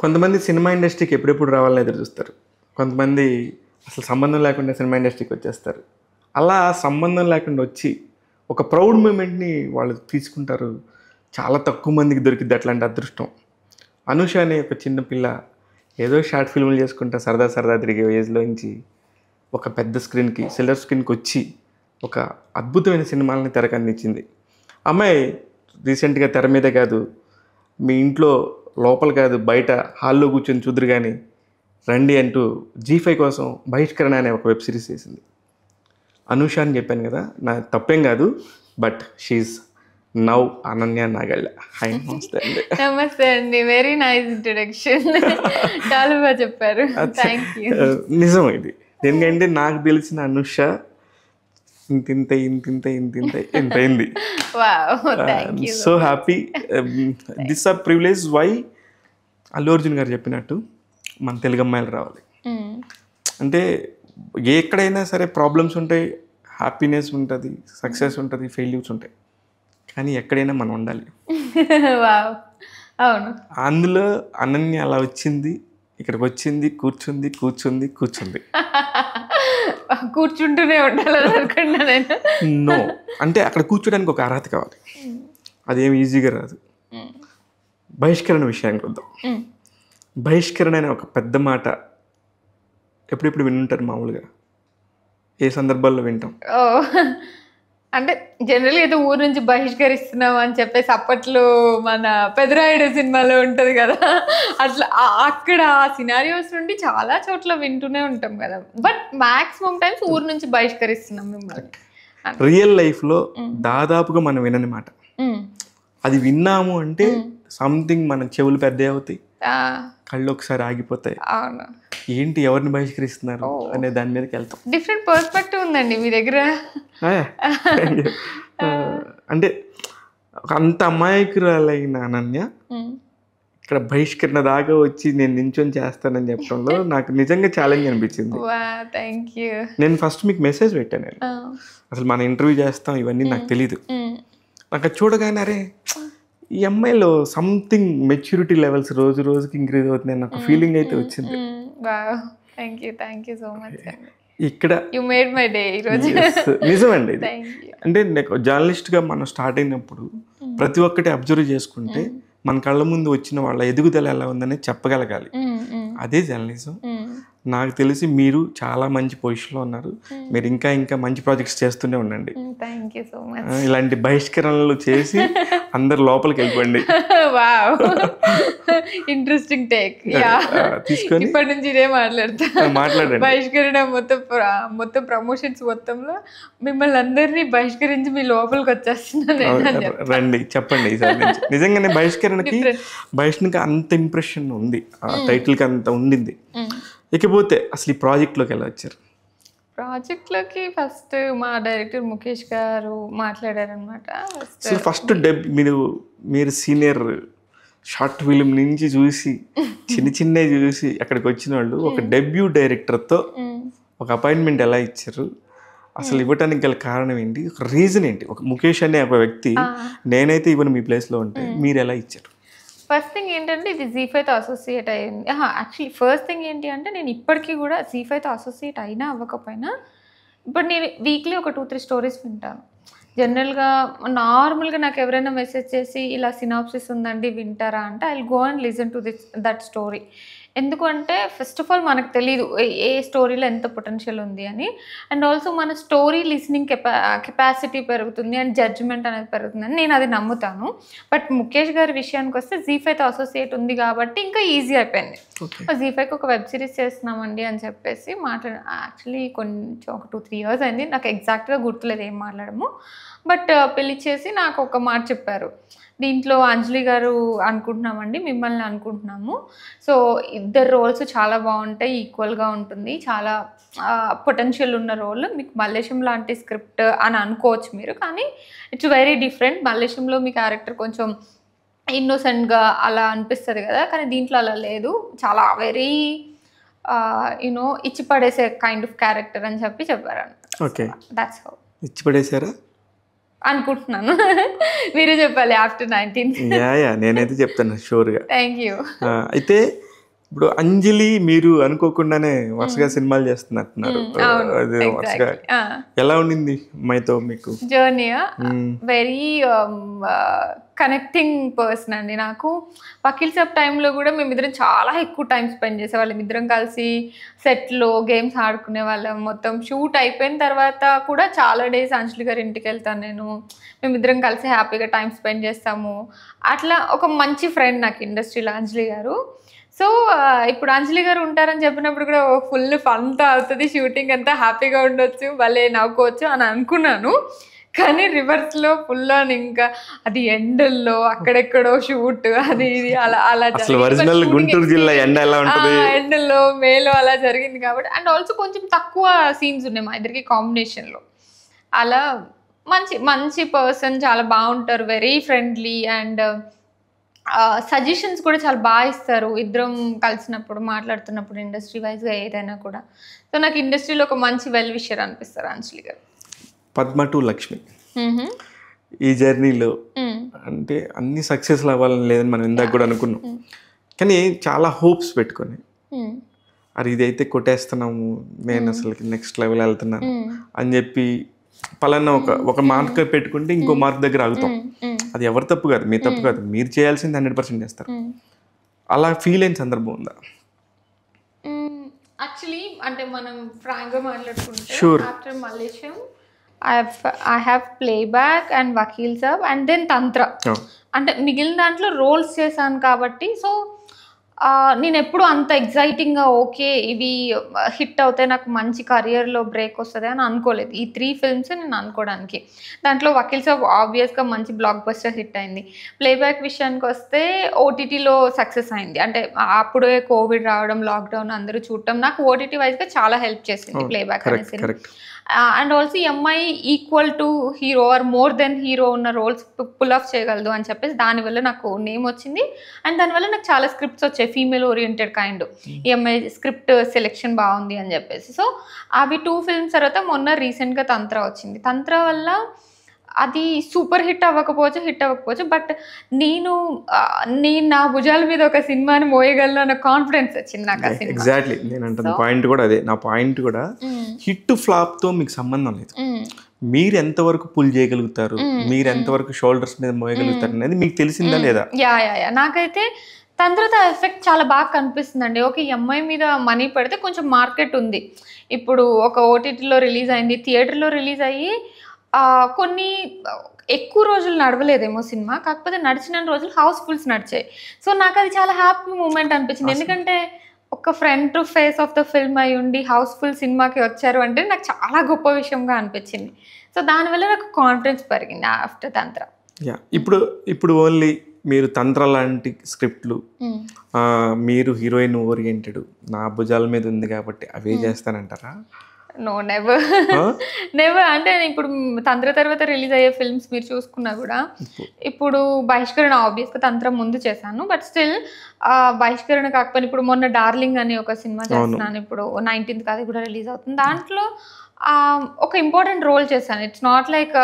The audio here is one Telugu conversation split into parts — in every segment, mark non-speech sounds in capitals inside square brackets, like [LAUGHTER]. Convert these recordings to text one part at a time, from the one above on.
కొంతమంది సినిమా ఇండస్ట్రీకి ఎప్పుడెప్పుడు రావాలని ఎదురు చూస్తారు కొంతమంది అసలు సంబంధం లేకుండా సినిమా ఇండస్ట్రీకి వచ్చేస్తారు అలా సంబంధం లేకుండా వచ్చి ఒక ప్రౌడ్ మూమెంట్ని వాళ్ళు తీసుకుంటారు చాలా తక్కువ మందికి దొరికిద్ది అట్లాంటి అదృష్టం అనుష అనే ఒక చిన్న పిల్ల ఏదో షార్ట్ ఫిల్మ్లు చేసుకుంటా సరదా సరదా తిరిగే నుంచి ఒక పెద్ద స్క్రీన్కి సిల్వర్ స్క్రీన్కి వచ్చి ఒక అద్భుతమైన సినిమాలని తెరకందించింది అమ్మాయి రీసెంట్గా తెర మీద కాదు మీ ఇంట్లో లోపల కాదు బయట హాల్లో కూర్చొని చూద్దరు కానీ రండి అంటూ జీ కోసం బహిష్కరణ అనే ఒక వెబ్ సిరీస్ చేసింది అనుష అని చెప్పాను కదా నా తప్పేం కాదు but she now Ananya Nagalla hi నమస్తే అండి నమస్తే అండి వెరీ నైస్ ఇంట్రొడక్షన్ చాలా బాగా చెప్పారు నిజం ఇది ఎందుకంటే నాకు తెలిసిన అనుష ఇంతింత ఇంతింత ఇంత అయింది so happy this are privilege why Allu Arjun garu చెప్పినట్టు మన తెలుగు అమ్మాయిలు రావాలి hmm. అంటే ఎక్కడైనా సరే ప్రాబ్లమ్స్ ఉంటాయి హ్యాపీనెస్ ఉంటుంది సక్సెస్ ఉంటుంది ఫెయిల్యూర్స్ ఉంటాయి కానీ ఎక్కడైనా మనం ఉండాలి [LAUGHS] అవును అందులో అనన్య అలా వచ్చింది ఇక్కడికి వచ్చింది కూర్చుంది కూర్చుంది కూర్చుంది [LAUGHS] కూర్చుంటూనే ఉండాలని నేను నో అంటే అక్కడ కూర్చోడానికి ఒక అర్హత కావాలి అదేమి ఈజీగా రాదు బహిష్కరణ విషయానికి వద్దాం బహిష్కరణ అనే ఒక పెద్ద మాట ఎప్పుడెప్పుడు వినుంటారు మామూలుగా ఏ సందర్భాల్లో వింటాం అంటే జనరల్ అయితే ఊరు నుంచి బహిష్కరిస్తున్నాం అని చెప్పేసి అప్పట్లో మన పెదరాయుడు సినిమాలో ఉంటుంది కదా అట్లా అక్కడ ఆ సినారియోస్ నుండి చాలా చోట్ల వింటూనే ఉంటాం కదా బట్ మాక్సిమం టైమ్స్ ఊరు నుంచి బహిష్కరిస్తున్నాం మిమ్మల్ని రియల్ లైఫ్లో దాదాపుగా మనం వినని మాట అది విన్నాము అంటే సంథింగ్ మన చెవులు పెద్ద అవుతాయి కళ్ళు ఒకసారి ఆగిపోతాయి ఏంటి ఎవరిని బహిష్కరిస్తున్నారు అనే దాని మీదకి వెళ్తాం డిఫరెంట్ పర్స్పెక్టివ్ ఉందండి మీ దగ్గర అంటే అంత అమాయకురాలైన అనన్య ఇక్కడ బహిష్కరణ దాకా వచ్చి నేను నించొని చేస్తానని చెప్పడంలో నాకు నిజంగా ఛాలెంజ్ అనిపించింది నేను ఫస్ట్ మీకు మెసేజ్ పెట్టాను అసలు మనం ఇంటర్వ్యూ చేస్తాం ఇవన్నీ నాకు తెలీదు నాకు చూడగానే అరే ఈ అమ్మాయిలో సంథింగ్ మెచ్యూరిటీ లెవెల్స్ రోజు రోజుకి ఇంక్రీజ్ అవుతున్నాయి నాకు ఫీలింగ్ అయితే వచ్చింది ఇక్కడ యు మేడ్ నిజమండి ఇది అంటే జర్నలిస్ట్గా మనం స్టార్ట్ అయినప్పుడు ప్రతి ఒక్కటి అబ్జర్వ్ చేసుకుంటే మన కళ్ళ ముందు వచ్చిన వాళ్ళ ఎదుగుదల ఎలా ఉందని చెప్పగలగాలి అదే జర్నలిజం నాకు తెలిసి మీరు చాలా మంచి పొజిషన్లో ఉన్నారు hmm. మీరు ఇంకా ఇంకా మంచి ప్రాజెక్ట్స్ చేస్తూనే ఉండండి థ్యాంక్ యూ సో మచ్ ఇలాంటి బహిష్కరణలు చేసి [LAUGHS] అందరు లోపలికి వెళ్ళిపోండి ఇంట్రెస్టింగ్ [LAUGHS] టేక్ [LAUGHS] తీసుకొని ఇప్పటి నుంచి ఇదే మాట్లాడతాను మాట్లాడండి బహిష్కరణ మొత్తం మొత్తం ప్రమోషన్స్ మొత్తంలో మిమ్మల్ని అందరినీ బహిష్కరించి మీ లోపలికి వచ్చేస్తున్నాను రండి చెప్పండి నిజంగానే బహిష్కరణకి బహిష్కరణకి అంత ఇంప్రెషన్ ఉంది ఆ టైటిల్కి hmm. అంత ఉండింది hmm. ఇకపోతే అసలు ఈ ప్రాజెక్ట్లోకి ఎలా వచ్చారు ప్రాజెక్ట్లోకి ఫస్ట్ మా డైరెక్టర్ ముఖేష్ గారు మాట్లాడారనమాట ఫస్ట్ డెబ్ మీరు మీరు సీనియర్ షార్ట్ ఫిలిం నుంచి చూసి చిన్న చిన్న చూసి అక్కడికి వచ్చిన వాళ్ళు ఒక hmm. డెబ్యూ డైరెక్టర్తో hmm. ఒక అపాయింట్మెంట్ ఎలా ఇచ్చారు అసలు hmm. ఇవ్వటానికి గల కారణం ఏంటి ఒక రీజన్ ఏంటి ఒక ముఖేష్ అనే ఒక వ్యక్తి నేనైతే ఇవ్వను మీ ప్లేస్లో ఉంటే మీరు ఎలా ఇచ్చారు ఫస్ట్ థింగ్ ఏంటంటే ఇది జీ ఫైవ్తో అసోసియేట్ అయింది యాక్చువల్లీ ఫస్ట్ థింగ్ ఏంటి అంటే నేను ఇప్పటికీ కూడా జీ ఫైవ్తో అసోసియేట్ అయినా అవ్వకపోయినా ఇప్పుడు నేను వీక్లీ ఒక టూ త్రీ స్టోరీస్ వింటాను జనరల్గా నార్మల్గా నాకు ఎవరైనా మెసేజ్ చేసి ఇలా సినాప్సిస్ ఉందండి వింటారా అంటే I go and listen to this that story ఎందుకంటే ఫస్ట్ ఆఫ్ ఆల్ మనకు తెలియదు ఏ స్టోరీలో ఎంత పొటెన్షియల్ ఉంది అని అండ్ ఆల్సో మన స్టోరీ లిసనింగ్ కెపా కెపాసిటీ పెరుగుతుంది అండ్ జడ్జిమెంట్ అనేది పెరుగుతుంది అని నేను అది నమ్ముతాను బట్ ముఖేష్ గారి విషయానికి వస్తే జీ ఫైవ్తో అసోసియేట్ ఉంది కాబట్టి ఇంకా ఈజీ అయిపోయింది జీ ఫైవ్కి ఒక వెబ్ సిరీస్ చేస్తున్నామండి అని చెప్పేసి మాట్లాడ యాక్చువల్లీ కొంచెం ఒక టూ త్రీ ఇయర్స్ అయింది నాకు ఎగ్జాక్ట్గా గుర్తులేదు ఏం మాట్లాడము బట్ పెళ్లి చేసి నాకు ఒక మాట చెప్పారు దీంట్లో అంజలి గారు అనుకుంటున్నామండి మిమ్మల్ని అనుకుంటున్నాము సో ఇద్దరు రోల్స్ చాలా బాగుంటాయి ఈక్వల్గా ఉంటుంది చాలా పొటెన్షియల్ ఉన్న రోల్ మీకు మల్లేశం లాంటి స్క్రిప్ట్ అని అనుకోవచ్చు మీరు కానీ ఇట్స్ వెరీ డిఫరెంట్ మల్లేశంలో మీ క్యారెక్టర్ కొంచెం ఇన్నోసెంట్గా అలా అనిపిస్తుంది కదా కానీ దీంట్లో అలా లేదు చాలా వెరీ యునో ఇచ్చి పడేసే కైండ్ ఆఫ్ క్యారెక్టర్ అని చెప్పి చెప్పారు ఓకే దాట్స్ హౌ ఇచ్చి పడేసారా అనుకుంటున్నాను మీరు చెప్పాలి ఆఫ్టర్ నైన్టీన్ యా నేనైతే చెప్తాను షూర్గా థ్యాంక్ యూ అయితే ఇప్పుడు అంజలి మీరు అనుకోకుండానే వరుసగా సినిమాలు చేస్తున్నట్టున్నారు ఎలా ఉండింది మైతో మీకు జర్నీ వెరీ కనెక్టింగ్ పర్సన్ అండి నాకు వకీల్ సాబ్ టైంలో కూడా మేమిద్దరం చాలా ఎక్కువ టైం స్పెండ్ చేసేవాళ్ళం ఇద్దరం కలిసి సెట్లో గేమ్స్ ఆడుకునే వాళ్ళం మొత్తం షూట్ అయిపోయిన తర్వాత కూడా చాలా డేస్ అంజలి గారి ఇంటికి వెళ్తాను నేను మేమిద్దరం కలిసి హ్యాపీగా టైం స్పెండ్ చేస్తాము అట్లా ఒక మంచి ఫ్రెండ్ నాకు ఇండస్ట్రీలో అంజలి గారు సో ఇప్పుడు అంజలి గారు ఉంటారని చెప్పినప్పుడు కూడా ఫుల్ ఫన్తో అవుతుంది షూటింగ్ అంతా హ్యాపీగా ఉండొచ్చు భలే నవ్వుకోవచ్చు అని అనుకున్నాను కానీ రివర్స్ లో ఫుల్ ఆన్ ఇంకా అది ఎండల్లో అక్కడెక్కడో షూట్ అది ఇది అలా అలా ఒరిజినల్ గుంటూరు జిల్లా ఎండ ఎలా ఉంటుంది ఎండల్లో మేలో అలా జరిగింది కాబట్టి అండ్ ఆల్సో కొంచెం తక్కువ సీన్స్ ఉన్నాయి మా ఇద్దరికి కాంబినేషన్ లో అలా మంచి మంచి పర్సన్ చాలా బాగుంటారు వెరీ ఫ్రెండ్లీ అండ్ సజెషన్స్ కూడా చాలా బాగా ఇస్తారు ఇద్దరం కలిసినప్పుడు మాట్లాడుతున్నప్పుడు ఇండస్ట్రీ వైజ్గా ఏదైనా కూడా సో నాకు ఇండస్ట్రీలో ఒక మంచి వెల్ విషయర్ అనిపిస్తారు అంజలి గారు పద్మ టు లక్ష్మి ఈ జర్నీలో అంటే అన్ని సక్సెస్ అవ్వాలని లేదని మనం ఇందాక కూడా అనుకున్నాం కానీ చాలా హోప్స్ పెట్టుకొని అరే ఇదైతే కొట్టేస్తున్నాము నేను అసలు నెక్స్ట్ లెవెల్ వెళ్తున్నాను అని చెప్పి పలానా ఒక ఒక మార్క్ పెట్టుకుంటే ఇంకో మార్క్ దగ్గర ఆగుతాం అది ఎవరు తప్పు కాదు మీ తప్పు కాదు మీరు చేయాల్సింది హండ్రెడ్ పర్సెంట్ చేస్తారు అలా ఫీల్ అయిన సందర్భం ఉందా యాక్చువల్లీ అంటే మనం ఫ్రాంక్గా మాట్లాడుకుంటే after Malaysia I have Playback and Vakeel Saab and then Tantra అంటే మిగిలిన దాంట్లో రోల్స్ చేశాను కాబట్టి సో నేను ఎప్పుడు అంత ఎగ్జైటింగ్గా ఓకే ఇవి హిట్ అవుతే నాకు మంచి కరియర్లో బ్రేక్ వస్తుంది అని అనుకోలేదు ఈ త్రీ ఫిల్మ్స్ నేను అనుకోవడానికి దాంట్లో వకీల్ సాబ్ ఆబ్వియస్గా మంచి బ్లాక్ బస్టర్ హిట్ అయింది ప్లేబ్యాక్ విషయానికి వస్తే ఓటీటీలో సక్సెస్ అయింది అంటే అప్పుడే కోవిడ్ రావడం లాక్డౌన్ అందరూ చూడటం నాకు ఓటీటీ వైజ్గా చాలా హెల్ప్ చేసింది ప్లేబ్యాక్ oh, అనే సినిమా అండ్ ఆల్సో ఈ అమ్మాయి equal to hero or more than hero ఉన్న రోల్స్ పుల్ ఆఫ్ చేయగలదు అని చెప్పేసి దానివల్ల నాకు నేమ్ వచ్చింది అండ్ దానివల్ల నాకు చాలా స్క్రిప్ట్స్ వచ్చాయి ఫీమేల్ ఓరియంటెడ్ కైండ్ ఈ అమ్మాయి స్క్రిప్ట్ సెలెక్షన్ బాగుంది అని చెప్పేసి సో అవి టూ ఫిల్మ్స్ తర్వాత మొన్న రీసెంట్గా తంత్ర వచ్చింది తంత్ర వల్ల అది సూపర్ హిట్ అవ్వకపోవచ్చు హిట్ అవ్వకపోవచ్చు బట్ నేను నేను నా భుజాల మీద ఒక సినిమాని మోయగలను అన్న కాన్ఫిడెన్స్ వచ్చింది నాకు ఎగ్జాక్ట్లీ నేను అంటే పాయింట్ కూడా అదే నా పాయింట్ కూడా hmm. హిట్ ఫ్లాప్తో మీకు సంబంధం లేదు hmm. మీరు ఎంతవరకు పుల్ చేయగలుగుతారు hmm. మీరు ఎంతవరకు షోల్డర్స్ మీద మోయగలుగుతారు అనేది మీకు తెలిసిందా లేదా యా యా నాకైతే తర్వాత ఎఫెక్ట్ చాలా బాగా కనిపిస్తుందండి ఒక ఎంఐ మీద మనీ పెడితే కొంచెం మార్కెట్ ఉంది ఇప్పుడు ఒక ఓటీటీలో రిలీజ్ అయింది థియేటర్లో రిలీజ్ అయ్యి కొన్ని ఎక్కువ రోజులు నడవలేదేమో సినిమా కాకపోతే నడిచిన రోజులు హౌస్ఫుల్స్ నడిచాయి సో నాకు అది చాలా హ్యాపీ మూమెంట్ అనిపించింది ఎందుకంటే ఒక front to face of the film అయి ఉండి హౌస్ఫుల్ సినిమాకి వచ్చారు అంటే నాకు చాలా గొప్ప విషయంగా అనిపించింది సో దానివల్ల నాకు కాన్ఫిడెన్స్ పెరిగింది ఆఫ్టర్ తంత్ర ఇప్పుడు ఇప్పుడు ఓన్లీ మీరు తంత్ర లాంటి స్క్రిప్ట్లు మీరు హీరోయిన్ ఓరియంటెడ్ నా భుజాల మీద ఉంది కాబట్టి అవే చేస్తానంటారా నో నెవర్ నెవర్ అంటే ఇప్పుడు తంత్ర తర్వాత రిలీజ్ అయ్యే ఫిల్మ్స్ మీరు చూసుకున్నా కూడా ఇప్పుడు బహిష్కరణ ఆబ్వియస్గా తంత్రం ముందు చేశాను బట్ స్టిల్ బహిష్కరణ కాకపోయినా ఇప్పుడు మొన్న డార్లింగ్ అనే ఒక సినిమా చేస్తున్నాను ఇప్పుడు నైన్టీన్త్ కాదు కూడా రిలీజ్ అవుతుంది దాంట్లో ఒక ఇంపార్టెంట్ రోల్ చేశాను ఇట్స్ నాట్ లైక్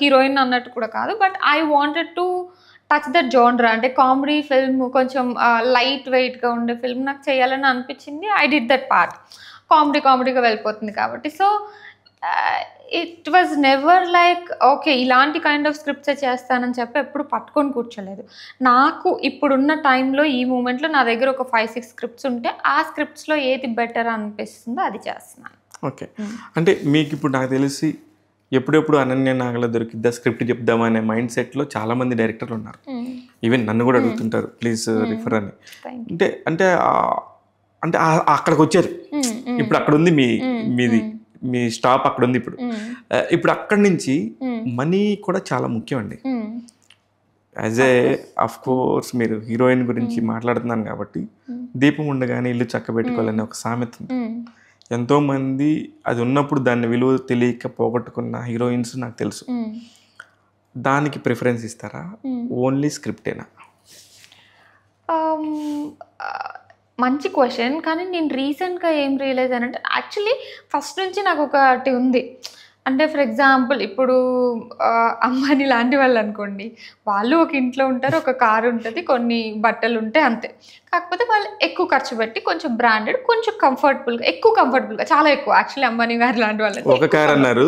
హీరోయిన్ అన్నట్టు కూడా కాదు but I wanted to touch the genre అంటే కామెడీ ఫిల్మ్ కొంచెం లైట్ వెయిట్గా ఉండే ఫిల్మ్ నాకు చేయాలని అనిపించింది I did that part comedy కామెడీగా వెళ్ళిపోతుంది కాబట్టి so it was never like okay ఇలాంటి కైండ్ ఆఫ్ స్క్రిప్ట్సే చేస్తానని చెప్పి ఎప్పుడు పట్టుకొని కూర్చోలేదు నాకు ఇప్పుడున్న టైంలో ఈ మూమెంట్లో నా దగ్గర ఒక ఫైవ్ సిక్స్ స్క్రిప్ట్స్ ఉంటే ఆ స్క్రిప్ట్స్లో ఏది బెటర్ అనిపిస్తుందో అది చేస్తున్నాను ఓకే hmm. అంటే మీకు ఇప్పుడు నాకు తెలిసి ఎప్పుడెప్పుడు అనన్య నాగల దొరికిద్దా స్క్రిప్ట్ చెప్దామా అనే మైండ్ సెట్లో చాలామంది డైరెక్టర్లు ఉన్నారు ఈవెన్ hmm. నన్ను కూడా hmm. అడుగుతుంటారు ప్లీజ్ రిఫర్ అని అంటే అంటే అంటే అక్కడికి వచ్చారు ఇప్పుడు అక్కడ ఉంది మీ మీది మీ స్టాప్ అక్కడ ఉంది ఇప్పుడు ఇప్పుడు అక్కడి నుంచి మనీ కూడా చాలా ముఖ్యం అండి యాజ్ ఏ అఫ్ కోర్స్ మీరు హీరోయిన్ గురించి మాట్లాడుతున్నాను కాబట్టి దీపం ఉండగానే ఇల్లు చక్క పెట్టుకోవాలని ఒక సామెత ఉంది ఎంతోమంది అది ఉన్నప్పుడు దాన్ని విలువ తెలియక పోగొట్టుకున్న హీరోయిన్స్ నాకు తెలుసు దానికి ప్రిఫరెన్స్ ఇస్తారా ఓన్లీ స్క్రిప్టేనా మంచి క్వశ్చన్ కానీ నేను రీసెంట్గా ఏం రియలైజ్ అంటే యాక్చువల్లీ ఫస్ట్ నుంచి నాకు ఒకటి ఉంది అంటే ఫర్ ఎగ్జాంపుల్ ఇప్పుడు అమ్మాని లాంటి వాళ్ళు అనుకోండి వాళ్ళు ఒక ఇంట్లో ఉంటారు ఒక కారు ఉంటుంది కొన్ని బట్టలు ఉంటాయి అంతే కాకపోతే వాళ్ళు ఎక్కువ ఖర్చు పెట్టి కొంచెం బ్రాండెడ్ కొంచెం కంఫర్టబుల్గా ఎక్కువ కంఫర్టబుల్గా చాలా ఎక్కువ యాక్చువల్లీ అంబానీ గారు లాంటి వాళ్ళు ఒక కార్ అన్నారు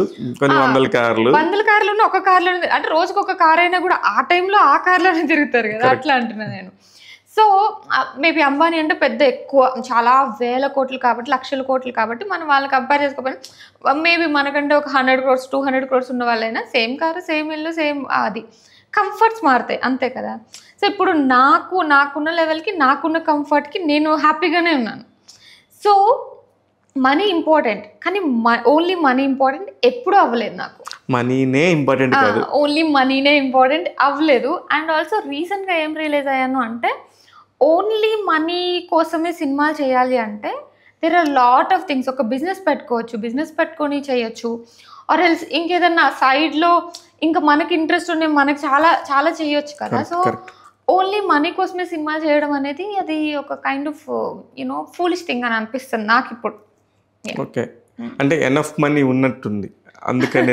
వందల కార్లు వందల కార్లు ఒక కార్లోనే అంటే రోజుకి ఒక కార్ అయినా కూడా ఆ టైంలో ఆ కార్లోనే తిరుగుతారు కదా అట్లా అంటున్నాను నేను సో మేబీ అంబానీ అంటే పెద్ద ఎక్కువ చాలా వేల కోట్లు కాబట్టి లక్షల కోట్లు కాబట్టి మనం వాళ్ళకి కంపేర్ చేసుకోకపోయినా మేబీ మనకంటే ఒక hundred crores two hundred crores ఉన్న వాళ్ళైనా సేమ్ కారు సేమ్ ఇల్లు సేమ్ అది కంఫర్ట్స్ మారుతాయి అంతే కదా సో ఇప్పుడు నాకు నాకున్న లెవెల్కి నాకున్న కంఫర్ట్కి నేను హ్యాపీగానే ఉన్నాను సో మనీ ఇంపార్టెంట్ కానీ ఓన్లీ మనీ ఇంపార్టెంట్ ఎప్పుడూ అవ్వలేదు నాకు మనీనే ఇంపార్టెంట్ ఓన్లీ మనీనే ఇంపార్టెంట్ అవ్వలేదు అండ్ ఆల్సో రీసెంట్గా ఏం రియలైజ్ అయ్యాను అంటే ఓన్లీ మనీ కోసమే సినిమాలు చేయాలి అంటే there are lot of things ఒక బిజినెస్ పెట్టుకోవచ్చు బిజినెస్ పెట్టుకొని చేయొచ్చు ఆర్ ఎల్స్ ఇంకేదన్నా సైడ్లో ఇంకా మనకి ఇంట్రెస్ట్ ఉండే మనకి చాలా చాలా చేయొచ్చు కదా సో ఓన్లీ మనీ కోసమే సినిమాలు చేయడం అనేది అది ఒక kind of you know foolish thing అని అనిపిస్తుంది నాకు ఇప్పుడు ఓకే hmm. అంటే ఎనఫ్ మనీ ఉన్నట్టుంది అందుకనే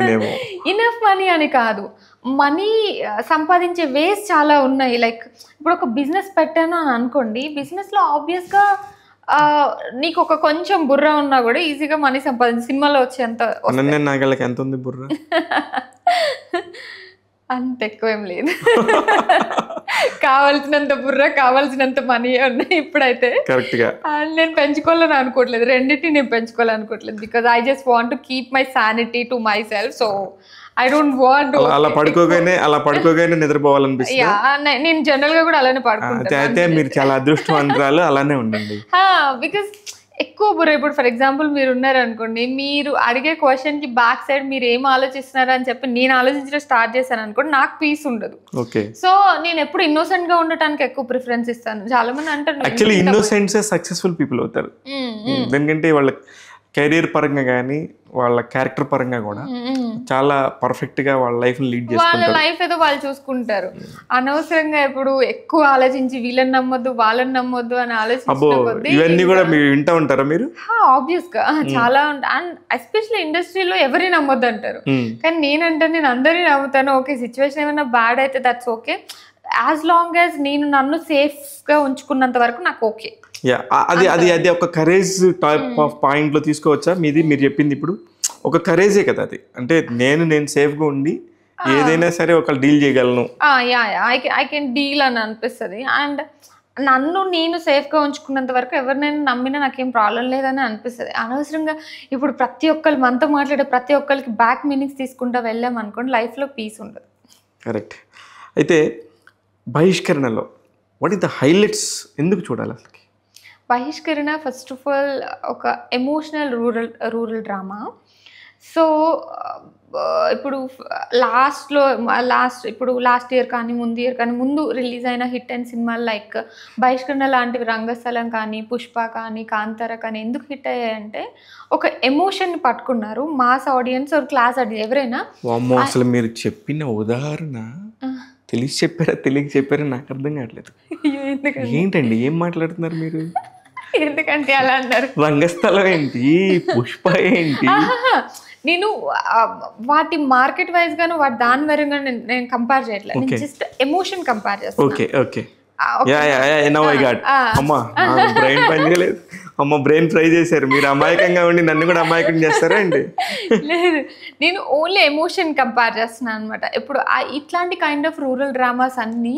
ఇనఫ్ మనీ అని కాదు మనీ సంపాదించే వేస్ చాలా ఉన్నాయి లైక్ ఇప్పుడు ఒక బిజినెస్ పెట్టాను అని అనుకోండి బిజినెస్లో ఆబ్వియస్గా నీకు ఒక కొంచెం బుర్ర ఉన్నా కూడా ఈజీగా మనీ సంపాదించి సినిమాలో వచ్చేంత నాగళ్ళకి ఎంత ఉంది బుర్ర [LAUGHS] అంత ఎక్కువ ఏం లేదు [LAUGHS] కావాల్సినంత బుర్ర కావాల్సినంత మనీ ఉన్నాయి ఇప్పుడైతే నేను పెంచుకోవాలని అనుకోవట్లేదు రెండింటిని నేను పెంచుకోవాలనుకోవట్లేదు because I just want to keep my sanity to my self so I don't want అలా పడుకోగానే అలా పడుకోగానే నిద్రపోవాలనిపిస్తుంది నేను జనరల్ గా కూడా అలానే పడుకుంటాను అయితే మీరు చాలా అదృష్టవంతరాలు అలానే ఉండండి బికాస్ [LAUGHS] ఎక్కువ బుర్ర ఇప్పుడు ఫర్ ఎగ్జాంపుల్ మీరు ఉన్నారనుకోండి మీరు అడిగే క్వశ్చన్కి బ్యాక్ సైడ్ మీరు ఏం ఆలోచిస్తున్నారు అని చెప్పి నేను ఆలోచించడం స్టార్ట్ చేశాను అనుకోండి నాకు పీస్ ఉండదు ఓకే సో నేను ఎప్పుడు ఇన్నోసెంట్ గా ఉండటానికి ఎక్కువ ప్రిఫరెన్స్ ఇస్తాను చాలా మంది అంటారు యాక్చువల్లీ ఇన్నోసెంట్స్ సక్సెస్ఫుల్ పీపుల్ అవుతారు ఎందుకంటే వాళ్ళకి కెరీర్ పరంగా కానీ వాళ్ళ క్యారెక్టర్ పరంగా కూడా చాలా పర్ఫెక్ట్ గా వాళ్ళ లైఫ్ లీడ్ వాళ్ళ లైఫ్ ఏదో వాళ్ళు చూసుకుంటారు అనవసరంగా ఇప్పుడు ఎక్కువ ఆలోచించి వీళ్ళని నమ్మొద్దు వాళ్ళని నమ్మొద్దు అని ఆలోచించి ఇవన్నీ కూడా మీరు వింటూ ఉంటారా మీరు ఆబ్వియస్ గా చాలా అండ్ ఎస్పెషల్లీ ఇండస్ట్రీలో ఎవరిని నమ్మొద్దు అంటారు కానీ నేనంటే నేను అందరినీ నమ్ముతాను ఓకే సిచ్యువేషన్ ఏమైనా బ్యాడ్ అయితే that's okay as long as నేను నన్ను సేఫ్ గా ఉంచుకున్నంత వరకు నాకు ఓకే యా అది అది అది ఒక కరేజ్ టైప్ ఆఫ్ పాయింట్లో తీసుకోవచ్చా మీది మీరు చెప్పింది ఇప్పుడు ఒక కరేజే కదా అది అంటే నేను నేను సేఫ్గా ఉండి ఏదైనా సరే ఒక డీల్ చేయగలను యా ఐ కెన్ డీల్ అని అనిపిస్తుంది అండ్ నన్ను నేను సేఫ్గా ఉంచుకున్నంత వరకు ఎవరినైనా నమ్మినా నాకేం ప్రాబ్లం లేదని అనిపిస్తుంది అనవసరంగా ఇప్పుడు ప్రతి ఒక్కరు మనతో మాట్లాడే ప్రతి ఒక్కరికి బ్యాక్ మీనింగ్స్ తీసుకుంటా వెళ్ళాం అనుకోండి లైఫ్లో పీస్ ఉండదు కరెక్ట్ అయితే బహిష్కరణలో వాట్ ఇస్ ద హైలైట్స్ ఎందుకు చూడాలి బహిష్కరణ ఫస్ట్ ఆఫ్ ఆల్ ఒక emotional rural rural drama so ఇప్పుడు లాస్ట్లో లాస్ట్ ఇప్పుడు లాస్ట్ ఇయర్ కానీ ముందు ఇయర్ కానీ ముందు రిలీజ్ అయిన హిట్ అండ్ సినిమాలు లైక్ బహిష్కరణ లాంటివి రంగస్థలం కానీ పుష్ప కానీ కాంతార కానీ ఎందుకు హిట్ అయ్యాయంటే ఒక ఎమోషన్ పట్టుకున్నారు మాస్ ఆడియన్స్ ఒక క్లాస్ ఆడియన్స్ ఎవరైనా అసలు మీరు చెప్పిన ఉదాహరణ తెలిసి చెప్పారా తెలియక చెప్పారా నాకు అర్థం కావట్లేదు ఏంటండి ఏం మాట్లాడుతున్నారు మీరు ఎందుకంటే అలా అన్నారు రంగస్థలం ఏంటి పుష్ప ఏంటి నేను వాటి మార్కెట్ వైజ్ గాను వాటి దాని వరకు నేను కంపేర్ చేయట్లేదు జస్ట్ ఎమోషన్ కంపేర్ చేస్తాను ఓకే ఓకే బ్రెయిన్ చేయలేదు అమ్మ బ్రెయిన్ ఫ్రై చేశారు మీరు అమాయకంగా ఉండి నన్ను కూడా అమాయకం లేదు నేను ఓన్లీ ఎమోషన్ కంపేర్ చేస్తున్నాను అనమాట ఇప్పుడు ఇట్లాంటి కైండ్ ఆఫ్ రూరల్ డ్రామాస్ అన్ని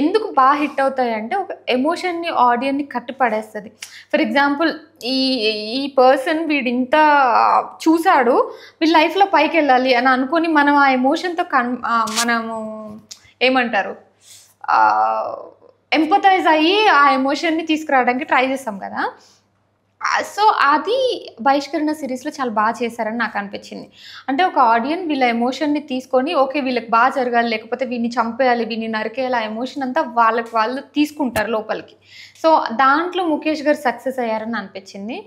ఎందుకు బాగా హిట్ అవుతాయంటే ఒక ఎమోషన్ని ఆడియన్ని కట్టుపడేస్తుంది ఫర్ ఎగ్జాంపుల్ ఈ ఈ పర్సన్ వీడు ఇంత చూశాడు వీళ్ళ లైఫ్లో పైకి వెళ్ళాలి అని అనుకొని మనం ఆ ఎమోషన్తో కన్ మనము ఏమంటారు ఎంపతైజ్ అయ్యి ఆ ఎమోషన్ని తీసుకురావడానికి ట్రై చేస్తాం కదా సో అది బహిష్కరణ సిరీస్లో చాలా బాగా చేశారని నాకు అనిపించింది అంటే ఒక ఆడియన్ వీళ్ళ ఎమోషన్ని తీసుకొని ఓకే వీళ్ళకి బాగా జరగాలి లేకపోతే వీడిని చంపేయాలి వీడిని నరికేయాలి ఆ ఎమోషన్ అంతా వాళ్ళకి వాళ్ళు తీసుకుంటారు లోపలికి సో దాంట్లో ముఖేష్ గారు సక్సెస్ అయ్యారని అనిపించింది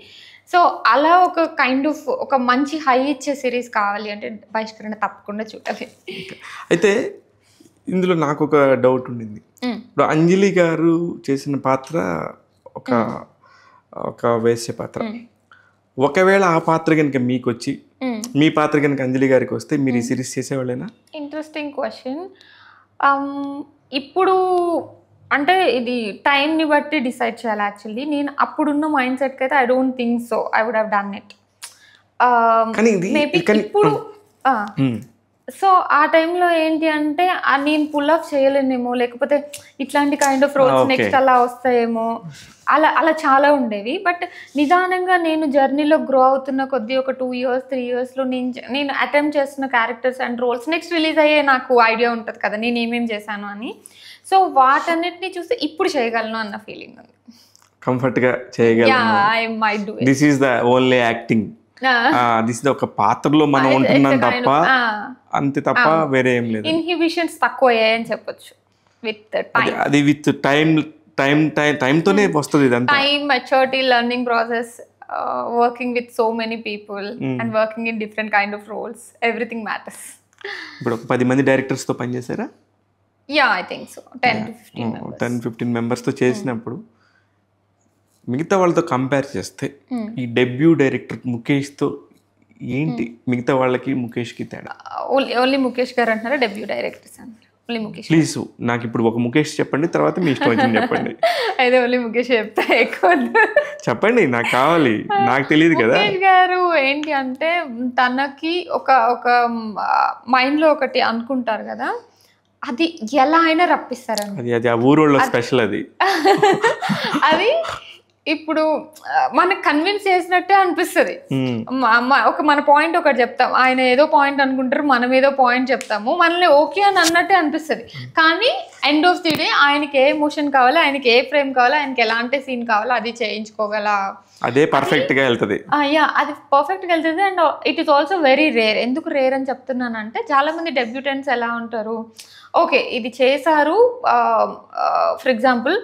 సో అలా ఒక కైండ్ ఆఫ్ ఒక మంచి హై ఇచ్చే సిరీస్ కావాలి అంటే బహిష్కరణ తప్పకుండా చూడాలి అయితే ఇందులో నాకు ఒక డౌట్ ఉండింది ఇప్పుడు అంజలి గారు చేసిన పాత్ర ఒక ఒక వేసే పాత్ర ఒకవేళ ఆ పాత్ర కనుక మీకు వచ్చి మీ పాత్ర కనుక అంజలి గారికి వస్తే మీరు ఈ సిరీస్ చేసేవాళ్ళేనా ఇంట్రెస్టింగ్ క్వశ్చన్ um, ఇప్పుడు అంటే ఇది టైంని బట్టి డిసైడ్ చేయాలి యాక్చువల్లీ నేను అప్పుడున్న మైండ్ సెట్కి అయితే I don't think so I would have done it ఇప్పుడు సో ఆ టైంలో ఏంటి అంటే నేను పుల్ ఆఫ్ చేయలేనేమో లేకపోతే ఇట్లాంటి కైండ్ ఆఫ్ రోల్స్ నెక్స్ట్ అలా వస్తాయేమో అలా అలా చాలా ఉండేవి బట్ నిదానంగా నేను జర్నీలో గ్రో అవుతున్న కొద్ది ఒక టూ ఇయర్స్ త్రీ ఇయర్స్లో నేను నేను అటెంప్ట్ చేస్తున్న characters and roles next release అయ్యే నాకు ఐడియా ఉంటుంది కదా నేను ఏమేమి చేశాను అని సో వాటన్నిటిని చూసి ఇప్పుడు చేయగలను అన్న ఫీలింగ్ ఉంది కంఫర్ట్గా చేయగలను this is the only acting this ఒక పాత్రలో మనం ఉంటున్నాం తప్ప అంతే తప్ప వేరే ఏం లేదు ఇన్హిబిషన్స్ తక్కువ అని చెప్పొచ్చు విత్ అది విత్ టైం టైం టైం టైంతోనే వస్తుంది time maturity learning process working with so many people and working in different kind of roles everything matters ఇప్పుడు ఒక పది మంది డైరెక్టర్స్ తో పనిచేశారా yeah I think so ten fifteen ten fifteen members తో చేసినప్పుడు మిగతా వాళ్ళతో కంపేర్ చేస్తే hmm. ఈ డెబ్యూ డైరెక్టర్ ముఖేష్తో ఏంటి hmm. మిగతా వాళ్ళకి ముఖేష్కి తేడా ఓన్లీ uh, ముఖేష్ గారు అంటున్నారా debut directors only Mukesh please నాకు ఇప్పుడు ఒక ముఖేష్ చెప్పండి తర్వాత మీ ఇష్టం వచ్చింది చెప్పండి [LAUGHS] అయితే ఓన్లీ ముఖేష్ చెప్తా ఎక్కువ చెప్పండి నాకు కావాలి [LAUGHS] uh, నాకు తెలియదు కదా గారు ఏంటి అంటే తనకి ఒక ఒక మైండ్లో uh, ఒకటి అనుకుంటారు కదా అది ఎలా అయినా రప్పిస్తారు అది అది ఆ ఊరు స్పెషల్ అది అది [LAUGHS] ఇప్పుడు మనకు కన్విన్స్ చేసినట్టే అనిపిస్తుంది ఒక మన పాయింట్ ఒకటి చెప్తాం ఆయన ఏదో పాయింట్ అనుకుంటారు మనం ఏదో పాయింట్ చెప్తాము మనల్ని ఓకే అని అన్నట్టే అనిపిస్తుంది కానీ ఎండ్ ఆఫ్ ది డే ఆయనకి ఏ ఎమోషన్ కావాలో ఆయనకి ఏ ఫ్రేమ్ కావాలి ఆయనకి ఎలాంటి సీన్ కావాలి అది చేయించుకోగల అదే పర్ఫెక్ట్ గా వెళ్తుంది యా అది పర్ఫెక్ట్ గా వెళ్తుంది and it is also very rare ఎందుకు రేర్ అని చెప్తున్నానంటే చాలా మంది డెబ్యూటెంట్స్ ఎలా ఉంటారు ఓకే ఇది చేశారు ఫర్ ఎగ్జాంపుల్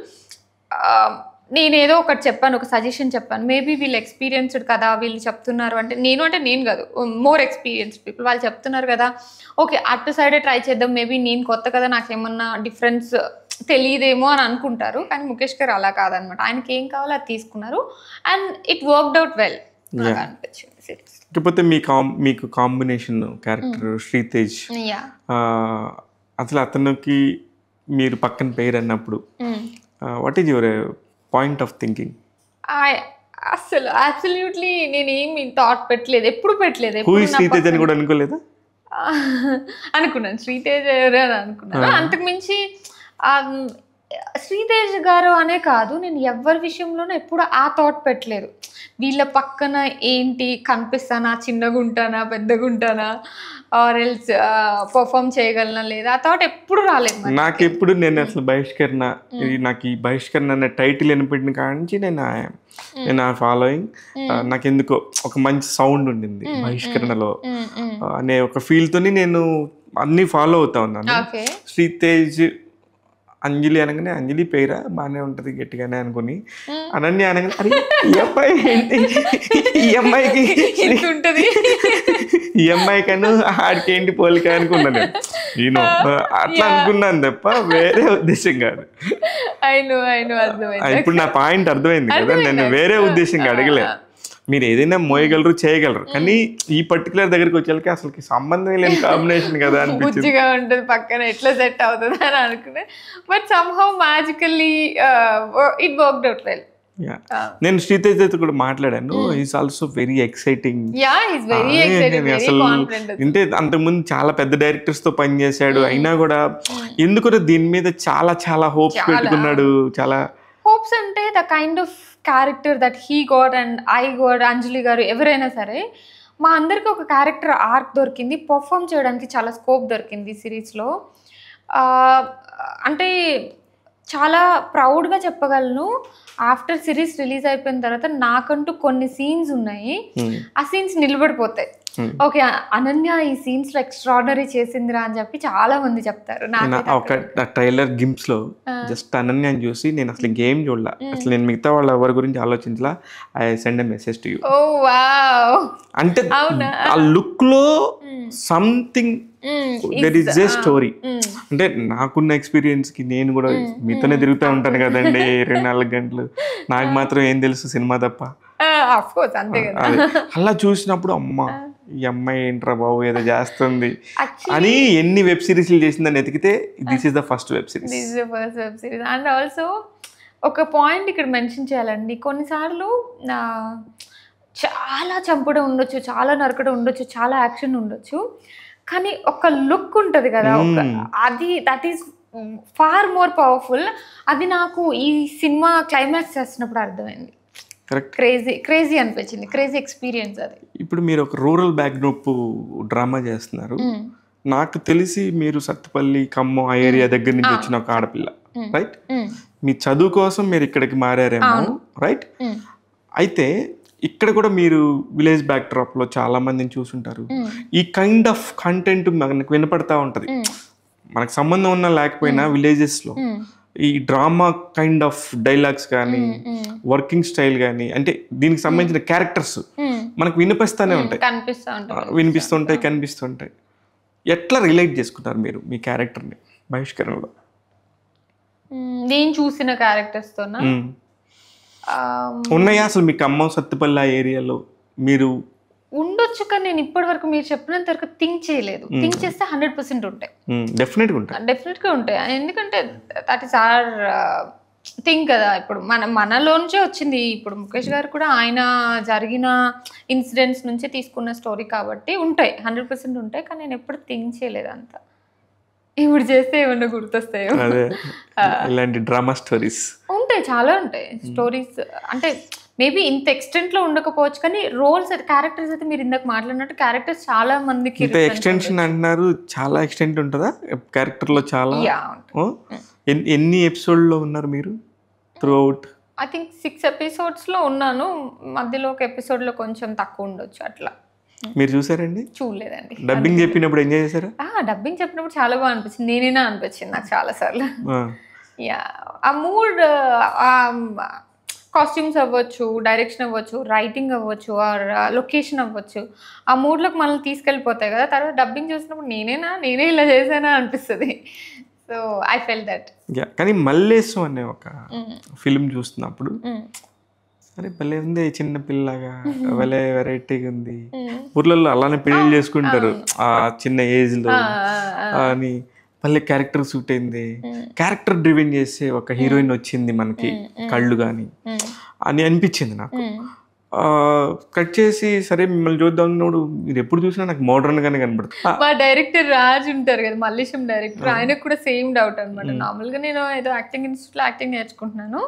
నేను ఏదో ఒకటి చెప్పాను ఒక సజెషన్ చెప్పాను మేబీ వీళ్ళు ఎక్స్పీరియన్స్డ్ కదా వీళ్ళు చెప్తున్నారు అంటే నేను అంటే నేను కాదు మోర్ ఎక్స్పీరియన్స్డ్ పీపుల్ వాళ్ళు చెప్తున్నారు కదా ఓకే అటు సైడే ట్రై చేద్దాం మేబీ నేను కొత్త కదా నాకేమన్నా డిఫరెన్స్ తెలియదేమో అని అనుకుంటారు కానీ ముఖేష్ గారు అలా కాదనమాట ఆయనకి ఏం కావాలో అది తీసుకున్నారు and it worked out well అనిపించింది కాకపోతే మీ కాం మీకు కాంబినేషన్ క్యారెక్టర్ mm. శ్రీతేజ్ అసలు అతనికి మీరు పక్కన పేరు అన్నప్పుడు what mm. Is your point of thinking అసలు అబ్సల్యూట్లీ నేను ఏమి థాట్ పెట్టలేదు ఎప్పుడు పెట్టలేదు శ్రీతేజ్ అని కూడా అనుకోలేదు [LAUGHS] అనుకున్నాను శ్రీతేజ్ ఎవరు అని అనుకున్నాను అంతకుమించి శ్రీతేజ్ um, గారు అనే కాదు నేను ఎవరి విషయంలోనూ ఎప్పుడు ఆ థాట్ పెట్టలేదు వీళ్ళ పక్కన ఏంటి కనిపిస్తానా చిన్నగా ఉంటానా పెద్దగా ఉంటానా ఆర్ ఎల్స్ పర్ఫామ్ చేయగలనా లేదా ఆ థాట్ ఎప్పుడు రాలేదు నాకు ఎప్పుడు నేను hmm. అసలు బహిష్కరణ ఇది hmm. నాకు ఈ బహిష్కరణ అనే టైటిల్ వినిపెట్టిన కాడి నేను నేను ఆ ఫాలోయింగ్ నాకు ఎందుకో ఒక మంచి సౌండ్ ఉండింది hmm. బహిష్కరణలో అనే ఒక ఫీల్తోని నేను అన్ని ఫాలో అవుతా ఉన్నాను శ్రీతేజ్ అంజలి అనగానే అంజలి పేరా బాగానే ఉంటుంది గట్టిగానే అనుకుని అనన్య అనగానే ఈ అమ్మాయి ఏంటి ఈ అమ్మాయికి ఉంటుంది ఈ అమ్మాయి కను ఆడికి ఏంటి పోలిక అనుకున్నాను నేను అట్లా అనుకున్నాను తప్ప వేరే ఉద్దేశం కాదు ఇప్పుడు నా పాయింట్ అర్థమైంది కదా నేను వేరే ఉద్దేశంగా అడగలేదు మీరు ఏదైనా మోయగలరు చేయగలరు కానీ ఈ పర్టికులర్ దగ్గరికి వచ్చేసరికి అసలు సంబంధం లేని కాంబినేషన్ కదా [LAUGHS] బుజ్జిగా ఉంటుంది పక్కన ఎట్లా సెట్ అవుతుంది అని అనుకునే but somehow magically it work out well నేను అయితే కూడా మాట్లాడాను ఈస్ ఆల్సో వెరీ ఎక్సైటింగ్ అసలు అంటే అంతకుముందు చాలా పెద్ద డైరెక్టర్స్ తో పనిచేశాడు అయినా కూడా ఎందుకు దీని మీద చాలా చాలా హోప్స్ పెట్టుకున్నాడు చాలా హోప్స్ అంటే the kind of character that he got and I got Anjali గారు ఎవరైనా సరే మా అందరికీ ఒక క్యారెక్టర్ ఆర్క్ దొరికింది పర్ఫామ్ చేయడానికి చాలా స్కోప్ దొరికింది సిరీస్లో అంటే చాలా ప్రౌడ్గా చెప్పగలను ఆఫ్టర్ సిరీస్ రిలీజ్ అయిపోయిన తర్వాత నాకంటూ కొన్ని సీన్స్ ఉన్నాయి hmm. ఆ సీన్స్ నిలబడిపోతాయి Hmm. ఓకే అనన్య ఈ సీన్స్ లో ఎక్స్ట్రాడనరీ చేసిందిరా అని చెప్పి చాలా మంది చెప్తారు ఒక ట్రైలర్ గిమ్స్ లో జస్ట్ అనన్యని చూసి నేను అసలు గేమ్ hmm. చూడాల hmm. అసలు నేను మిగతా వాళ్ళ ఎవరి గురించి ఆలోచించలా I send a message to you అంటే ఆ లుక్ లో something there is a story అంటే నాకున్న ఎక్స్పీరియన్స్ కి నేను కూడా మీతోనే తిరుగుతూ ఉంటాను కదండి ఇరవై [LAUGHS] నాలుగు గంటలు నాకు మాత్రం ఏం తెలుసు సినిమా తప్ప అలా చూసినప్పుడు అమ్మ ఈ అమ్మాయి ఏంట్రా బాబు ఏదో చేస్తుంది అని ఎన్ని వెబ్ సిరీస్లు చేసిందని ఎతికితే this is the first web series this is the first web series and also ఒక పాయింట్ ఇక్కడ మెన్షన్ చేయాలండి కొన్నిసార్లు చాలా చంపడం ఉండొచ్చు చాలా నరకడం ఉండొచ్చు చాలా యాక్షన్ ఉండొచ్చు కానీ ఒక లుక్ ఉంటుంది కదా hmm. అది that is far more powerful అది నాకు ఈ సినిమా క్లైమాక్స్ చేస్తున్నప్పుడు అర్థమైంది క్రేజీ క్రేజీ అనిపించింది క్రేజీ ఎక్స్పీరియన్స్ అది ఇప్పుడు మీరు ఒక రూరల్ బ్యాక్ డ్రామా చేస్తున్నారు నాకు తెలిసి మీరు సత్తుపల్లి ఖమ్మం ఆ ఏరియా దగ్గర నుంచి వచ్చిన ఒక ఆడపిల్ల రైట్ మీ చదువు కోసం మీరు ఇక్కడికి మారారేమో రైట్ అయితే ఇక్కడ కూడా మీరు విలేజ్ బ్యాక్ డ్రాప్ లో చాలా మందిని చూసుంటారు ఈ కైండ్ ఆఫ్ కంటెంట్ మనకు వినపడతా ఉంటది మనకు సంబంధం ఉన్నా లేకపోయినా విలేజెస్ లో ఈ డ్రామా కైండ్ ఆఫ్ డైలాగ్స్ కానీ వర్కింగ్ స్టైల్ కానీ అంటే దీనికి సంబంధించిన క్యారెక్టర్స్ మనకు వినిపిస్తూనే ఉంటాయి వినిపిస్తుంటాయి కనిపిస్తుంటాయి ఎట్లా రిలేట్ చేసుకున్నారు మీరు మీ క్యారెక్టర్ని బహిష్కరణలో నేను చూసిన క్యారెక్టర్స్ తో ఉన్నాయా అసలు మీకు అమ్మ సత్తుపల్లి ఏరియాలో మీరు ఉండొచ్చు కానీ నేను ఇప్పటి వరకు మీరు చెప్పినంత వరకు థింక్ చేయలేదు థింక్ hmm. చేస్తే హండ్రెడ్ పర్సెంట్ ఉంటాయి డెఫినెట్ hmm, ఉంటాయి డెఫినెట్గా ah, ఉంటాయి ah, ఎందుకంటే దట్ ఇస్ ఆర్ థింక్ కదా ఇప్పుడు మన మనలోంచే వచ్చింది ఇప్పుడు ముఖేష్ గారు కూడా ఆయన జరిగిన ఇన్సిడెంట్స్ నుంచే తీసుకున్న స్టోరీ కాబట్టి ఉంటాయి హండ్రెడ్ పర్సెంట్ ఉంటాయి కానీ నేను ఎప్పుడు థింక్ చేయలేదు అంత ఇప్పుడు చేస్తే ఏమన్నా గుర్తొస్తాయో ah. ఇలాంటి డ్రామా స్టోరీస్ ఉంటాయి చాలా ఉంటాయి స్టోరీస్ hmm. అంటే మేబీ ఇంత ఎక్స్టెంట్ లో ఉండకపోవచ్చు కానీ రోల్స్ క్యారెక్టర్స్ అయితే మీరు ఇందాక మాట్లాడినట్టు క్యారెక్టర్స్ చాలా మందికి ఎక్స్టెన్షన్ అంటున్నారు చాలా ఎక్స్టెంట్ ఉంటుందా క్యారెక్టర్ లో చాలా ఎన్ని ఎపిసోడ్ లో ఉన్నారు మీరు throughout I think six episodes లో ఉన్నాను మధ్యలో ఒక ఎపిసోడ్ లో కొంచెం తక్కువ ఉండొచ్చు అట్లా మీరు చూసారండి చూడలేదండి డబ్బింగ్ చెప్పినప్పుడు ఎంజాయ్ చేశారు డబ్బింగ్ చెప్పినప్పుడు చాలా బాగా అనిపించింది నేనేనా అనిపించింది నాకు చాలా సార్లు యా ఆ మూడ్ కాస్ట్యూమ్స్ అవ్వచ్చు డైరెక్షన్ అవ్వచ్చు రైటింగ్ అవ్వచ్చు ఆర్ లొకేషన్ uh, అవ్వచ్చు ఆ మూడ్లోకి మనల్ని తీసుకెళ్ళిపోతాయి కదా తర్వాత డబ్బింగ్ చూసినప్పుడు నేనేనా నేనే ఇలా చేశానా అనిపిస్తుంది సో ఐ ఫెల్ దట్ కానీ మల్లేసు అనే ఒక ఫిలిం చూస్తున్నప్పుడు అరే భలే ఉంది చిన్న పిల్లగా భలే వెరైటీగా ఉంది ఊర్లలో అలానే పెళ్లి చేసుకుంటారు ఆ చిన్న ఏజ్ లో అని మళ్ళీ క్యారెక్టర్ సూట్ అయింది క్యారెక్టర్ డ్రివెన్ చేసే ఒక హీరోయిన్ వచ్చింది మనకి కళ్ళు కానీ అని అనిపించింది నాకు కట్ చేసి సరే మిమ్మల్ని చూద్దాం అన్నప్పుడు మీరు ఎప్పుడు చూసినా నాకు మోడర్న్ గానే కనబడుతుంది మా డైరెక్టర్ రాజ్ ఉంటారు కదా మల్లేశం డైరెక్టర్ ఆయనకు కూడా సేమ్ డౌట్ అనమాట నార్మల్గా నేను ఏదో యాక్టింగ్ లో యాక్టింగ్ నేర్చుకుంటున్నాను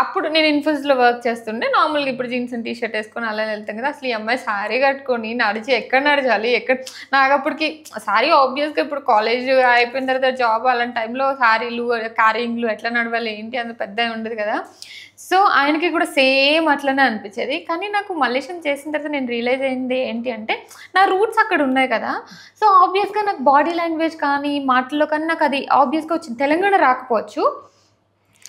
అప్పుడు నేను ఇన్ఫోసిస్లో వర్క్ చేస్తుండే నార్మల్గా ఇప్పుడు జీన్స్ అండ్ టీషర్ట్ వేసుకొని అలా వెళ్తాను కదా అసలు ఈ అమ్మాయి సారీ కట్టుకొని నడిచి ఎక్కడ నడచాలి ఎక్కడ నాకు అప్పటికి సారీ ఆబ్వియస్గా ఇప్పుడు కాలేజ్ అయిపోయిన తర్వాత జాబ్ అలాంటి టైంలో శారీలు క్యారింగ్లు ఎట్లా నడవాలి ఏంటి అంత పెద్ద ఉండదు కదా సో ఆయనకి కూడా సేమ్ అట్లనే అనిపించేది కానీ నాకు మలేషియన్ చేసిన తర్వాత నేను రియలైజ్ అయింది ఏంటి అంటే నా రూట్స్ అక్కడ ఉన్నాయి కదా సో ఆబ్వియస్గా నాకు బాడీ లాంగ్వేజ్ కానీ మాటల్లో కానీ నాకు అది ఆబ్వియస్గా వచ్చింది తెలంగాణ రాకపోవచ్చు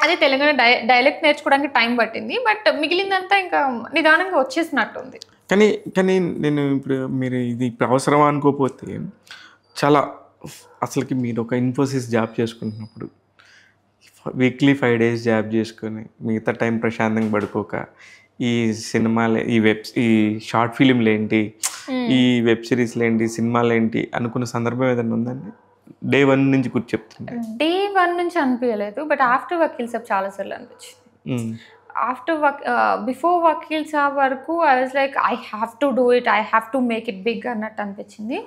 అదే తెలంగాణ డై డైలెక్ట్ నేర్చుకోవడానికి టైం పట్టింది బట్ మిగిలిందంతా ఇంకా నిదానంగా వచ్చేసినట్టు ఉంది కానీ కానీ నేను ఇప్పుడు మీరు ఇది ఇప్పుడు అవసరమా అనుకోపోతే చాలా అసలుకి మీరు ఒక ఇన్ఫోసిస్ జాబ్ చేసుకుంటున్నప్పుడు వీక్లీ ఫైవ్ డేస్ జాబ్ చేసుకొని మిగతా టైం ప్రశాంతంగా పడుకోక ఈ సినిమాలే ఈ వెబ్ ఈ షార్ట్ ఫిలింలు ఏంటి ఈ వెబ్ సిరీస్లు ఏంటి సినిమాలు ఏంటి అనుకున్న సందర్భం ఏదైనా ఉందండి డే వన్ నుంచి గుర్తు చెప్తుంది డే వన్ నుంచి అనిపించలేదు బట్ ఆఫ్టర్ వకీల్ సాబ్ చాలా సార్లు అనిపించింది ఆఫ్టర్ వక్ బిఫోర్ వకీల్ సాబ్ వరకు I was like I have to do it I have to make it big అన్నట్టు అనిపించింది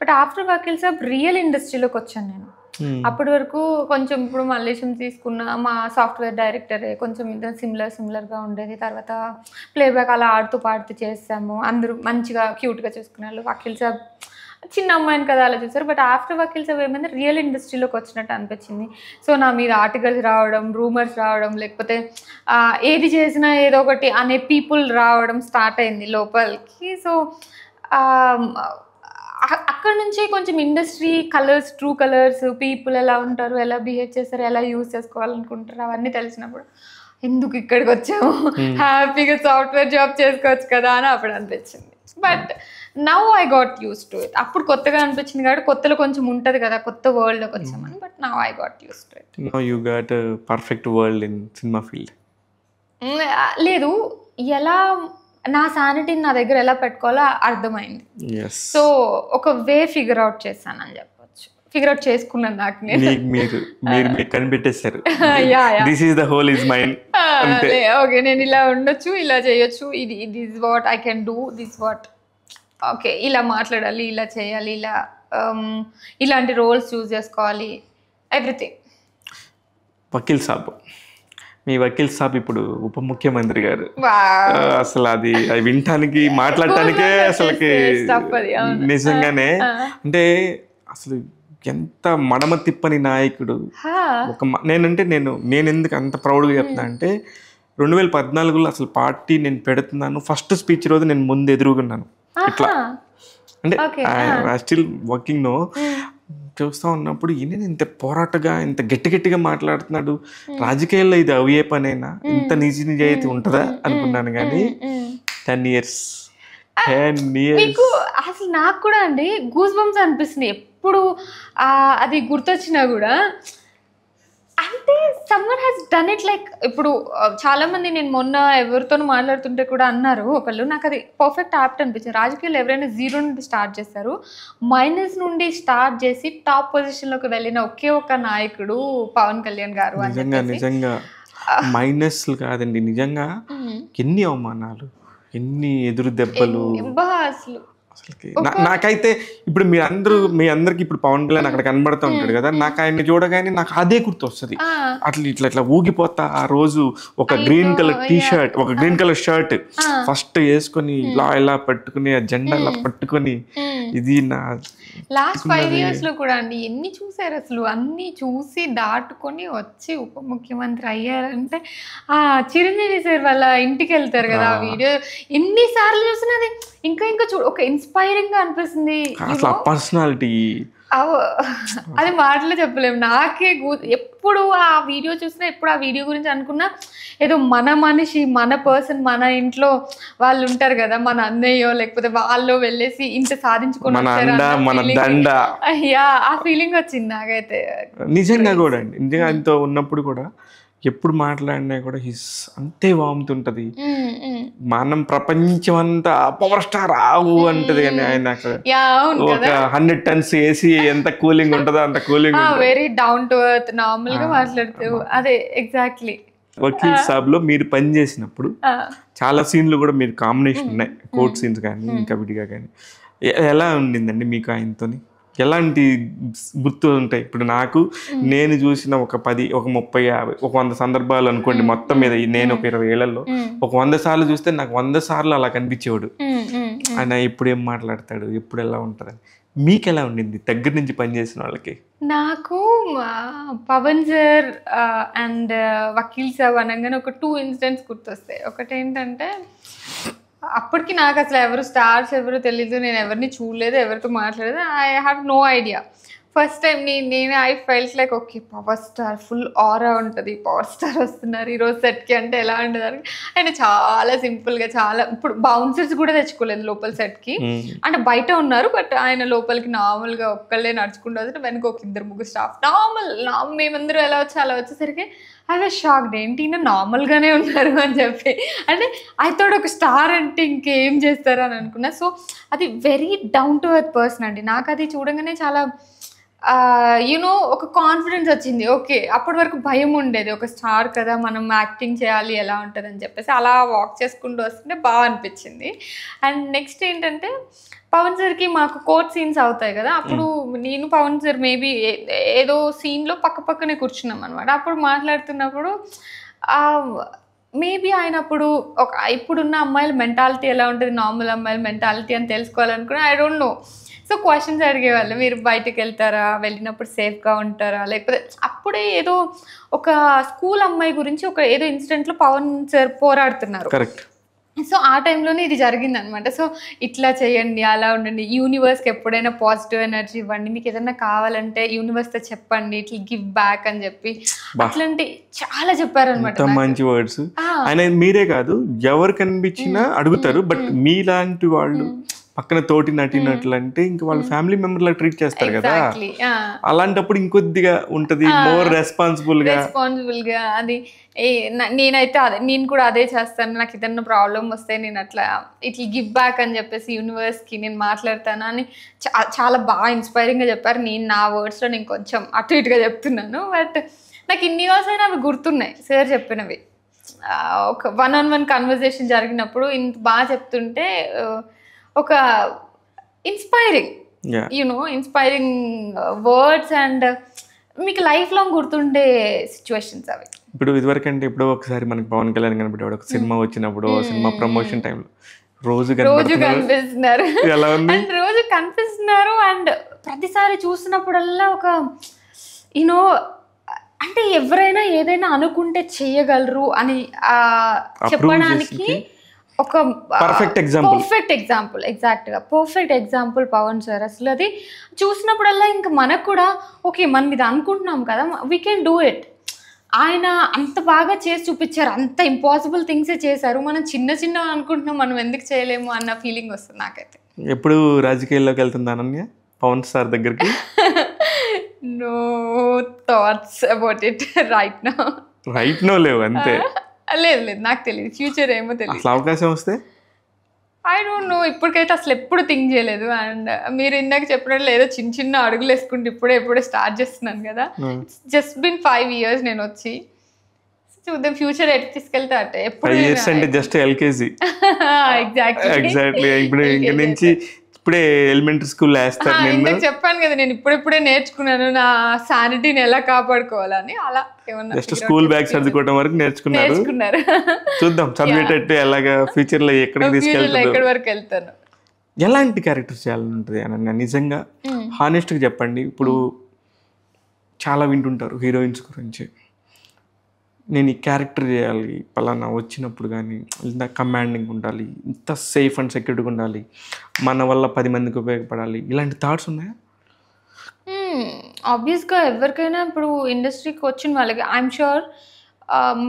but after Vakeel Saab real ఇండస్ట్రీలోకి వచ్చాను నేను hmm. అప్పటి వరకు కొంచెం ఇప్పుడు మల్లేశం తీసుకున్న మా సాఫ్ట్వేర్ డైరెక్టర్ కొంచెం ఇద్దరు సిమిలర్ గా ఉండేది తర్వాత ప్లేబ్యాక్ అలా ఆడుతూ పాడుతూ చేస్తాము అందరూ మంచిగా క్యూట్ గా చూసుకున్నారు వకీల్ సాబ్ చిన్న అమ్మాయిని కదా అలా చూసారు బట్ ఆఫ్టర్ వకీల్ సబ్ ఏమైంది రియల్ ఇండస్ట్రీలోకి వచ్చినట్టు అనిపించింది సో నా మీద ఆర్టికల్స్ రావడం రూమర్స్ రావడం లేకపోతే ఏది చేసినా ఏదో ఒకటి అనే పీపుల్ రావడం స్టార్ట్ అయింది లోపలికి సో అక్కడ నుంచి కొంచెం industry colours true colours people ఎలా ఉంటారు ఎలా బిహేవ్ చేస్తారు ఎలా యూజ్ చేసుకోవాలనుకుంటారు అవన్నీ తెలిసినప్పుడు ఎందుకు ఇక్కడికి వచ్చాము హ్యాపీగా సాఫ్ట్వేర్ జాబ్ చేసుకోవచ్చు కదా అని అప్పుడు అనిపించింది but now I got used to it అప్పుడు కొత్తగా అనిపించింది కాబట్టి కొత్తలో కొంచెం ఉంటుంది కదా కొత్త వరల్డ్ లోకి వచ్చామని but now I got used to it no you got perfect world in cinema field లేదు ఎలా నా శానిటీని నా దగ్గర ఎలా పెట్టుకోవాలో అర్థమైంది సో ఒక వే ఫిగర్ అవుట్ చేశాను అని చెప్పొచ్చు ఫిగర్ అవుట్ చేసుకున్నాను నాకు నేను మీరు [LAUGHS] ah. కనిపెట్టేశారు this the whole is okay నేను ఇలా ఉండొచ్చు ఇలా చేయొచ్చు ఇది this what I can do this what okay ఇలా మాట్లాడాలి ఇలా చేయాలి ఇలా um, ఇలాంటి రోల్స్ చూస్ చేసుకోవాలి ఎవ్రీథింగ్ వకీల్ సాబ్ మీ వకీల్ సాబ్ ఇప్పుడు ఉప ముఖ్యమంత్రి గారు అసలు అది అవి వినటానికి మాట్లాడటానికే అసలుకి నిజంగానే అంటే అసలు ఎంత మడమ తిప్పని నాయకుడు ఒక నేనంటే నేను నేను ఎందుకు అంత ప్రౌడ్గా చెప్తున్నా అంటే రెండు వేల పద్నాలుగులో అసలు పార్టీ నేను పెడుతున్నాను ఫస్ట్ స్పీచ్ రోజు నేను ముందు ఎదురుకున్నాను అంటే స్టిల్ వర్కింగ్ నో చూస్తూ ఉన్నప్పుడు ఈయన ఇంత పోరాటగా ఇంత గట్టి గట్టిగా మాట్లాడుతున్నాడు రాజకీయాల్లో ఇది అవి ఏ పనైనా ఇంత నిజ నిజాయితీ ఉంటుందా అనుకున్నాను కానీ టెన్ ఇయర్స్ టెన్ ఇయర్స్ అసలు నాకు కూడా అండి గూస్ బంప్స్ అనిపిస్తుంది ఎప్పుడు అది గుర్తొచ్చినా కూడా అంటే someone has done it like ఇప్పుడు చాలా మంది నేను మొన్న ఎవరితో మాట్లాడుతుంటే కూడా అన్నారు ఒకళ్ళు నాకు అది పర్ఫెక్ట్ యాప్ట్ అనిపించింది రాజకీయాలు ఎవరైనా జీరో నుండి స్టార్ట్ చేస్తారు మైనస్ నుండి స్టార్ట్ చేసి టాప్ పొజిషన్లోకి వెళ్ళిన ఒకే ఒక నాయకుడు పవన్ కళ్యాణ్ గారు నిజంగా నిజంగా మైనస్ కాదండి నిజంగా ఎన్ని అవమానాలు ఎన్ని ఎదురు దెబ్బలు అసలు అసలుకి నాకైతే ఇప్పుడు మీరు అందరూ మీ అందరికి ఇప్పుడు పవన్ కళ్యాణ్ అక్కడ కనబడుతూ ఉంటాడు కదా నాకు ఆయన్ని చూడగానే నాకు అదే గుర్తు వస్తుంది అట్లా ఇట్లా ఇట్లా ఊగిపోతా ఆ రోజు ఒక గ్రీన్ కలర్ టీ షర్ట్ ఒక గ్రీన్ కలర్ షర్ట్ ఫస్ట్ వేసుకొని ఇలా ఇలా పట్టుకుని ఆ జెండా ఇలా పట్టుకొని ఇది నా లాస్ట్ ఫైవ్ ఇయర్స్ లో కూడా అండి ఎన్ని చూసారు అసలు అన్ని చూసి దాటుకొని వచ్చి ఉప ముఖ్యమంత్రి అయ్యారంటే ఆ చిరంజీవి సార్ వాళ్ళ ఇంటికి వెళ్తారు కదా ఆ వీడియో ఎన్నిసార్లు చూసినది ఇంకా ఇంకా చూడు ఒక ఇన్స్పైరింగ్ గా అనిపిస్తుంది అసలు పర్సనాలిటీ అది మాటలు చెప్పలేము నాకే ఎప్పుడు ఆ వీడియో చూసినా ఎప్పుడు ఆ వీడియో గురించి అనుకున్నా ఏదో మన మనిషి మన పర్సన్ మన ఇంట్లో వాళ్ళు ఉంటారు కదా మన అన్నయ్యో లేకపోతే వాళ్ళు వెళ్ళేసి ఇంత సాధించుకుని ఆ ఫీలింగ్ వచ్చింది నాకైతే నిజంగా కూడా అండి నిజంగా hmm. ఇంత ఉన్నప్పుడు కూడా ఎప్పుడు మాట్లాడినా కూడా హిస్ అంతే వాముతుంటది మనం ప్రపంచం అంతా పవర్ స్టార్ ఆవు అంటది కానీ ఆయన ఒక హండ్రెడ్ టన్స్ ఏసీ ఎంత కూలింగ్ ఉంటుందో అంత cooling very down to earth normal గా మాట్లాడుతూ అదే ఎగ్జాక్ట్లీ వకీల్ సాబ్ లో మీరు పని చేసినప్పుడు చాలా సీన్లు కూడా మీరు కాంబినేషన్ ఉన్నాయి కోర్ట్ సీన్స్ కానీ ఇంకా విడిగా కానీ ఎలా ఉండిందండి మీకు ఆయనతోని ఎలాంటి గుర్తులు ఉంటాయి ఇప్పుడు నాకు నేను చూసిన ఒక పది ఒక ముప్పై యాభై ఒక వంద సందర్భాలు అనుకోండి మొత్తం మీద నేను ఒక ఇరవై ఏళ్ళల్లో ఒక వంద సార్లు చూస్తే నాకు వంద సార్లు అలా కనిపించేవాడు ఆయన ఎప్పుడు ఏం మాట్లాడతాడు ఎప్పుడు ఎలా ఉంటుందని మీకు ఎలా ఉండింది దగ్గర నుంచి పనిచేసిన వాళ్ళకి నాకు పవన్ సార్ అండ్ వకీల్ సాబ్ అనగానే ఒక టూ ఇన్సిడెంట్స్ గుర్తొస్తాయి ఒకటి ఏంటంటే అప్పటికి నాకు అసలు ఎవరు స్టార్స్ ఎవరు తెలీదు నేను ఎవరిని చూడలేదు ఎవరితో మాట్లాడలేదు I have no idea first time నేను నేనే I felt like okay power star full aura ఉంటుంది పవర్ స్టార్ వస్తున్నారు ఈరోజు సెట్కి అంటే ఎలా ఉండదు అండ్ చాలా సింపుల్గా చాలా ఇప్పుడు బౌన్సర్స్ కూడా తెచ్చుకోలేదు లోపల సెట్కి అంటే hmm. బయట ఉన్నారు బట్ ఆయన లోపలికి నార్మల్గా ఒక్కళ్ళే నడుచుకుంటూ వస్తే వెనక ఒక ఇద్దరు ముగ్గురు స్టాఫ్ నార్మల్ మేమందరూ ఎలా వచ్చి అలా వచ్చేసరికి ఐ వాజ్ షాక్ ఏంటి ఈయన నార్మల్గానే ఉన్నారు అని చెప్పి అంటే ఐ థాట్ ఒక స్టార్ అంటే ఇంకేం చేస్తారు అని అనుకున్నా సో అది very down to earth person అండి నాకు అది చూడంగానే చాలా యూనో ఒక కాన్ఫిడెన్స్ వచ్చింది ఓకే అప్పటి వరకు భయం ఉండేది ఒక స్టార్ కదా మనం యాక్టింగ్ చేయాలి ఎలా ఉంటుంది అని చెప్పేసి అలా వాక్ చేసుకుంటూ వస్తుంటే బాగా అనిపించింది అండ్ నెక్స్ట్ ఏంటంటే పవన్ సార్కి మాకు కోర్ట్ సీన్స్ అవుతాయి కదా అప్పుడు hmm. నేను పవన్ సార్ మేబీ ఏదో సీన్లో పక్క పక్కనే కూర్చున్నాం అనమాట అప్పుడు మాట్లాడుతున్నప్పుడు మేబీ ఆయన అప్పుడు ఒక ఇప్పుడున్న అమ్మాయిల మెంటాలిటీ ఎలా ఉంటుంది నార్మల్ అమ్మాయిల మెంటాలిటీ అని తెలుసుకోవాలనుకుని I don't know so questions అడిగేవాళ్ళు మీరు బయటకు వెళ్తారా వెళ్ళినప్పుడు సేఫ్గా ఉంటారా లేకపోతే అప్పుడే ఏదో ఒక స్కూల్ అమ్మాయి గురించి ఒక ఏదో ఇన్సిడెంట్లో పవన్ సార్ పోరాడుతున్నారు కరెక్ట్ సో ఆ టైంలోనే ఇది జరిగింది అనమాట సో ఇట్లా చేయండి అలా ఉండండి యూనివర్స్కి ఎప్పుడైనా పాజిటివ్ ఎనర్జీ ఇవ్వండి మీకు ఏదైనా కావాలంటే యూనివర్స్తో చెప్పండి ఇట్లా గివ్ బ్యాక్ అని చెప్పి అట్లాంటి చాలా చెప్పారనమాట మంచి వర్డ్స్ ఆయన మీరే కాదు ఎవరు కనిపించినా అడుగుతారు బట్ మీలాంటి వాళ్ళు పక్కన తోటి నటినట్లు అంటే ఇంకా వాళ్ళ ఫ్యామిలీ మెంబర్ లా ట్రీట్ చేస్తారు కదా అలాంటప్పుడు ఇంకొద్దిగా ఉంటది మోర్ రెస్పాన్సిబుల్ గా రెస్పాన్సిబుల్ గా అది నేనైతే అదే నేను కూడా అదే చేస్తాను నాకు ఏదన్నా ప్రాబ్లం వస్తే నేను అట్లా ఇట్లా గివ్ బ్యాక్ అని చెప్పేసి యూనివర్స్కి నేను మాట్లాడతాను అని చాలా బాగా ఇన్స్పైరింగ్ గా చెప్పారు నేను నా వర్డ్స్లో నేను కొంచెం అటు ఇటుగా చెప్తున్నాను బట్ నాకు ఇన్ని ఇయర్స్ అయినా అవి గుర్తున్నాయి సార్ చెప్పినవి ఒక వన్ ఆన్ వన్ కన్వర్జేషన్ జరిగినప్పుడు ఇంత బాగా చెప్తుంటే ఒక inspiring you know inspiring words and మీకు లైఫ్ లాంగ్ గుర్తుండే సిచ్యువేషన్స్ అవి ఇప్పుడు ఇదివరకు అంటే ఇప్పుడు ఒకసారి మనకి పవన్ కళ్యాణ్ కనిపెట్టేవాడు ఒక సినిమా hmm. వచ్చినప్పుడు సినిమా ప్రమోషన్ hmm. టైంలో రోజు రోజు కనిపిస్తున్నారు అండ్ [LAUGHS] రోజు కనిపిస్తున్నారు అండ్ ప్రతిసారి చూసినప్పుడల్లా ఒక యూనో అంటే ఎవరైనా ఏదైనా అనుకుంటే చేయగలరు అని చెప్పడానికి ఒక perfect example perfect example exact గా పర్ఫెక్ట్ ఎగ్జాంపుల్ పవన్ సార్ అసలు అది చూసినప్పుడల్లా ఇంకా మనకు కూడా ఓకే మనం ఇది అనుకుంటున్నాం కదా వీ కెన్ డూ ఇట్ ఆయన అంత బాగా చేసి చూపించారు అంత ఇంపాసిబుల్ థింగ్సే చేశారు మనం చిన్న చిన్న అనుకుంటున్నాం మనం ఎందుకు చేయలేము అన్న ఫీలింగ్ వస్తుంది నాకైతే ఎప్పుడు రాజకీయాల్లోకి వెళ్తుంది అనన్య పవన్ సార్ దగ్గరికి no thoughts about it right no right no లేవు అంతే [LAUGHS] లేదు లేదు నాకు తెలియదు ఫ్యూచర్ ఏమో తెలియదు అవకాశం వస్తే ఐ డోంట్ నో ఇప్పటికైతే అసలు ఎప్పుడు థింక్ చేయలేదు అండ్ uh, మీరు ఇందాక చెప్పినట్లు ఏదో చిన్న చిన్న అడుగులు వేసుకుంటే ఇప్పుడే ఎప్పుడే స్టార్ట్ చేస్తున్నాను కదా జస్ట్ బిన్ ఫైవ్ ఇయర్స్ నేను వచ్చి చూద్దాం ఫ్యూచర్ ఎట్ తీసుకెళ్తా అంటే ఎప్పుడు అంటే జస్ట్ ఎల్కేజీ ఎగ్జాక్ట్లీ ఎగ్జాక్ట్లీ ఇప్పుడు ఇంక నుంచి ఇప్పుడే ఎలిమెంటరీ స్కూల్ వేస్తారు నేను చెప్పాను కదా నేను ఇప్పుడిప్పుడే నేర్చుకున్నాను నా శానిటీని ఎలా కాపాడుకోవాలని అలా జస్ట్ స్కూల్ బ్యాగ్ సర్దుకోవడం వరకు నేర్చుకున్నారు చూద్దాం చదివేటట్టు ఎలాగా ఫ్యూచర్ లో ఎక్కడ తీసుకెళ్తాను వరకు వెళ్తాను ఎలాంటి క్యారెక్టర్స్ చేయాలంటది అనన్న నిజంగా హానెస్ట్గా hmm. చెప్పండి ఇప్పుడు hmm. చాలా వింటుంటారు హీరోయిన్స్ గురించి నేను ఈ క్యారెక్టర్ చేయాలి పలానా వచ్చినప్పుడు కానీ ఇంత కమాండింగ్ ఉండాలి ఇంత సేఫ్ అండ్ సెక్యూర్గా ఉండాలి మన వల్ల పది మందికి ఉపయోగపడాలి ఇలాంటి థాట్స్ ఉన్నాయా ఆబ్వియస్గా hmm, ఎవరికైనా ఇప్పుడు ఇండస్ట్రీకి వచ్చిన వాళ్ళకి ఐఎమ్ షూర్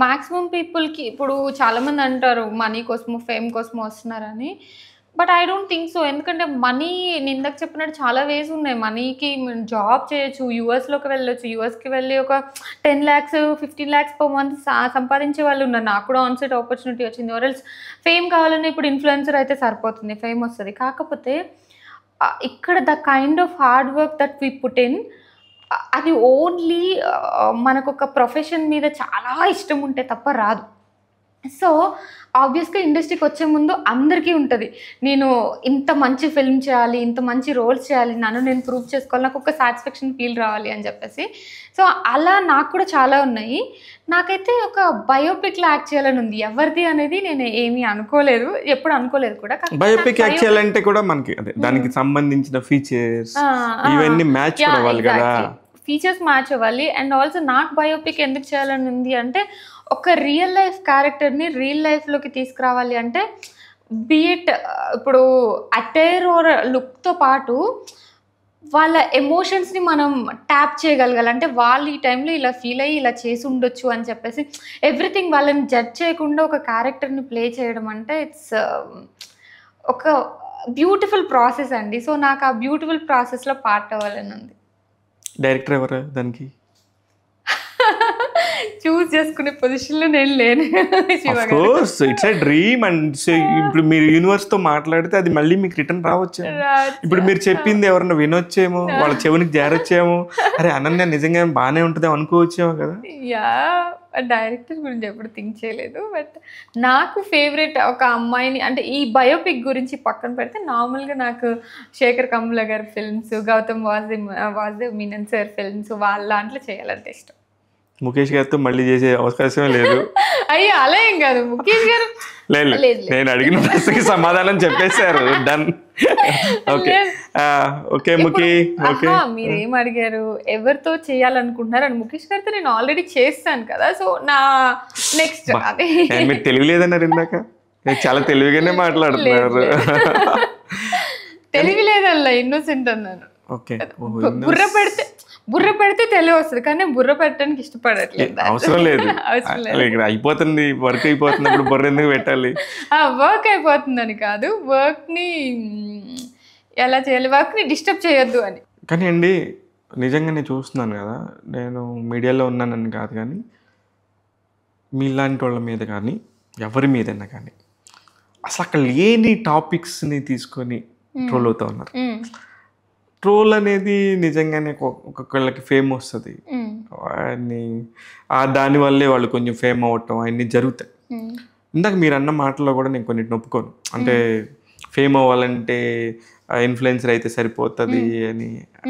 మ్యాక్సిమం పీపుల్కి ఇప్పుడు చాలామంది అంటారు మనీ కోసము ఫేమ్ కోసము వస్తున్నారని but I don't think so ఎందుకంటే మనీ నేను ఇందాక చెప్పినట్టు చాలా వేస్ ఉన్నాయి మనీకి జాబ్ చేయొచ్చు యూఎస్లోకి వెళ్ళొచ్చు యూఎస్కి వెళ్ళి ఒక ten lakhs fifteen lakhs per month సంపాదించే వాళ్ళు ఉన్నారు నాకు కూడా ఆన్సెట్ ఆపర్చునిటీ వచ్చింది ఎల్స్ ఫేమ్ కావాలని ఇప్పుడు ఇన్ఫ్లుయెన్సర్ అయితే సరిపోతుంది ఫేమ్ వస్తుంది కాకపోతే ఇక్కడ the kind of hard work that we put in అది ఓన్లీ మనకు ఒక ప్రొఫెషన్ మీద చాలా ఇష్టం ఉంటే తప్ప రాదు సో ఆబ్వియస్గా ఇండస్ట్రీకి వచ్చే ముందు అందరికీ ఉంటుంది నేను ఇంత మంచి ఫిల్మ్ చేయాలి ఇంత మంచి రోల్స్ చేయాలి నన్ను నేను ప్రూవ్ చేసుకోవాలి నాకు ఒక సాటిస్ఫాక్షన్ ఫీల్ రావాలి అని చెప్పేసి సో అలా నాకు కూడా చాలా ఉన్నాయి నాకైతే ఒక బయోపిక్లో యాక్ట్ చేయాలని ఉంది ఎవరిది అనేది నేను ఏమీ అనుకోలేదు ఎప్పుడు అనుకోలేదు కూడా బయోపిక్ యాక్ట్ చేయాలంటే కూడా మనకి అదే దానికి సంబంధించిన ఫీచర్స్ ఇవన్నీ మ్యాచ్ కదా ఫీచర్స్ మ్యాచ్ అవ్వాలి అండ్ ఆల్సో నాకు బయోపిక్ ఎందుకు చేయాలని ఉంది అంటే ఒక రియల్ లైఫ్ క్యారెక్టర్ని రియల్ లైఫ్లోకి తీసుకురావాలి అంటే బీట్ uh, ఇప్పుడు అటైర్ ఓర్ లుక్తో పాటు వాళ్ళ ఎమోషన్స్ని మనం ట్యాప్ చేయగలగాలి అంటే వాళ్ళు ఈ టైంలో ఇలా ఫీల్ అయ్యి ఇలా చేసి ఉండొచ్చు అని చెప్పేసి ఎవ్రీథింగ్ వాళ్ళని జడ్జ్ చేయకుండా ఒక క్యారెక్టర్ని ప్లే చేయడం అంటే ఇట్స్ um, ఒక బ్యూటిఫుల్ ప్రాసెస్ అండి సో నాకు ఆ బ్యూటిఫుల్ ప్రాసెస్లో పార్ట్ అవ్వాలని ఉంది డైరెక్టర్ ఎవరు దానికి చూస్ [LAUGHS] చేసుకునే పొజిషన్ లో నేను లేను course it's a dream and ఇప్పుడు మీరు యూనివర్స్ తో మాట్లాడితే అది మళ్ళీ మీకు రిటర్న్ రావచ్చు ఇప్పుడు మీరు చెప్పింది ఎవరన్నా వినొచ్చేమో వాళ్ళ చెవునికి జారొచ్చేమో అరే అనన్య నిజంగా బాగానే ఉంటుంది అనుకోవచ్చేమో కదా యా డైరెక్టర్ గురించి ఎప్పుడు థింక్ చేయలేదు బట్ నాకు ఫేవరెట్ ఒక అమ్మాయిని అంటే ఈ బయోపిక్ గురించి పక్కన పెడితే నార్మల్గా నాకు శేఖర్ కమ్ల గారి ఫిల్మ్స్ గౌతమ్ వాజ్ వాసుదేవ్ మీనన్ సార్ ఫిల్మ్స్ వాళ్ళ దాంట్లో చేయాలంటే ఇష్టం ముఖేష్ గారితో మళ్ళీ చేసే అవకాశం లేదు [LAUGHS] అయ్యా అలా ఏం కాదు ముఖేష్ గారు లేదు నేను అడిగిన ప్రశ్నకి సమాధానం చెప్పేశారు డన్ ఓకే ఓకే ముఖి ఓకే మీరు ఏం అడిగారు ఎవరితో చేయాలనుకుంటున్నారు అని ముఖేష్ గారితో నేను ఆల్రెడీ చేస్తాను కదా సో నా నెక్స్ట్ అదే మీరు లేదన్నారు ఇందాక నేను చాలా తెలివిగానే మాట్లాడుతున్నారు [LAUGHS] తెలివి లేదల్లా ఇన్నోసెంట్ అన్నాను ఓకే బుర్ర పెడితే బుర్ర పెడితే తెలివి వస్తుంది కానీ బుర్ర పెట్టడానికి ఇష్టపడట్లేదు అవసరం [LAUGHS] లేదు ఇక్కడ అయిపోతుంది వర్క్ అయిపోతుంది బుర్ర ఎందుకు పెట్టాలి వర్క్ అయిపోతుందని కాదు వర్క్ ని ఎలా చేయాలి వర్క్ ని డిస్టర్బ్ చేయొద్దు అని కానీ అండి నిజంగా నేను చూస్తున్నాను కదా నేను మీడియాలో ఉన్నానని కాదు కానీ మీలాంటి వాళ్ళ మీద కానీ ఎవరి మీదైనా కానీ అసలు అక్కడ లేని టాపిక్స్ని తీసుకొని ట్రోల్ అవుతా ఉన్నారు ట్రోల్ అనేది నిజంగానే ఒక్కొక్కళ్ళకి ఫేమ్ వస్తుంది వాడిని ఆ దానివల్లే వాళ్ళు కొంచెం ఫేమ్ అవ్వటం అవన్నీ జరుగుతాయి ఇందాక మీరు అన్న మాటల్లో కూడా నేను కొన్నిటిని ఒప్పుకోను అంటే ఫేమ్ అవ్వాలంటే ఇన్ఫ్లుయెన్సర్ అయితే సరిపోతుంది అని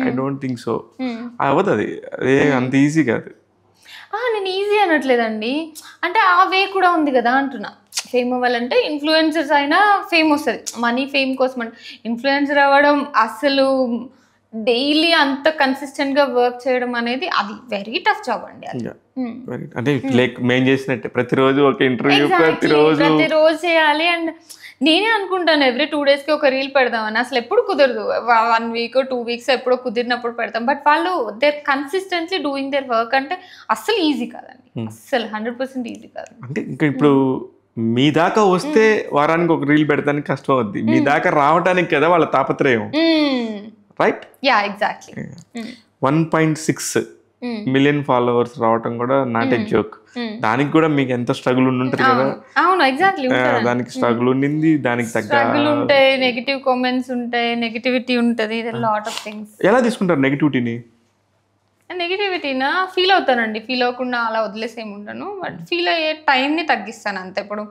ఐ డోంట్ థింక్ సో అవ్వదు అదే అంత ఈజీ కాదు నేను ఈజీ అనట్లేదండి అంటే ఆ వే కూడా ఉంది కదా అంటున్నా ఫేమ్ అవ్వాలంటే ఇన్ఫ్లుయెన్సర్స్ అయినా ఫేమ్ వస్తుంది మనీ ఫేమ్ కోసం ఇన్ఫ్లుయెన్సర్ అవ్వడం అస్సలు డైలీ అంత కన్సిస్టెంట్ గా వర్క్ చేయడం అనేది అది వెరీ టఫ్ జాబ్ అండి hmm. అంటే లైక్ hmm. మేము చేసినట్టే ప్రతిరోజు ఒక ఇంటర్వ్యూ ప్రతిరోజు ప్రతిరోజు చేయాలి అండ్ నేనే అనుకుంటాను ఎవ్రీ టూ డేస్ కి ఒక రీల్ పెడదామని అసలు ఎప్పుడు కుదరదు వన్ వీక్ టూ వీక్స్ ఎప్పుడో కుదిరినప్పుడు పెడతాం బట్ వాళ్ళు their consistency doing their work అంటే అస్సలు ఈజీ కాదండి hmm. అస్సలు హండ్రెడ్ పర్సెంట్ ఈజీ కాదు అంటే ఇంకా ఇప్పుడు మీ దాకా వస్తే వారానికి ఒక రీల్ పెడతానికి కష్టం అవుద్ది మీ దాకా రావడానికి కదా వాళ్ళ తాపత్రయం right yeah exactly one point six million followers రావటం కూడా నాట్ ఎ జోక్ దానికి కూడా మీకు ఎంత స్ట్రగుల్ ఉంటుంటది కదా అవును ఎగ్జాక్ట్లీ దానికి స్ట్రగుల్ mm. ఉండింది దానికి తగ్గ స్ట్రగుల్ ఉంటాయి నెగటివ్ కామెంట్స్ ఉంటాయి నెగటివిటీ ఉంటది లాట్ ఆఫ్ థింగ్స్ ఎలా తీసుకుంటారు నెగటివిటీని నెగిటివిటీనా ఫీల్ అవుతానండి ఫీల్ అవ్వకుండా అలా వదిలేసేమి ఉండను బట్ ఫీల్ అయ్యే టైంని తగ్గిస్తాను అంతే ఇప్పుడు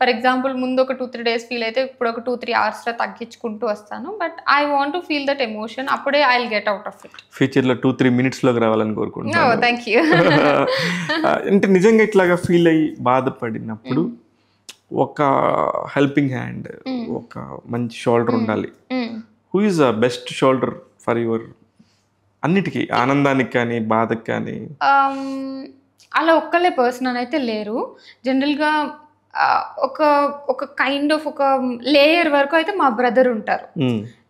ఫర్ ఎగ్జాంపుల్ ముందు ఒక టూ త్రీ డేస్ ఫీల్ అయితే ఇప్పుడు ఒక టూ త్రీ అవర్స్లో తగ్గించుకుంటూ వస్తాను but I want to feel that emotion అప్పుడే I get out of it ఫ్యూచర్లో టూ త్రీ మినిట్స్లోకి రావాలని కోరుకుంటున్నాను థ్యాంక్ యూ [LAUGHS] అంటే నిజంగా ఇట్లాగా ఫీల్ అయ్యి బాధపడినప్పుడు mm. ఒక హెల్పింగ్ హ్యాండ్ mm. ఒక మంచి షోల్డర్ mm. ఉండాలి who is best shoulder for your అన్నిటికీ ఆనందానికి కానీ బాధకి కానీ అలా ఒక్కళ్ళే పర్సన్ అని అయితే లేరు జనరల్గా ఒక ఒక కైండ్ ఆఫ్ ఒక లేయర్ వరకు అయితే మా బ్రదర్ ఉంటారు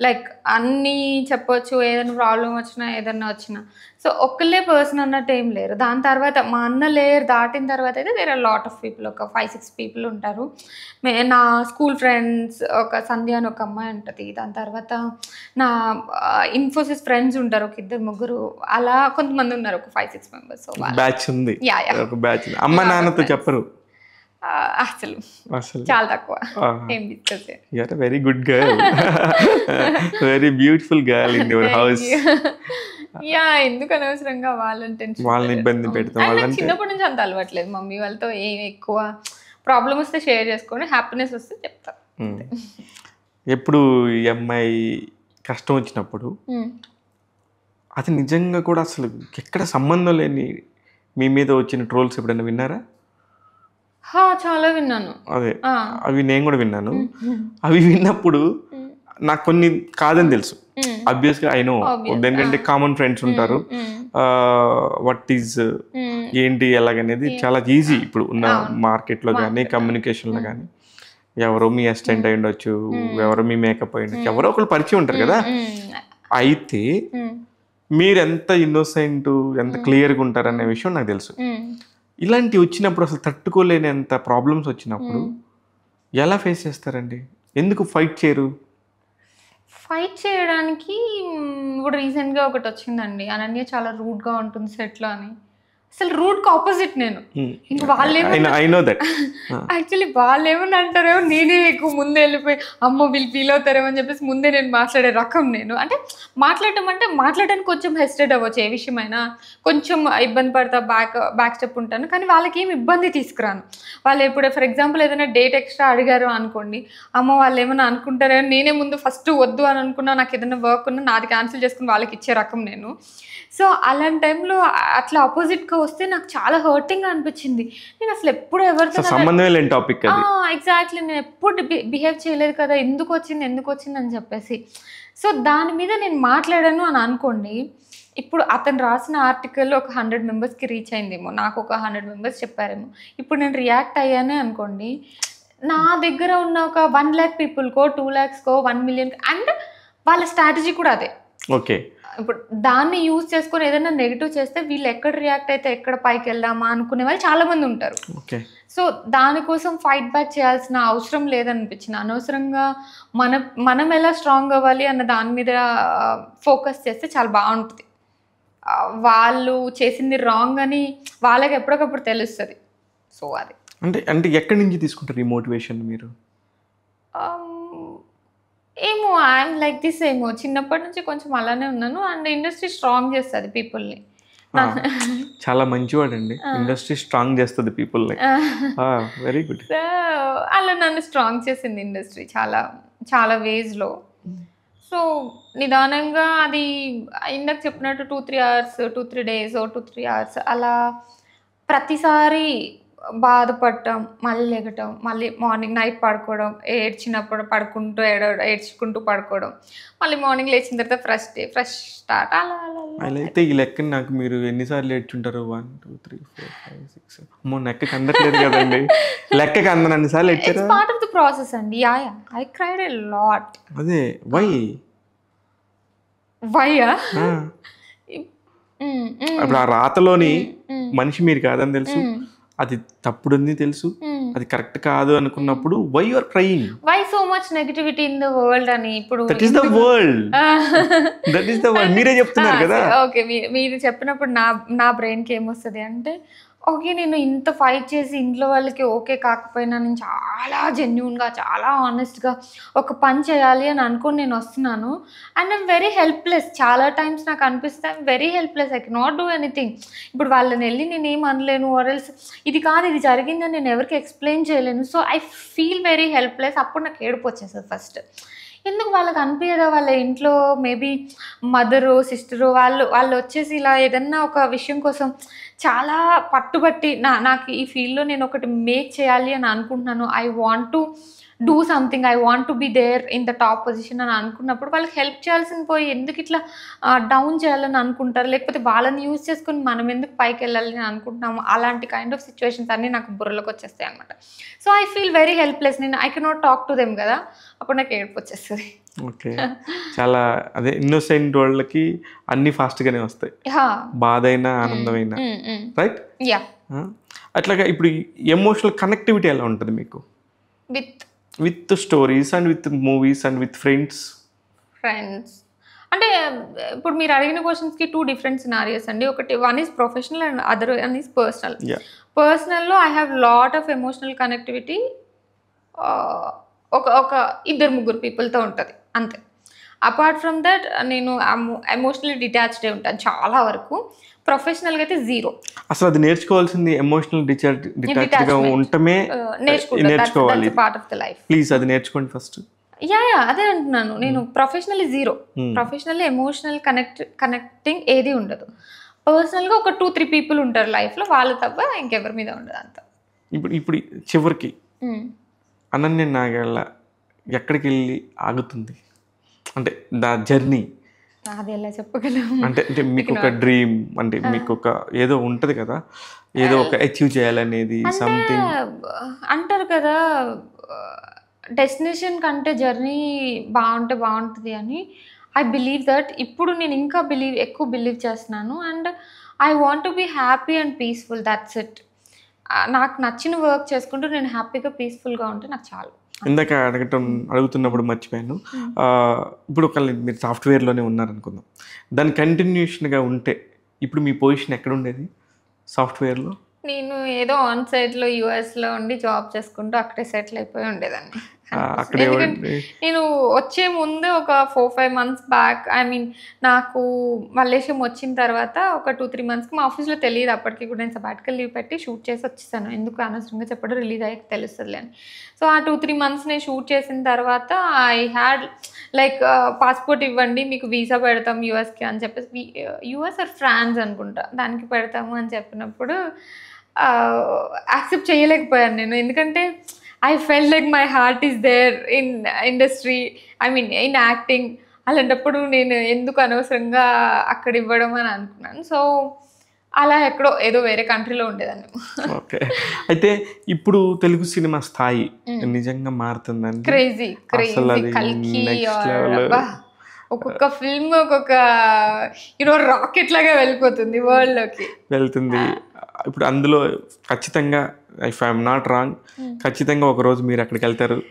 లైక్ hmm. అన్నీ చెప్పొచ్చు ఏదైనా ప్రాబ్లం వచ్చినా ఏదన్నా వచ్చినా సో ఒక్కలే పర్సన్ అన్నట్టు ఏం లేరు దాని తర్వాత మా అన్న లేయర్ దాటిన తర్వాత అయితే there are lot of people ఒక ఫైవ్ సిక్స్ పీపుల్ ఉంటారు మే నా స్కూల్ ఫ్రెండ్స్ ఒక సంధ్య అని ఒక అమ్మాయి ఉంటుంది దాని తర్వాత నా ఇన్ఫోసిస్ ఫ్రెండ్స్ ఉంటారు ఒక ఇద్దరు ముగ్గురు అలా కొంతమంది ఉన్నారు ఒక ఫైవ్ సిక్స్ మెంబర్స్ బ్యాచ్ ఉంది అమ్మ నాన్నతో చెప్పరు అసలు అసలు చాలా తక్కువ ఏం discuss very good girl very beautiful girl in your house yeah ఎందుకు అనవసరంగా వాళ్ళని టెన్షన్ వాళ్ళని ఇబ్బంది పెడతాం వాళ్ళని చిన్నప్పటి నుంచి అంత అలవాట్లేదు మమ్మీ వాళ్ళతో ఏం ఎక్కువ ప్రాబ్లం వస్తే షేర్ చేసుకొని హ్యాపీనెస్ వస్తే చెప్తా hmm. ఎప్పుడు ఈ కష్టం వచ్చినప్పుడు hmm. అది నిజంగా కూడా అసలు ఎక్కడ సంబంధం లేని మీ మీద వచ్చిన ట్రోల్స్ ఎప్పుడైనా విన్నారా చాలా విన్నాను అదే అవి నేను కూడా విన్నాను అవి విన్నప్పుడు నాకు కొన్ని కాదని తెలుసు అబ్బియస్ గా ఐ ఎందుకంటే కామన్ ఫ్రెండ్స్ ఉంటారు వట్ ఈజ్ ఏంటి ఎలాగనేది చాలా ఈజీ ఇప్పుడు ఉన్న మార్కెట్లో కానీ కమ్యూనికేషన్లో కానీ ఎవరో మీ అసిస్టెంట్ అయి ఉండొచ్చు ఎవరో మీ మేకప్ అయి ఉండొచ్చు ఎవరో ఒకరు పరిచయం ఉంటారు కదా అయితే మీరు ఎంత ఇన్నోసెంట్ ఎంత క్లియర్గా ఉంటారనే విషయం నాకు తెలుసు ఇలాంటివి వచ్చినప్పుడు అసలు తట్టుకోలేనంత ప్రాబ్లమ్స్ వచ్చినప్పుడు ఎలా ఫేస్ చేస్తారండి ఎందుకు ఫైట్ చేయరు ఫైట్ చేయడానికి ఇప్పుడు రీసెంట్గా ఒకటి వచ్చిందండి అనన్య చాలా రూడ్గా ఉంటుంది సెట్లో అని అసలు రూట్ కి ఆపోజిట్ నేను యాక్చువల్లీ వాళ్ళు ఏమని యాక్చువల్లీ అంటారేమో నేనే ఎక్కువ ముందే వెళ్ళిపోయి అమ్మ వీళ్ళు ఫీల్ అవుతారేమో అని చెప్పేసి ముందే నేను మాట్లాడే రకం నేను అంటే మాట్లాడటం అంటే మాట్లాడడానికి కొంచెం హెస్టెడ్ అవ్వచ్చు ఏ విషయమైనా కొంచెం ఇబ్బంది పడతా బ్యాక్ బ్యాక్ స్టెప్ ఉంటాను కానీ వాళ్ళకి ఏమి ఇబ్బంది తీసుకురాను వాళ్ళు ఇప్పుడు ఫర్ ఎగ్జాంపుల్ ఏదైనా డేట్ ఎక్స్ట్రా అడిగారు అనుకోండి అమ్మ వాళ్ళు ఏమైనా అనుకుంటారేమో నేనే ముందు ఫస్ట్ వద్దు అని అనుకున్నా నాకు ఏదైనా వర్క్ ఉన్నా నాది క్యాన్సిల్ చేసుకుని వాళ్ళకి ఇచ్చే రకం నేను సో అలాంటి టైంలో అట్లా గా వస్తే నాకు చాలా హర్టింగ్ అనిపించింది నేను అసలు ఎప్పుడు ఎవరితో సంబంధం టాపిక్ ఎగ్జాక్ట్లీ నేను ఎప్పుడు బిహేవ్ చేయలేదు కదా ఎందుకు వచ్చింది ఎందుకు వచ్చింది అని చెప్పేసి సో దాని మీద నేను మాట్లాడాను అని అనుకోండి ఇప్పుడు అతను రాసిన ఆర్టికల్ ఒక హండ్రెడ్ మెంబర్స్కి రీచ్ అయిందేమో నాకు ఒక హండ్రెడ్ మెంబర్స్ చెప్పారేమో ఇప్పుడు నేను రియాక్ట్ అయ్యానే అనుకోండి నా దగ్గర ఉన్న ఒక వన్ ల్యాక్ పీపుల్కో టూ ల్యాక్స్కో వన్ మిలియన్ అండ్ వాళ్ళ స్ట్రాటజీ కూడా అదే ఓకే ఇప్పుడు దాన్ని యూజ్ చేసుకొని ఏదైనా నెగిటివ్ చేస్తే వీళ్ళు ఎక్కడ రియాక్ట్ అయితే ఎక్కడ పైకి వెళ్దామా అనుకునే వాళ్ళు చాలా మంది ఉంటారు సో దానికోసం ఫైట్ బ్యాక్ చేయాల్సిన అవసరం లేదనిపించింది అనవసరంగా మన మనం ఎలా స్ట్రాంగ్ అవ్వాలి అన్న దాని మీద ఫోకస్ చేస్తే చాలా బాగుంటుంది వాళ్ళు చేసింది రాంగ్ అని వాళ్ళకి ఎప్పటికప్పుడు తెలుస్తుంది సో అది అంటే అంటే ఎక్కడి నుంచి తీసుకుంటారు ఈ మోటివేషన్ మీరు um, ఏమో ఐఎమ్ లైక్ దిస్ ఏమో చిన్నప్పటి నుంచి కొంచెం అలానే ఉన్నాను అండ్ ఇండస్ట్రీ స్ట్రాంగ్ చేస్తుంది పీపుల్ని చాలా మంచివాడండి అండి ఇండస్ట్రీ స్ట్రాంగ్ చేస్తుంది పీపుల్ని వెరీ గుడ్ అలా నన్ను స్ట్రాంగ్ చేసింది ఇండస్ట్రీ చాలా చాలా వేజ్లో సో నిదానంగా అది ఇందాక చెప్పినట్టు two three hours two three days two three hours అలా ప్రతిసారి బాధపడటం మళ్ళీ ఎగటం మళ్ళీ మార్నింగ్ నైట్ పడుకోవడం ఏడ్చినప్పుడు పడుకుంటూ ఏడ ఏడ్చుకుంటూ పడుకోవడం మళ్ళీ మార్నింగ్ లేచిన తర్వాత ఫ్రెష్ డే ఫ్రెష్ స్టార్ట్ అలా అలా అయితే ఈ లెక్కని నాకు మీరు ఎన్నిసార్లు ఏడ్చుంటారు one two three four five six అమ్మో లెక్కకి కందట్లేదు కదండి [LAUGHS] లెక్కకి కందనన్ని సార్లు ఏడ్చారు పార్ట్ ఆఫ్ ది ప్రాసెస్ అండి yeah yeah I cried a lot అదే వై వైయా [LAUGHS] mm, mm. అప్పుడు ఆ రాతలోని mm, మనిషి మీరు కాదని తెలుసు అది తప్పుడుంది తెలుసు అది కరెక్ట్ కాదు అనుకున్నప్పుడు why are crying why so much negativity in the world అని ఇప్పుడు that is the world that is the world మీరే చెప్తున్నారు [LAUGHS] కదా ఓకే మీరు చెప్పినప్పుడు నా నా బ్రెయిన్ కి ఏమొస్తది అంటే ఓకే నేను ఇంత ఫైట్ చేసి ఇంట్లో వాళ్ళకి ఓకే కాకపోయినా నేను చాలా జెన్యున్గా చాలా ఆనెస్ట్గా ఒక పని చేయాలి అని అనుకుని నేను వస్తున్నాను అండ్ ఐమ్ వెరీ హెల్ప్లెస్ చాలా టైమ్స్ నాకు అనిపిస్తే very helpless I not do anything ఇప్పుడు వాళ్ళని వెళ్ళి నేను ఏం అనలేను ఆర్ఎల్స్ ఇది కాదు ఇది జరిగిందని నేను ఎవరికి ఎక్స్ప్లెయిన్ చేయలేను so I feel very helpless అప్పుడు నాకు ఏడుపు వచ్చేస్తుంది ఫస్ట్ ఎందుకు వాళ్ళకి అనిపించదా వాళ్ళ ఇంట్లో మేబీ మదరు సిస్టరు వాళ్ళు వాళ్ళు వచ్చేసి ఇలా ఏదన్నా ఒక విషయం కోసం చాలా పట్టుబట్టి నా నాకు ఈ ఫీల్డ్లో నేను ఒకటి మేక్ చేయాలి అని అనుకుంటున్నాను I want to do something I want to be there in the top position అని అనుకున్నప్పుడు వాళ్ళకి హెల్ప్ చేయాల్సిన పోయి ఎందుకు ఇట్లా డౌన్ చేయాలని అనుకుంటారు లేకపోతే వాళ్ళని యూజ్ చేసుకుని మనం ఎందుకు పైకి వెళ్ళాలి అని అనుకుంటున్నాము అలాంటి కైండ్ ఆఫ్ సిచ్యువేషన్స్ అన్నీ నాకు బుర్రలోకి వచ్చేస్తాయి అనమాట so I feel very helpless నేను I cannot talk to them కదా అప్పుడు నాకు ఏడుపు వచ్చేస్తుంది ఓకే చాలా అదే ఇన్నోసెంట్ వాళ్ళకి అన్ని ఫాస్ట్ గానే వస్తాయి బాధ అయినా ఆనందమైనా రైట్ అట్లాగా ఇప్పుడు ఎమోషనల్ కనెక్టివిటీ ఎలా ఉంటుంది మీకు with with stories and with movies and with friends friends అంటే ఇప్పుడు మీరు అడిగిన క్వశ్చన్స్కి టూ డిఫరెంట్ సినారియస్ అండి ఒకటి one is professional and other one is personal పర్సనల్లో I have lot of emotional connectivity ఒక ఒక ఇద్దరు ముగ్గురు పీపుల్తో ఉంటుంది అంతే అపార్ట్ ఫ్రమ్ దట్ నేను ఎమోషనలీ డిటాచ్డ్ ఉంటాను చాలా వరకు ప్రొఫెషనల్గా అయితే జీరో అసలు అది నేర్చుకోవాల్సింది ఎమోషనల్ ఉండటమే uh, నేర్చుకోవాలి part of the life please అది నేర్చుకోండి ఫస్ట్ యా యా అదే అంటున్నాను నేను professionally zero professionally emotional connect connecting ఏది ఉండదు పర్సనల్గా ఒక టూ త్రీ పీపుల్ ఉంటారు లైఫ్లో వాళ్ళు తప్ప ఇంకెవరి మీద ఉండదు అంత ఇప్పుడు ఇప్పుడు చివరికి hmm. అనన్య నాగేళ్ళ ఎక్కడికి వెళ్ళి ఆగుతుంది అంటే దా జర్నీ అది ఎలా చెప్పగలం అంటే అంటే మీకు ఒక డ్రీమ్ అంటే మీకు ఒక ఏదో ఉంటుంది కదా ఏదో ఒక అచీవ్ చేయాలనేది సంథింగ్ అంటారు కదా డెస్టినేషన్ కంటే జర్నీ బాగుంటే బాగుంటుంది అని ఐ బిలీవ్ దట్ ఇప్పుడు నేను ఇంకా బిలీవ్ ఎక్కువ బిలీవ్ చేస్తున్నాను and I want be happy and peaceful that's it నాకు నచ్చిన వర్క్ చేసుకుంటూ నేను హ్యాపీగా పీస్ఫుల్గా ఉంటే నాకు చాలు ఇందాక అడగటం అడుగుతున్నప్పుడు మర్చిపోయాను ఇప్పుడు ఒకళ్ళు మీరు సాఫ్ట్వేర్లోనే ఉన్నారనుకుందాం దాని కంటిన్యూషన్గా ఉంటే ఇప్పుడు మీ పొజిషన్ ఎక్కడ ఉండేది సాఫ్ట్వేర్లో నేను ఏదో ఆన్ సైడ్లో యూఎస్లో ఉండి జాబ్ చేసుకుంటూ అక్కడే సెటిల్ అయిపోయి ఉండేదాన్ని [LAUGHS] నేను వచ్చే ముందు ఒక four five months back I mean నాకు మలేషియం వచ్చిన తర్వాత ఒక టూ త్రీ మంత్స్కి మా ఆఫీస్లో తెలియదు అప్పటికి కూడా నేను సబాటికల్ లీవ్ పెట్టి షూట్ చేసి వచ్చేసాను ఎందుకు అనవసరంగా చెప్పడం రిలీజ్ అయ్యాక తెలుస్తుంది అని సో ఆ టూ త్రీ మంత్స్ నేను షూట్ చేసిన తర్వాత ఐ హ్యాడ్ లైక్ పాస్పోర్ట్ ఇవ్వండి మీకు వీసా పెడతాం యుఎస్కి అని చెప్పేసి యుఎస్ ఆర్ ఫ్రాన్స్ అనుకుంటా దానికి పెడతాము అని చెప్పినప్పుడు యాక్సెప్ట్ చేయలేకపోయాను నేను ఎందుకంటే I fell like my heart is there in industry I mean in acting అలాంటప్పుడు నేను ఎందుకు అనవసరంగా అక్కడ ఇవ్వడం అని అనుకున్నాను సో అలా ఎక్కడో ఏదో వేరే కంట్రీలో ఉండేదాన్ని ఓకే అయితే ఇప్పుడు తెలుగు సినిమా స్థాయి hmm. నిజంగా మారుతుందండి క్రేజీ క్రేజీ ఒక్కొక్క ఫిల్మ్ ఒక్కొక్క ఈరో రాకెట్ లాగా వెళ్ళిపోతుంది వరల్డ్ లోకి వెళ్తుంది ఇప్పుడు అందులో ఖచ్చితంగా ఇఫ్ ఐఎమ్ నాట్ రాంగ్ ఖచ్చితంగా ఒక రోజు మీరు అక్కడికి వెళ్తారు mm,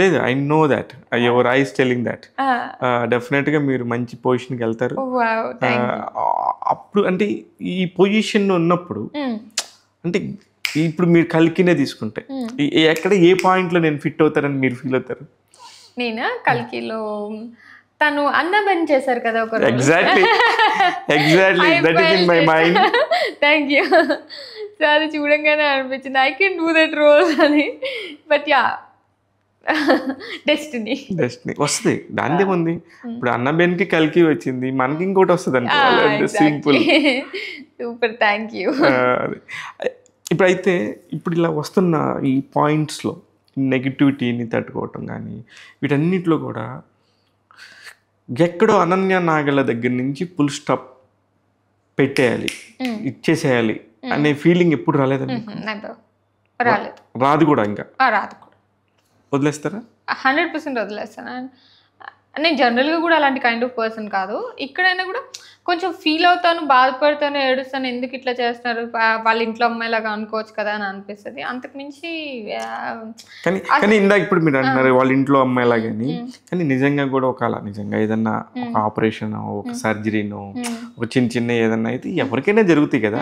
లేదు I know that your eyes telling that definite గా మీరు మంచి కి వెళ్తారు oh, ah, అప్పుడు అంటే ఈ పొజిషన్ ఉన్నప్పుడు hmm. అంటే ఇప్పుడు మీరు కలికినే తీసుకుంటే hmm. ఎక్కడ ఏ పాయింట్లో నేను ఫిట్ అవుతారని మీరు ఫీల్ అవుతారు నేను కల్కిలో తను అన్నం అన్నమని చేశారు కదా ఒక exactly exactly that is in my mind thank you so అది చూడంగానే అనిపించింది I can do that role అని బట్ యా డెస్టినీ డెస్టినీ వస్తుంది దాని ఉంది ఇప్పుడు అన్న బెన్కి కలికి వచ్చింది మనకి ఇంకోటి వస్తుంది అనుకోవాలి సింపుల్ సూపర్ థ్యాంక్ యూ ఇప్పుడైతే ఇప్పుడు ఇలా వస్తున్న ఈ పాయింట్స్లో నెగిటివిటీని తట్టుకోవటం కానీ వీటన్నిటిలో కూడా ఎక్కడో అనన్య నాగల దగ్గర నుంచి ఫుల్ స్టాప్ పెట్టేయాలి ఇచ్చేసేయాలి అనే ఫీలింగ్ ఎప్పుడు రాలేదండి రాలేదు రాదు కూడా ఇంకా రాదు కూడా వదిలేస్తారా హండ్రెడ్ పర్సెంట్ వదిలేస్తాను నేను జనరల్గా కూడా అలాంటి కైండ్ ఆఫ్ పర్సన్ కాదు ఇక్కడైనా కూడా కొంచెం ఫీల్ అవుతాను బాధపడతాను ఏడుస్తాను ఎందుకు ఇట్లా చేస్తున్నారు వాళ్ళ ఇంట్లో అమ్మాయిలాగా అనుకోవచ్చు కదా అని అనిపిస్తుంది అంతకు మించి కానీ కానీ ఇందాక ఇప్పుడు మీరు అంటున్నారు వాళ్ళ ఇంట్లో అని కానీ నిజంగా కూడా ఒక నిజంగా ఏదన్నా ఒక ఆపరేషన్ ఒక సర్జరీను ఒక చిన్న చిన్న ఏదన్నా అయితే ఎవరికైనా జరుగుతాయి కదా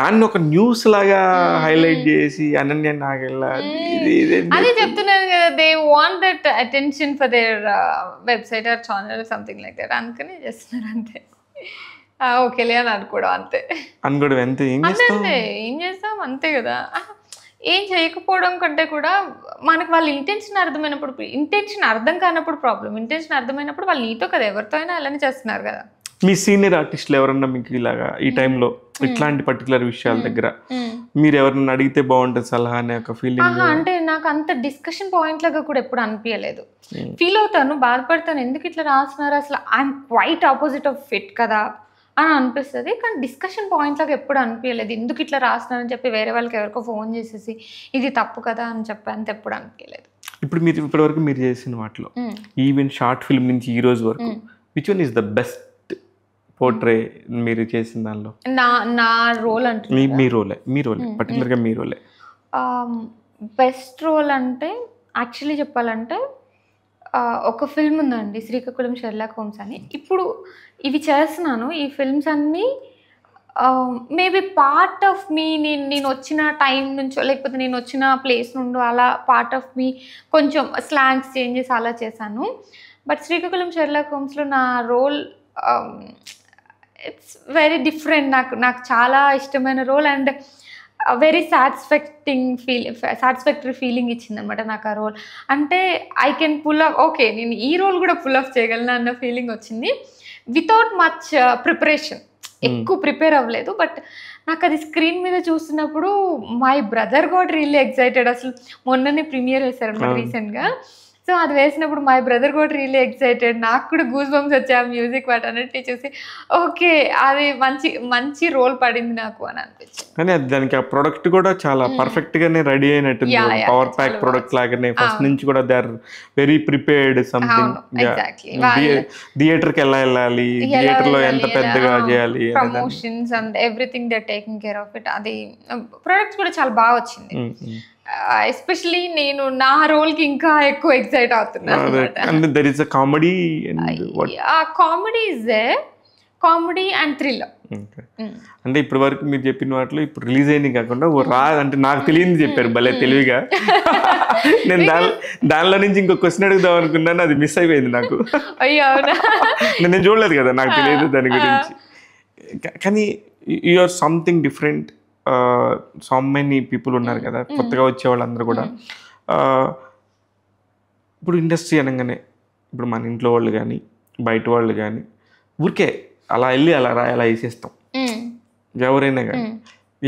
దాన్ని ఒక న్యూస్ లాగా హైలైట్ చేసి అనన్య నాగెళ్ళ అదే చెప్తున్నాను కదా they want that attention for there website website or channel something like that అనుకుని చేస్తున్నారు అంతే లే అని అనుకోవడం అంతే అనుకోవడం అంతే ఏం చేస్తాం అంతే కదా ఏం చేయకపోవడం కంటే కూడా మనకు వాళ్ళ ఇంటెన్షన్ అర్థమైనప్పుడు ఇంటెన్షన్ అర్థం కానప్పుడు ప్రాబ్లం ఇంటెన్షన్ అర్థమైనప్పుడు వాళ్ళు నీతో కదా ఎవరితో అయినా అలానే చేస్తున్నారు కదా మీ సీనియర్ ఆర్టిస్టులు ఎవరన్నా మీకు ఇలాగా ఈ టైంలో ఇట్లాంటి పర్టికులర్ విషయాల దగ్గర మీరు ఎవరన్నా అడిగితే బాగుంటుంది సలహా అనే ఒక ఫీలింగ్ అంటే నాకు అంత డిస్కషన్ పాయింట్ లాగా కూడా ఎప్పుడు అనిపించలేదు ఫీల్ అవుతాను బాధపడతాను ఎందుకు ఇట్లా రాస్తున్నారు అసలు I'm quite opposite of fit కదా అని అనిపిస్తుంది కానీ డిస్కషన్ పాయింట్ లాగా ఎప్పుడు అనిపించలేదు ఎందుకు ఇట్లా రాస్తున్నారని చెప్పి వేరే వాళ్ళకి ఎవరికో ఫోన్ చేసేసి ఇది తప్పు కదా అని చెప్పి అంత ఎప్పుడు అనిపించలేదు ఇప్పుడు మీరు ఇప్పటివరకు మీరు చేసిన వాటిలో ఈవెన్ షార్ట్ ఫిల్మ్ నుంచి ఈ రోజు వరకు which one is the best portray మీరు చేసిన దానిలో నా నా రోల్ అంటే మీ మీ రోలే మీ రోలే పర్టికులర్గా మీ రోలే బెస్ట్ రోల్ అంటే యాక్చువల్లీ చెప్పాలంటే ఒక ఫిల్మ్ ఉందండి శ్రీకాకుళం షెర్లాక్ హోమ్స్ అని ఇప్పుడు ఇవి చేస్తున్నాను ఈ ఫిల్మ్స్ అన్నీ మేబీ పార్ట్ ఆఫ్ మీ నేను నేను వచ్చిన టైం నుంచో లేకపోతే నేను వచ్చిన ప్లేస్ నుండి అలా పార్ట్ ఆఫ్ మీ కొంచెం స్లాంగ్స్ చేంజెస్ అలా చేశాను బట్ శ్రీకాకుళం షెర్లాక్ హోమ్స్లో నా రోల్ ఇట్స్ వెరీ డిఫరెంట్ నాకు నాకు చాలా ఇష్టమైన role and very satisfacting feel satisfactory feeling ఇచ్చింది అనమాట నాకు ఆ రోల్ అంటే I can pull up okay నేను ఈ రోల్ కూడా పుల్ ఆఫ్ చేయగలను అన్న ఫీలింగ్ వచ్చింది వితౌట్ మచ్ ప్రిపరేషన్ ఎక్కువ ప్రిపేర్ అవ్వలేదు బట్ నాకు అది స్క్రీన్ మీద చూస్తున్నప్పుడు my brother got really excited అసలు మొన్ననే ప్రీమియర్ అనమాట రీసెంట్గా సో అది వేసినప్పుడు మై బ్రదర్ కూడా రియలీ ఎక్సైటెడ్ నాకు కూడా గూస్ బంప్స్ వచ్చాయి ఆ మ్యూజిక్ వాటి అన్నిటి చూసి ఓకే అది మంచి మంచి రోల్ పడింది నాకు అని అనిపించింది కానీ దానికి ఆ ప్రొడక్ట్ కూడా చాలా పర్ఫెక్ట్ hmm. గానే రెడీ అయినట్టు పవర్ ప్యాక్ ప్రొడక్ట్ లాగానే ఫస్ట్ నుంచి కూడా they are very prepared something theatre కి ఎలా వెళ్ళాలి థియేటర్ లో ఎంత పెద్దగా చేయాలి promotions and everything they taking care of it అది ప్రొడక్ట్స్ కూడా చాలా బాగా వచ్చింది hmm, hmm. ఎస్పెషలీ నేను నా రోల్ కి ఇంకా ఎక్కువ ఎక్సైట్ అవుతున్నా comedy comedy is comedy and thrill అంటే ఇప్పటి వరకు మీరు చెప్పిన వాటిలో ఇప్పుడు రిలీజ్ అయింది కాకుండా ఓ రా అంటే నాకు తెలియదు చెప్పారు భలే mm, తెలివిగా mm. [LAUGHS] నేను దాని దానిలో నుంచి ఇంకో క్వశ్చన్ అడుగుదాం అనుకున్నాను అది మిస్ అయిపోయింది నాకు అయ్యో [LAUGHS] నేను చూడలేదు కదా నాకు తెలియదు దాని గురించి కానీ you are something different so many people ఉన్నారు mm. కదా mm. కొత్తగా వచ్చే వాళ్ళందరూ కూడా mm. ఇప్పుడు ఇండస్ట్రీ అనగానే ఇప్పుడు మన ఇంట్లో వాళ్ళు కానీ బయట వాళ్ళు కానీ ఊరికే అలా వెళ్ళి అలా రా అలా వేసేస్తాం ఎవరైనా కానీ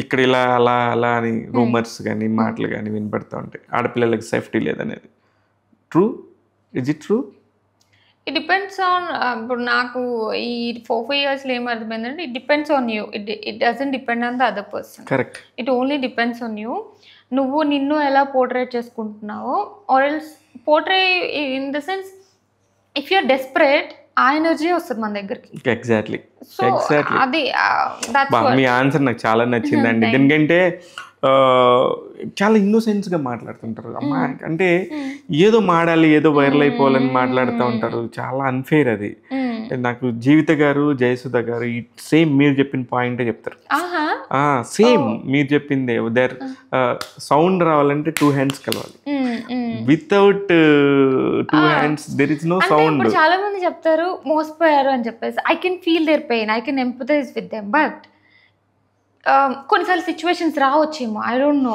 ఇక్కడ ఇలా అలా అలా అని రూమర్స్ కానీ మాటలు కానీ వినపడతా ఉంటాయి ఆడపిల్లలకి సేఫ్టీ లేదనేది true is it true it depends on ఇప్పుడు నాకు ఈ ఫోర్ ఫైవ్ ఇయర్స్లో అంటే it depends on you it it doesn't depend on the other person correct it only depends on you నువ్వు నిన్ను ఎలా పోర్ట్రేట్ చేసుకుంటున్నావో or else portray in the sense if you're desperate ఆ ఎనర్జీ వస్తుంది మన దగ్గరికి ఎగ్జాక్ట్లీ ఎగ్జాక్ట్లీ అది uh, మీ ఆన్సర్ నాకు చాలా నచ్చిందండి ఎందుకంటే [LAUGHS] చాలా ఇన్నోసెన్స్గా మాట్లాడుతుంటారు అమ్మా అంటే ఏదో మాడాలి ఏదో వైరల్ అయిపోవాలని మాట్లాడుతూ ఉంటారు చాలా అన్ఫేర్ అది నాకు జీవిత గారు జయసుధ గారు సేమ్ మీరు చెప్పిన పాయింట్ చెప్తారు సేమ్ మీరు చెప్పింది దేర్ సౌండ్ రావాలంటే టూ హ్యాండ్స్ కలవాలి without two hands there is no sound చాలా మంది చెప్తారు మోసపోయారు అని చెప్పేసి I can feel their pain I can empathize with them but Um, కొన్నిసార్లు సిచ్యువేషన్స్ రావచ్చేమో ఐ డోంట్ నో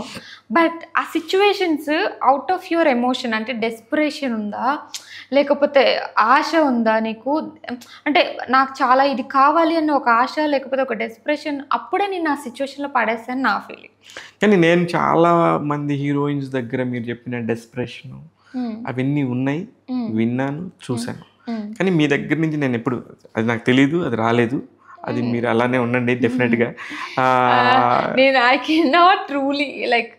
బట్ ఆ situations out of your emotion అంటే డెస్పిరేషన్ ఉందా లేకపోతే ఆశ ఉందా నీకు అంటే నాకు చాలా ఇది కావాలి అన్న ఒక ఆశ లేకపోతే ఒక డెస్పిరేషన్ అప్పుడే నేను ఆ సిచ్యువేషన్లో పడేసాను నా ఫీలింగ్ కానీ నేను చాలా మంది హీరోయిన్స్ దగ్గర మీరు చెప్పిన డెస్పిరేషన్ hmm. అవన్నీ ఉన్నాయి hmm. విన్నాను చూశాను hmm. కానీ మీ దగ్గర నుంచి నేను ఎప్పుడు అది నాకు తెలియదు అది రాలేదు అది మీరు అలానే ఉండండి గా [LAUGHS] నేను I can not truly like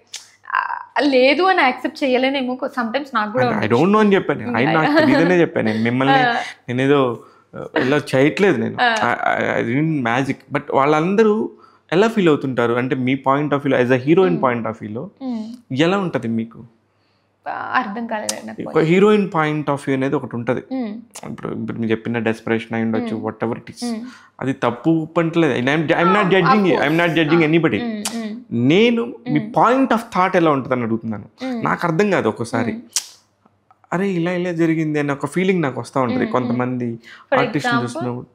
లేదు అని యాక్సెప్ట్ చేయలేనేమో సమ్ టైమ్స్ నాకు కూడా ఐ డోంట్ నో అని చెప్పాను ఐ నాకు తెలియదనే చెప్పాను నేను మిమ్మల్ని నేనేదో ఇలా చేయట్లేదు నేను మ్యాజిక్ బట్ వాళ్ళందరూ ఎలా ఫీల్ అవుతుంటారు అంటే మీ పాయింట్ ఆఫ్ వ్యూలో as a heroine point of వ్యూలో ఎలా ఉంటుంది మీకు అర్థం కాలేదు ఒక హీరోయిన్ పాయింట్ ఆఫ్ వ్యూ అనేది ఒకటి ఉంటుంది ఇప్పుడు ఇప్పుడు మీరు చెప్పిన డెస్పరేషన్ అయి ఉండొచ్చు వాట్ ఎవర్ ఇట్ ఇస్ అది తప్పు పంటలేదు I'm not judging I'm not judging anybody నేను మీ పాయింట్ ఆఫ్ థాట్ ఎలా ఉంటుంది అని అడుగుతున్నాను నాకు అర్థం కాదు ఒక్కోసారి అరే ఇలా ఇలా జరిగింది అని ఒక ఫీలింగ్ నాకు వస్తూ ఉంటుంది కొంతమంది ఆర్టిస్ట్ చూస్తున్నప్పుడు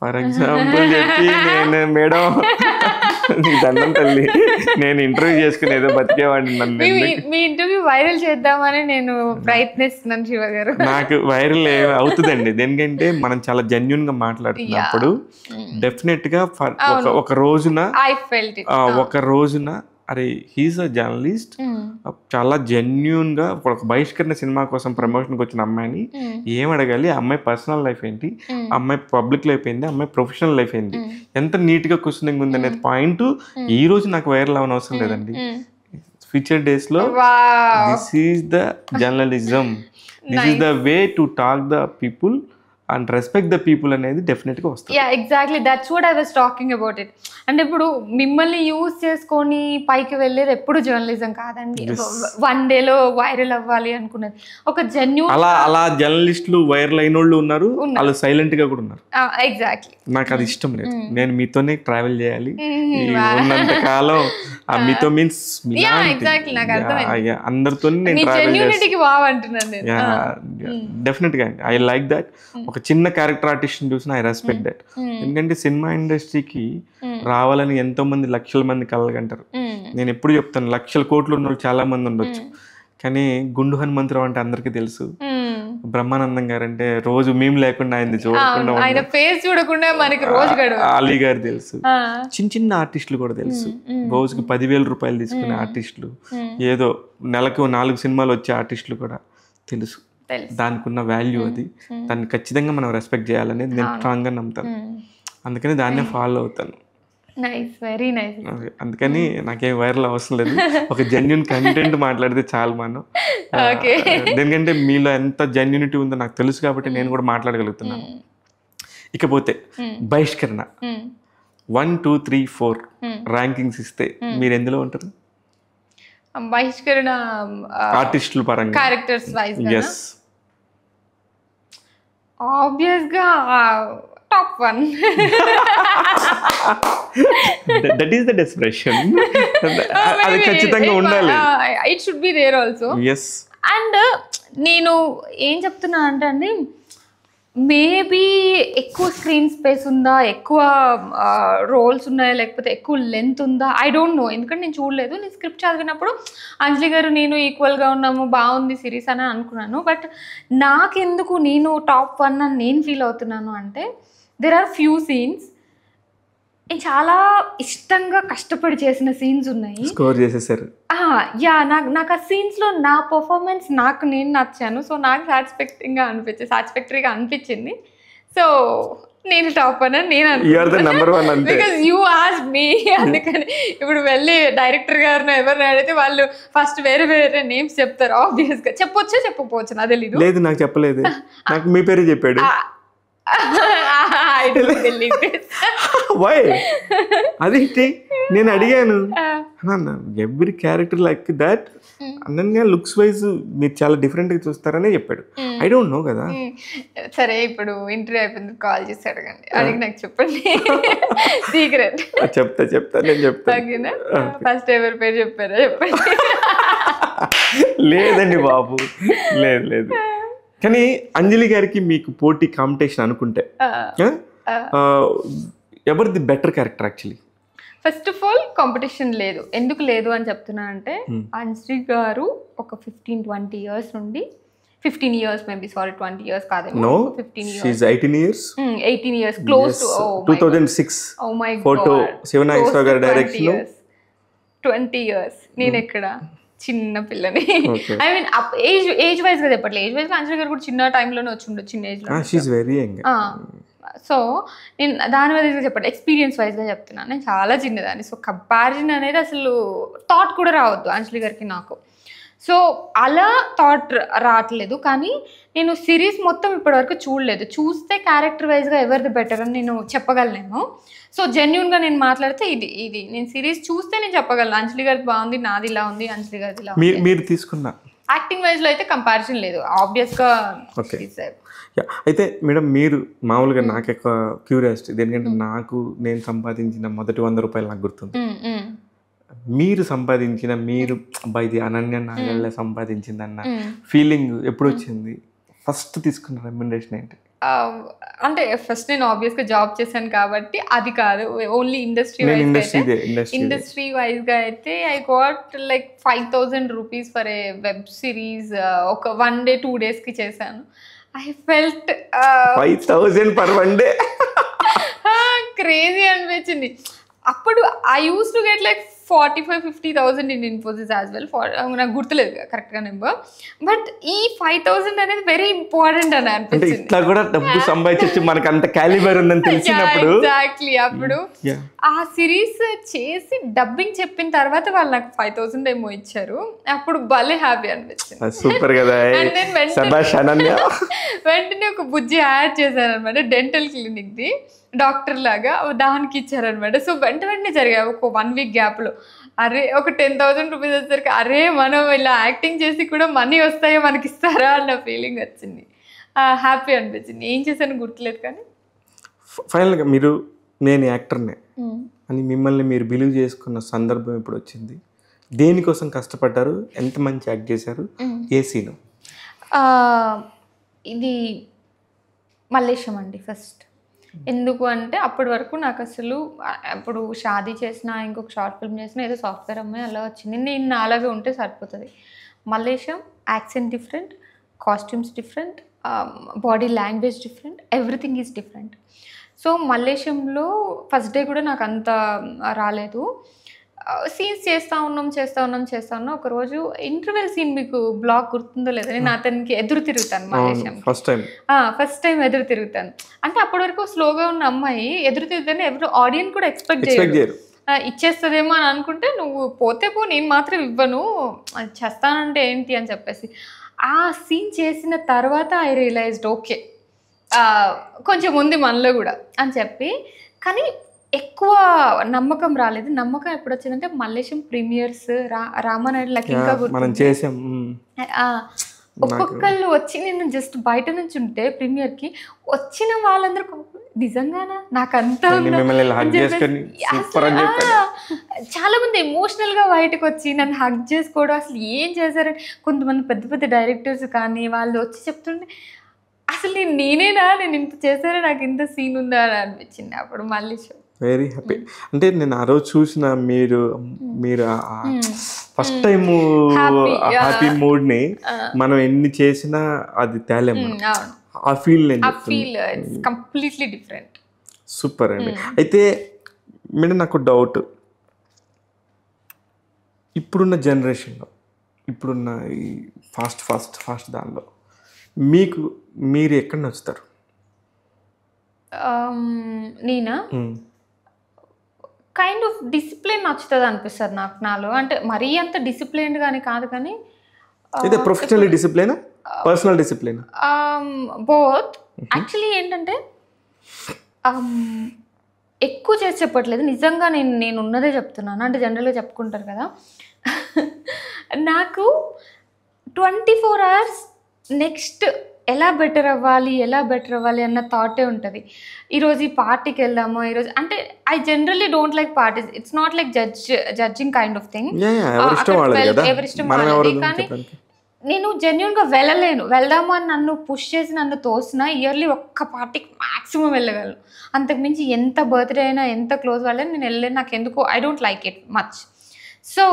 ఫర్ ఎగ్జాంపుల్ చెప్పి [LAUGHS] నేను మేడం [LAUGHS] [LAUGHS] దండం తల్లి నేను ఇంటర్వ్యూ చేసుకుని ఏదో బతికేవాడిని నన్ను మీ ఇంటర్వ్యూ వైరల్ చేద్దామని నేను ప్రయత్నిస్తున్నాను శివ గారు నాకు వైరల్ [LAUGHS] అవుతుందండి దేనికంటే మనం చాలా జెన్యున్ గా మాట్లాడుతున్నప్పుడు డెఫినెట్ mm. గా ఒక రోజున ah. ఒక రోజున అరే హీస్ అ జర్నలిస్ట్ చాలా జెన్యున్ గా ఒక బహిష్కరణ సినిమా కోసం ప్రమోషన్కి వచ్చిన అమ్మాయిని hmm. ఏం అడగాలి అమ్మాయి పర్సనల్ లైఫ్ ఏంటి hmm. అమ్మాయి పబ్లిక్ లైఫ్ ఏంటి అమ్మాయి ప్రొఫెషనల్ లైఫ్ ఏంటి hmm. ఎంత నీట్ గా క్వశ్చనింగ్ ఉంది అనేది పాయింట్ ఈ రోజు నాకు వైరల్ అవన అవసరం లేదండి ఫ్యూచర్ డేస్ లో this is the journalism this is the way to talk the people and respect the people అనేది డెఫినెట్గా వస్తుంది yeah exactly that's what I was talking about it అంటే ఇప్పుడు మిమ్మల్ని యూస్ చేసుకొని పైకి వెళ్ళేది ఎప్పుడు జర్నలిజం కాదండి వన్ డేలో వైరల్ అవ్వాలి అనుకున్నది ఒక జెన్యున్ అలా అలా జర్నలిస్టులు వైరల్ అయిన వాళ్ళు ఉన్నారు వాళ్ళు సైలెంట్ గా కూడా ఉన్నారు ఎగ్జాక్ట్లీ నాకు అది ఇష్టం లేదు mm. నేను మీతోనే ట్రావెల్ చేయాలి mm-hmm. ఉన్నంత కాలం ఆ మీతో మీన్స్ అందరితో డెఫినెట్ గా ఐ లైక్ దట్ ఒక చిన్న క్యారెక్టర్ ఆర్టిస్ట్ చూసిన ఐ రెస్పెక్ట్ దట్ ఎందుకంటే సినిమా ఇండస్ట్రీకి hmm. రావాలని ఎంతో మంది లక్షల మంది కలగంటారు hmm. నేను ఎప్పుడు చెప్తాను లక్షల కోట్లు ఉన్న చాలా మంది ఉండొచ్చు hmm. కానీ గుండు హనుమంతరావు అంటే అందరికీ తెలుసు బ్రహ్మానందం గారు అంటే రోజు మేము లేకుండా ఆయన చూడకుండా ఆయన ఫేస్ చూడకుండా మనకి రోజు అలీ గారు తెలుసు చిన్న చిన్న ఆర్టిస్టులు కూడా తెలుసు రోజుకి పదివేల రూపాయలు తీసుకునే ఆర్టిస్టులు ఏదో నెలకు నాలుగు సినిమాలు వచ్చే ఆర్టిస్టులు కూడా తెలుసు దానికి ఉన్న వాల్యూ అది దాన్ని ఖచ్చితంగా మనం రెస్పెక్ట్ చేయాలనేది నేను స్ట్రాంగ్గా నమ్ముతాను అందుకని దాన్నే ఫాలో అవుతాను నైస్ వెరీ నైస్ అందుకని నాకేం వైరల్ అవసరం లేదు [LAUGHS] ఒక జెన్యున్ కంటెంట్ మాట్లాడితే చాలు మనం ఎందుకంటే మీలో ఎంత జెన్యునిటీ ఉందో నాకు తెలుసు కాబట్టి నేను కూడా మాట్లాడగలుగుతున్నాను ఇకపోతే Bahishkarana one two three four rankings ఇస్తే మీరు ఎందులో ఉంటారు బహిష్కరణ ఆర్టిస్టుల పరంగా characters wise obvious top one that is the depression అది ఖచ్చితంగా ఉండాలి it should be there also yes and నేను ఏం చెప్తున్నా అంటే అండి మేబీ ఎక్కువ స్క్రీన్ స్పేస్ ఉందా ఎక్కువ రోల్స్ uh, ఉన్నాయా లేకపోతే ఎక్కువ లెంత్ ఉందా ఐ డోంట్ నో ఎందుకంటే నేను చూడలేదు నేను స్క్రిప్ట్ చదివినప్పుడు అంజలి గారు నేను ఈక్వల్గా ఉన్నాము బాగుంది సిరీస్ అని అనుకున్నాను బట్ నాకెందుకు నేను టాప్ వన్ అని నేను ఫీల్ అవుతున్నాను అంటే దెర్ ఆర్ ఫ్యూ సీన్స్ నేను చాలా ఇష్టంగా కష్టపడి చేసిన సీన్స్ ఉన్నాయి స్కోర్ చేసేసారు యా నాకు నాకు ఆ సీన్స్లో నా పర్ఫార్మెన్స్ నాకు నేను నచ్చాను సో నాకు గా అనిపించింది సాటిస్ఫాక్టరీగా అనిపించింది సో నేను టాప్ అని నేను బికాస్ యూ ఆస్ మీ అందుకని ఇప్పుడు వెళ్ళి డైరెక్టర్ గారు ఎవరిని అడిగితే వాళ్ళు ఫస్ట్ వేరే వేరే నేమ్స్ చెప్తారు ఆబ్వియస్ గా చెప్పొచ్చా చెప్పకపోవచ్చు నా తెలియదు లేదు నాకు చెప్పలేదు [LAUGHS] నాకు మీ పేరు చెప్పాడు వై అదేంటి నేను అడిగాను every character like that Ananya looks wise మీరు చాలా డిఫరెంట్ గా చూస్తారని చెప్పాడు ఐ డోంట్ నో కదా hmm. సరే ఇప్పుడు ఇంటర్వ్యూ అయిపోయింది కాల్ చేసి అడగండి అడిగి నాకు చెప్పండి సీక్రెట్ చెప్తా చెప్తా నేను చెప్తాను ఫస్ట్ ఎవరి పేరు చెప్పారా చెప్పండి [LAUGHS] లేదండి బాబు లేదు లేదు కానీ అంజలి గారికి మీకు పోటీ కాంపిటీషన్ అనుకుంటే ఎవరిది better character actually first of all competition లేదు ఎందుకు లేదు అని చెప్తున్నా అంటే hmm. అంజలి గారు ఒక ఫిఫ్టీన్ ట్వంటీ ఇయర్స్ నుండి fifteen years maybe sorry twenty years కాదేమో fifteen years eighteen years eighteen years close two thousand six my photo Sivanageswara గారి డైరెక్షన్ ట్వంటీ ఇయర్స్ నేను ఎక్కడ చిన్న పిల్లని I mean age age wise గా చెప్పట్లే ఏజ్ వైజ్ అంజలి గారు కూడా చిన్న టైంలోనే వచ్చి ఉండొచ్చు చిన్న ఏజ్ ah, సో నేను దాని గా చెప్పండి ఎక్స్పీరియన్స్ గా చెప్తున్నాను నేను చాలా చిన్నదాన్ని సో కంపారిజన్ అనేది అసలు థాట్ కూడా రావద్దు అంజలి గారికి నాకు సో అలా థాట్ రావట్లేదు కానీ నేను సిరీస్ మొత్తం ఇప్పటివరకు చూడలేదు చూస్తే క్యారెక్టర్ వైజ్గా ఎవరిది బెటర్ అని నేను చెప్పగలను సో జెన్యున్గా నేను మాట్లాడితే ఇది ఇది నేను సిరీస్ చూస్తే నేను చెప్పగలను అంజలి గారి బాగుంది నాది ఇలా ఉంది అంజలి గారి ఇలా మీరు తీసుకున్న యాక్టింగ్ వైజ్లో అయితే కంపారిజన్ లేదు ఆబ్వియస్గా ఓకే అయితే మేడం మీరు మామూలుగా hmm. నాకు ఎక్కువ క్యూరియాసిటీ ఎందుకంటే hmm. నాకు నేను సంపాదించిన మొదటి వంద రూపాయలు నాకు గుర్తుంది hmm, మీరు సంపాదించిన మీరు బై ది అనన్య నాగళ్ళ సంపాదించిందన్న ఫీలింగ్ ఎప్పుడు వచ్చింది ఫస్ట్ తీసుకున్న రికమెండేషన్ ఏంటి అంటే ఫస్ట్ నేను ఆబ్వియస్ గా జాబ్ చేశాను కాబట్టి అది కాదు ఓన్లీ ఇండస్ట్రీ ఇండస్ట్రీ వైజ్ గా అయితే I got like five thousand rupees for a web series ఒక వన్ డే టూ డేస్ కి చేశాను I felt five thousand per one day crazy అనిపించింది అప్పుడు I use to get like forty five fifty thousand in Infosys as well ఫార్ నాకు గుర్తులేదు కరెక్ట్గా నెంబర్ బట్ ఈ ఫైవ్ థౌసండ్ అనేది వెరీ ఇంపార్టెంట్ అని అనిపిస్తుంది ఇట్లా కూడా డబ్బు మనకు అంత క్యాలిబర్ ఉందని [LAUGHS] తెలిసినప్పుడు ఎగ్జాక్ట్లీ అప్పుడు ఆ సిరీస్ చేసి డబ్బింగ్ చెప్పిన తర్వాత వాళ్ళు నాకు ఫైవ్ థౌసండ్ ఏమో ఇచ్చారు అప్పుడు భలే హ్యాపీ అనిపించింది సూపర్ కదా [LAUGHS] [LAUGHS] వెంటనే ఒక బుజ్జి యాడ్ చేశాను అనమాట డెంటల్ ది డాక్టర్ లాగా దానికి ఇచ్చారనమాట సో వెంట వెంటనే జరిగాయి ఒక వన్ వీక్ గ్యాప్లో అరే ఒక టెన్ థౌసండ్ రూపీస్ వచ్చేసరికి అరే మనం ఇలా యాక్టింగ్ చేసి కూడా మనీ వస్తాయో మనకి ఇస్తారా అన్న ఫీలింగ్ వచ్చింది హ్యాపీ అనిపించింది ఏం చేశాను గుర్తులేదు కానీ ఫైనల్గా మీరు నేను యాక్టర్నే అని మిమ్మల్ని మీరు బిలీవ్ చేసుకున్న సందర్భం ఇప్పుడు వచ్చింది దేనికోసం కష్టపడ్డారు ఎంత మంచి యాక్ట్ చేశారు ఏ సీను ఇది మల్లేశం అండి ఫస్ట్ ఎందుకు అంటే అప్పటి వరకు నాకు అసలు అప్పుడు షాదీ చేసిన ఇంకొక షార్ట్ ఫిల్మ్ చేసిన ఏదో సాఫ్ట్వేర్ అమ్మాయి అలా వచ్చింది నేను నాలాగే ఉంటే సరిపోతుంది Mallesham accent different costumes different body language different everything is different so మలేషియంలో ఫస్ట్ డే కూడా నాకు అంత రాలేదు సీన్స్ చేస్తూ ఉన్నాం చేస్తూ ఉన్నాం చేస్తూ ఉన్నాం ఒకరోజు ఇంటర్వెల్ సీన్ మీకు బ్లాగ్ గుర్తుందో లేదో నేను అతనికి ఎదురు తిరుగుతాను Mallesham first time first time ఎదురు తిరుగుతాను అంటే అప్పటి వరకు స్లోగా ఉన్న అమ్మాయి ఎదురు తిరుగుతాను ఎవరు ఆడియన్స్ కూడా ఎక్స్పెక్ట్ చేయరు ఇచ్చేస్తుందేమో అని అనుకుంటే నువ్వు పోతే పో నేను మాత్రం ఇవ్వను చేస్తానంటే ఏంటి అని చెప్పేసి ఆ సీన్ చేసిన తర్వాత ఐ రియలైజ్డ్ ఓకే కొంచెం ఉంది మనలో కూడా అని చెప్పి కానీ ఎక్కువ నమ్మకం రాలేదు నమ్మకం ఎప్పుడు వచ్చిందంటే మల్లేశం ప్రీమియర్స్ రా రామానాయుడులకి ఇంకా ఒక్కొక్కళ్ళు వచ్చి నేను జస్ట్ బయట నుంచి ఉంటే ప్రీమియర్ కి వచ్చిన వాళ్ళందరూ నిజంగానా నాకంతా చాలా మంది ఎమోషనల్ గా బయటకు వచ్చి నన్ను హగ్ చేసుకోవడం అసలు ఏం చేశారని కొంతమంది పెద్ద పెద్ద డైరెక్టర్స్ కానీ వాళ్ళు వచ్చి చెప్తుంటే అసలు నేనేనా నేను ఇంత చేశానా నాకు ఇంత సీన్ ఉందా అని అనిపించింది అప్పుడు మళ్ళీ షో వెరీ హ్యాపీ అంటే నేను ఆ రోజు చూసిన మీరు మీరు ఫస్ట్ టైం హ్యాపీ మూడ్ ని మనం ఎన్ని చేసినా అది తేలేము hmm, ఆ feel feel completely different super అండి hmm. అయితే మేడం నాకు డౌట్ ఇప్పుడున్న జనరేషన్లో ఇప్పుడున్న ఈ ఫాస్ట్ ఫాస్ట్ ఫాస్ట్ దానిలో మీకు మీరు ఎక్కడ నచ్చుతారు um, నేనా కైండ్ ఆఫ్ డిసిప్లిన్ నచ్చుతుంది అనిపిస్తుంది నాకు నాలో అంటే మరీ అంత డిసిప్లిన్ కానీ కాదు కానీ professional discipline personal discipline both actually ఏంటంటే um, ఎక్కువ చేసి చెప్పట్లేదు నిజంగా నేను నేను ఉన్నదే చెప్తున్నాను అంటే జనరల్గా చెప్పుకుంటారు కదా [LAUGHS] నాకు ట్వంటీ ఫోర్ అవర్స్ నెక్స్ట్ ఎలా బెటర్ అవ్వాలి ఎలా బెటర్ అవ్వాలి అన్న థాటే ఉంటుంది ఈరోజు ఈ పార్టీకి వెళ్దాము ఈరోజు అంటే I generally don't like parties it's not like judge judging kind of thing ఎవరిష్టం కానీ నేను జెన్యున్గా వెళ్ళలేను వెళ్దాము అని నన్ను పుష్ చేసి నన్ను తోసిన ఇయర్లీ ఒక్క పార్టీకి మ్యాక్సిమం వెళ్ళగలను అంతకుమించి ఎంత బర్త్డే అయినా ఎంత క్లోజ్ వాళ్ళైనా నేను వెళ్ళలేను నాకు ఎందుకు I don't like it much so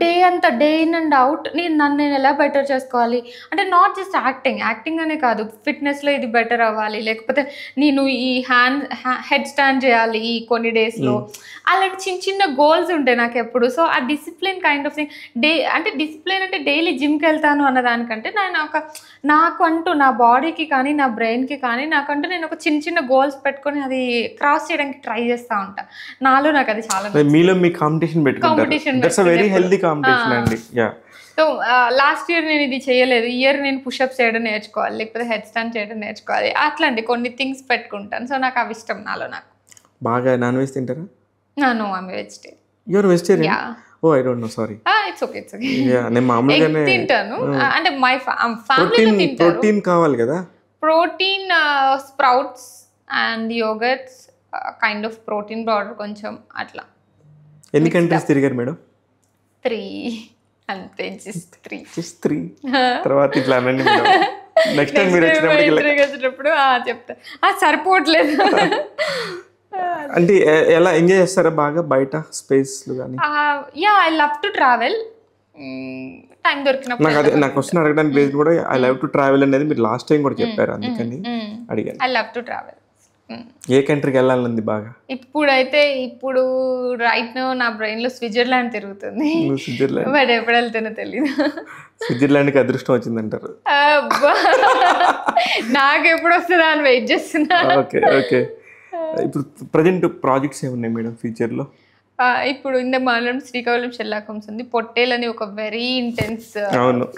day అంత డే ఇన్ అండ్ అవుట్ నేను నన్ను నేను ఎలా బెటర్ చేసుకోవాలి అంటే నాట్ జస్ట్ యాక్టింగ్ యాక్టింగ్ అనే కాదు ఫిట్నెస్లో ఇది బెటర్ అవ్వాలి లేకపోతే నేను ఈ హ్యాండ్ హెడ్ స్టాండ్ చేయాలి ఈ కొన్ని డేస్లో hmm. అలాంటి చిన్న చిన్న గోల్స్ ఉంటాయి నాకు ఎప్పుడు సో ఆ discipline kind of thing day అంటే డిసిప్లిన్ అంటే డైలీ జిమ్కి వెళ్తాను అన్న దానికంటే నేను ఒక నాకు అంటూ నా బాడీకి కానీ నా బ్రెయిన్కి కానీ నాకంటూ నేను ఒక చిన్న చిన్న గోల్స్ పెట్టుకొని అది క్రాస్ చేయడానికి ట్రై చేస్తూ ఉంటాను నాలో నాకు అది చాలా మీలో మీ కాంపిటీషన్ కాంపిటీషన్ హెల్దీ కాంపిటీషన్ అండి యా సో లాస్ట్ ఇయర్ నేను ఇది చేయలేదు ఇయర్ నేను పుషప్స్ చేయడం నేర్చుకోవాలి లేకపోతే హెడ్ స్టాండ్ చేయడం నేర్చుకోవాలి అట్లాంటి కొన్ని థింగ్స్ పెట్టుకుంటాను సో నాకు అవి ఇష్టం నాలో నాకు బాగా నాన్ వెజ్ తింటారా no I'm vegetarian your vegetarian oh I don't know sorry it's okay it's okay yeah నేను మామూలుగానే తింటాను hmm. ah, అంటే మై ఫ్యామిలీలో తింటాను ప్రోటీన్ కావాలి కదా protein sprouts and yogurts kind of protein powder కొంచెం అట్లా ఎన్ని కంట్రీస్ తిరిగారు మేడం త్రీ అంతే జస్ట్ త్రీ తర్వాత ఇట్లా అనండి నెక్స్ట్ వచ్చినప్పుడు చెప్తా ఆ సరిపోవట్లేదు అంటే ఎలా ఎంజాయ్ చేస్తారా బాగా బయట space yeah I love to travel time దొరికినప్పుడు నాకు అదే నాకు క్వశ్చన్ అడగడానికి లేదు కూడా ఐ లవ్ టు ట్రావెల్ అనేది మీరు లాస్ట్ టైం కూడా చెప్పారు అందుకని అడిగాను ఐ లవ్ టు ట్రావెల్ ఏ కంట్రీకి వెళ్ళాలంది బాగా ఇప్పుడైతే ఇప్పుడు రైట్ నా బ్రెయిన్ లో స్విట్జర్లాండ్ తిరుగుతుంది స్విట్జర్లాండ్ బట్ ఎప్పుడు వెళ్తానో తెలియదు స్విట్జర్లాండ్ కి అదృష్టం వచ్చింది అంటారు నాకు ఎప్పుడు వస్తుందా అని వెయిట్ చేస్తున్నా ఓకే ఓకే ఇప్పుడు ప్రజెంట్ ప్రాజెక్ట్స్ ఏమున్నాయి మేడం ఫ్యూచర్ లో ఇప్పుడు ఇంద మనం శ్రీకాకుళం షెల్లాకమ్స్ ఉంది పొట్టేల్ అని ఒక వెరీ ఇంటెన్స్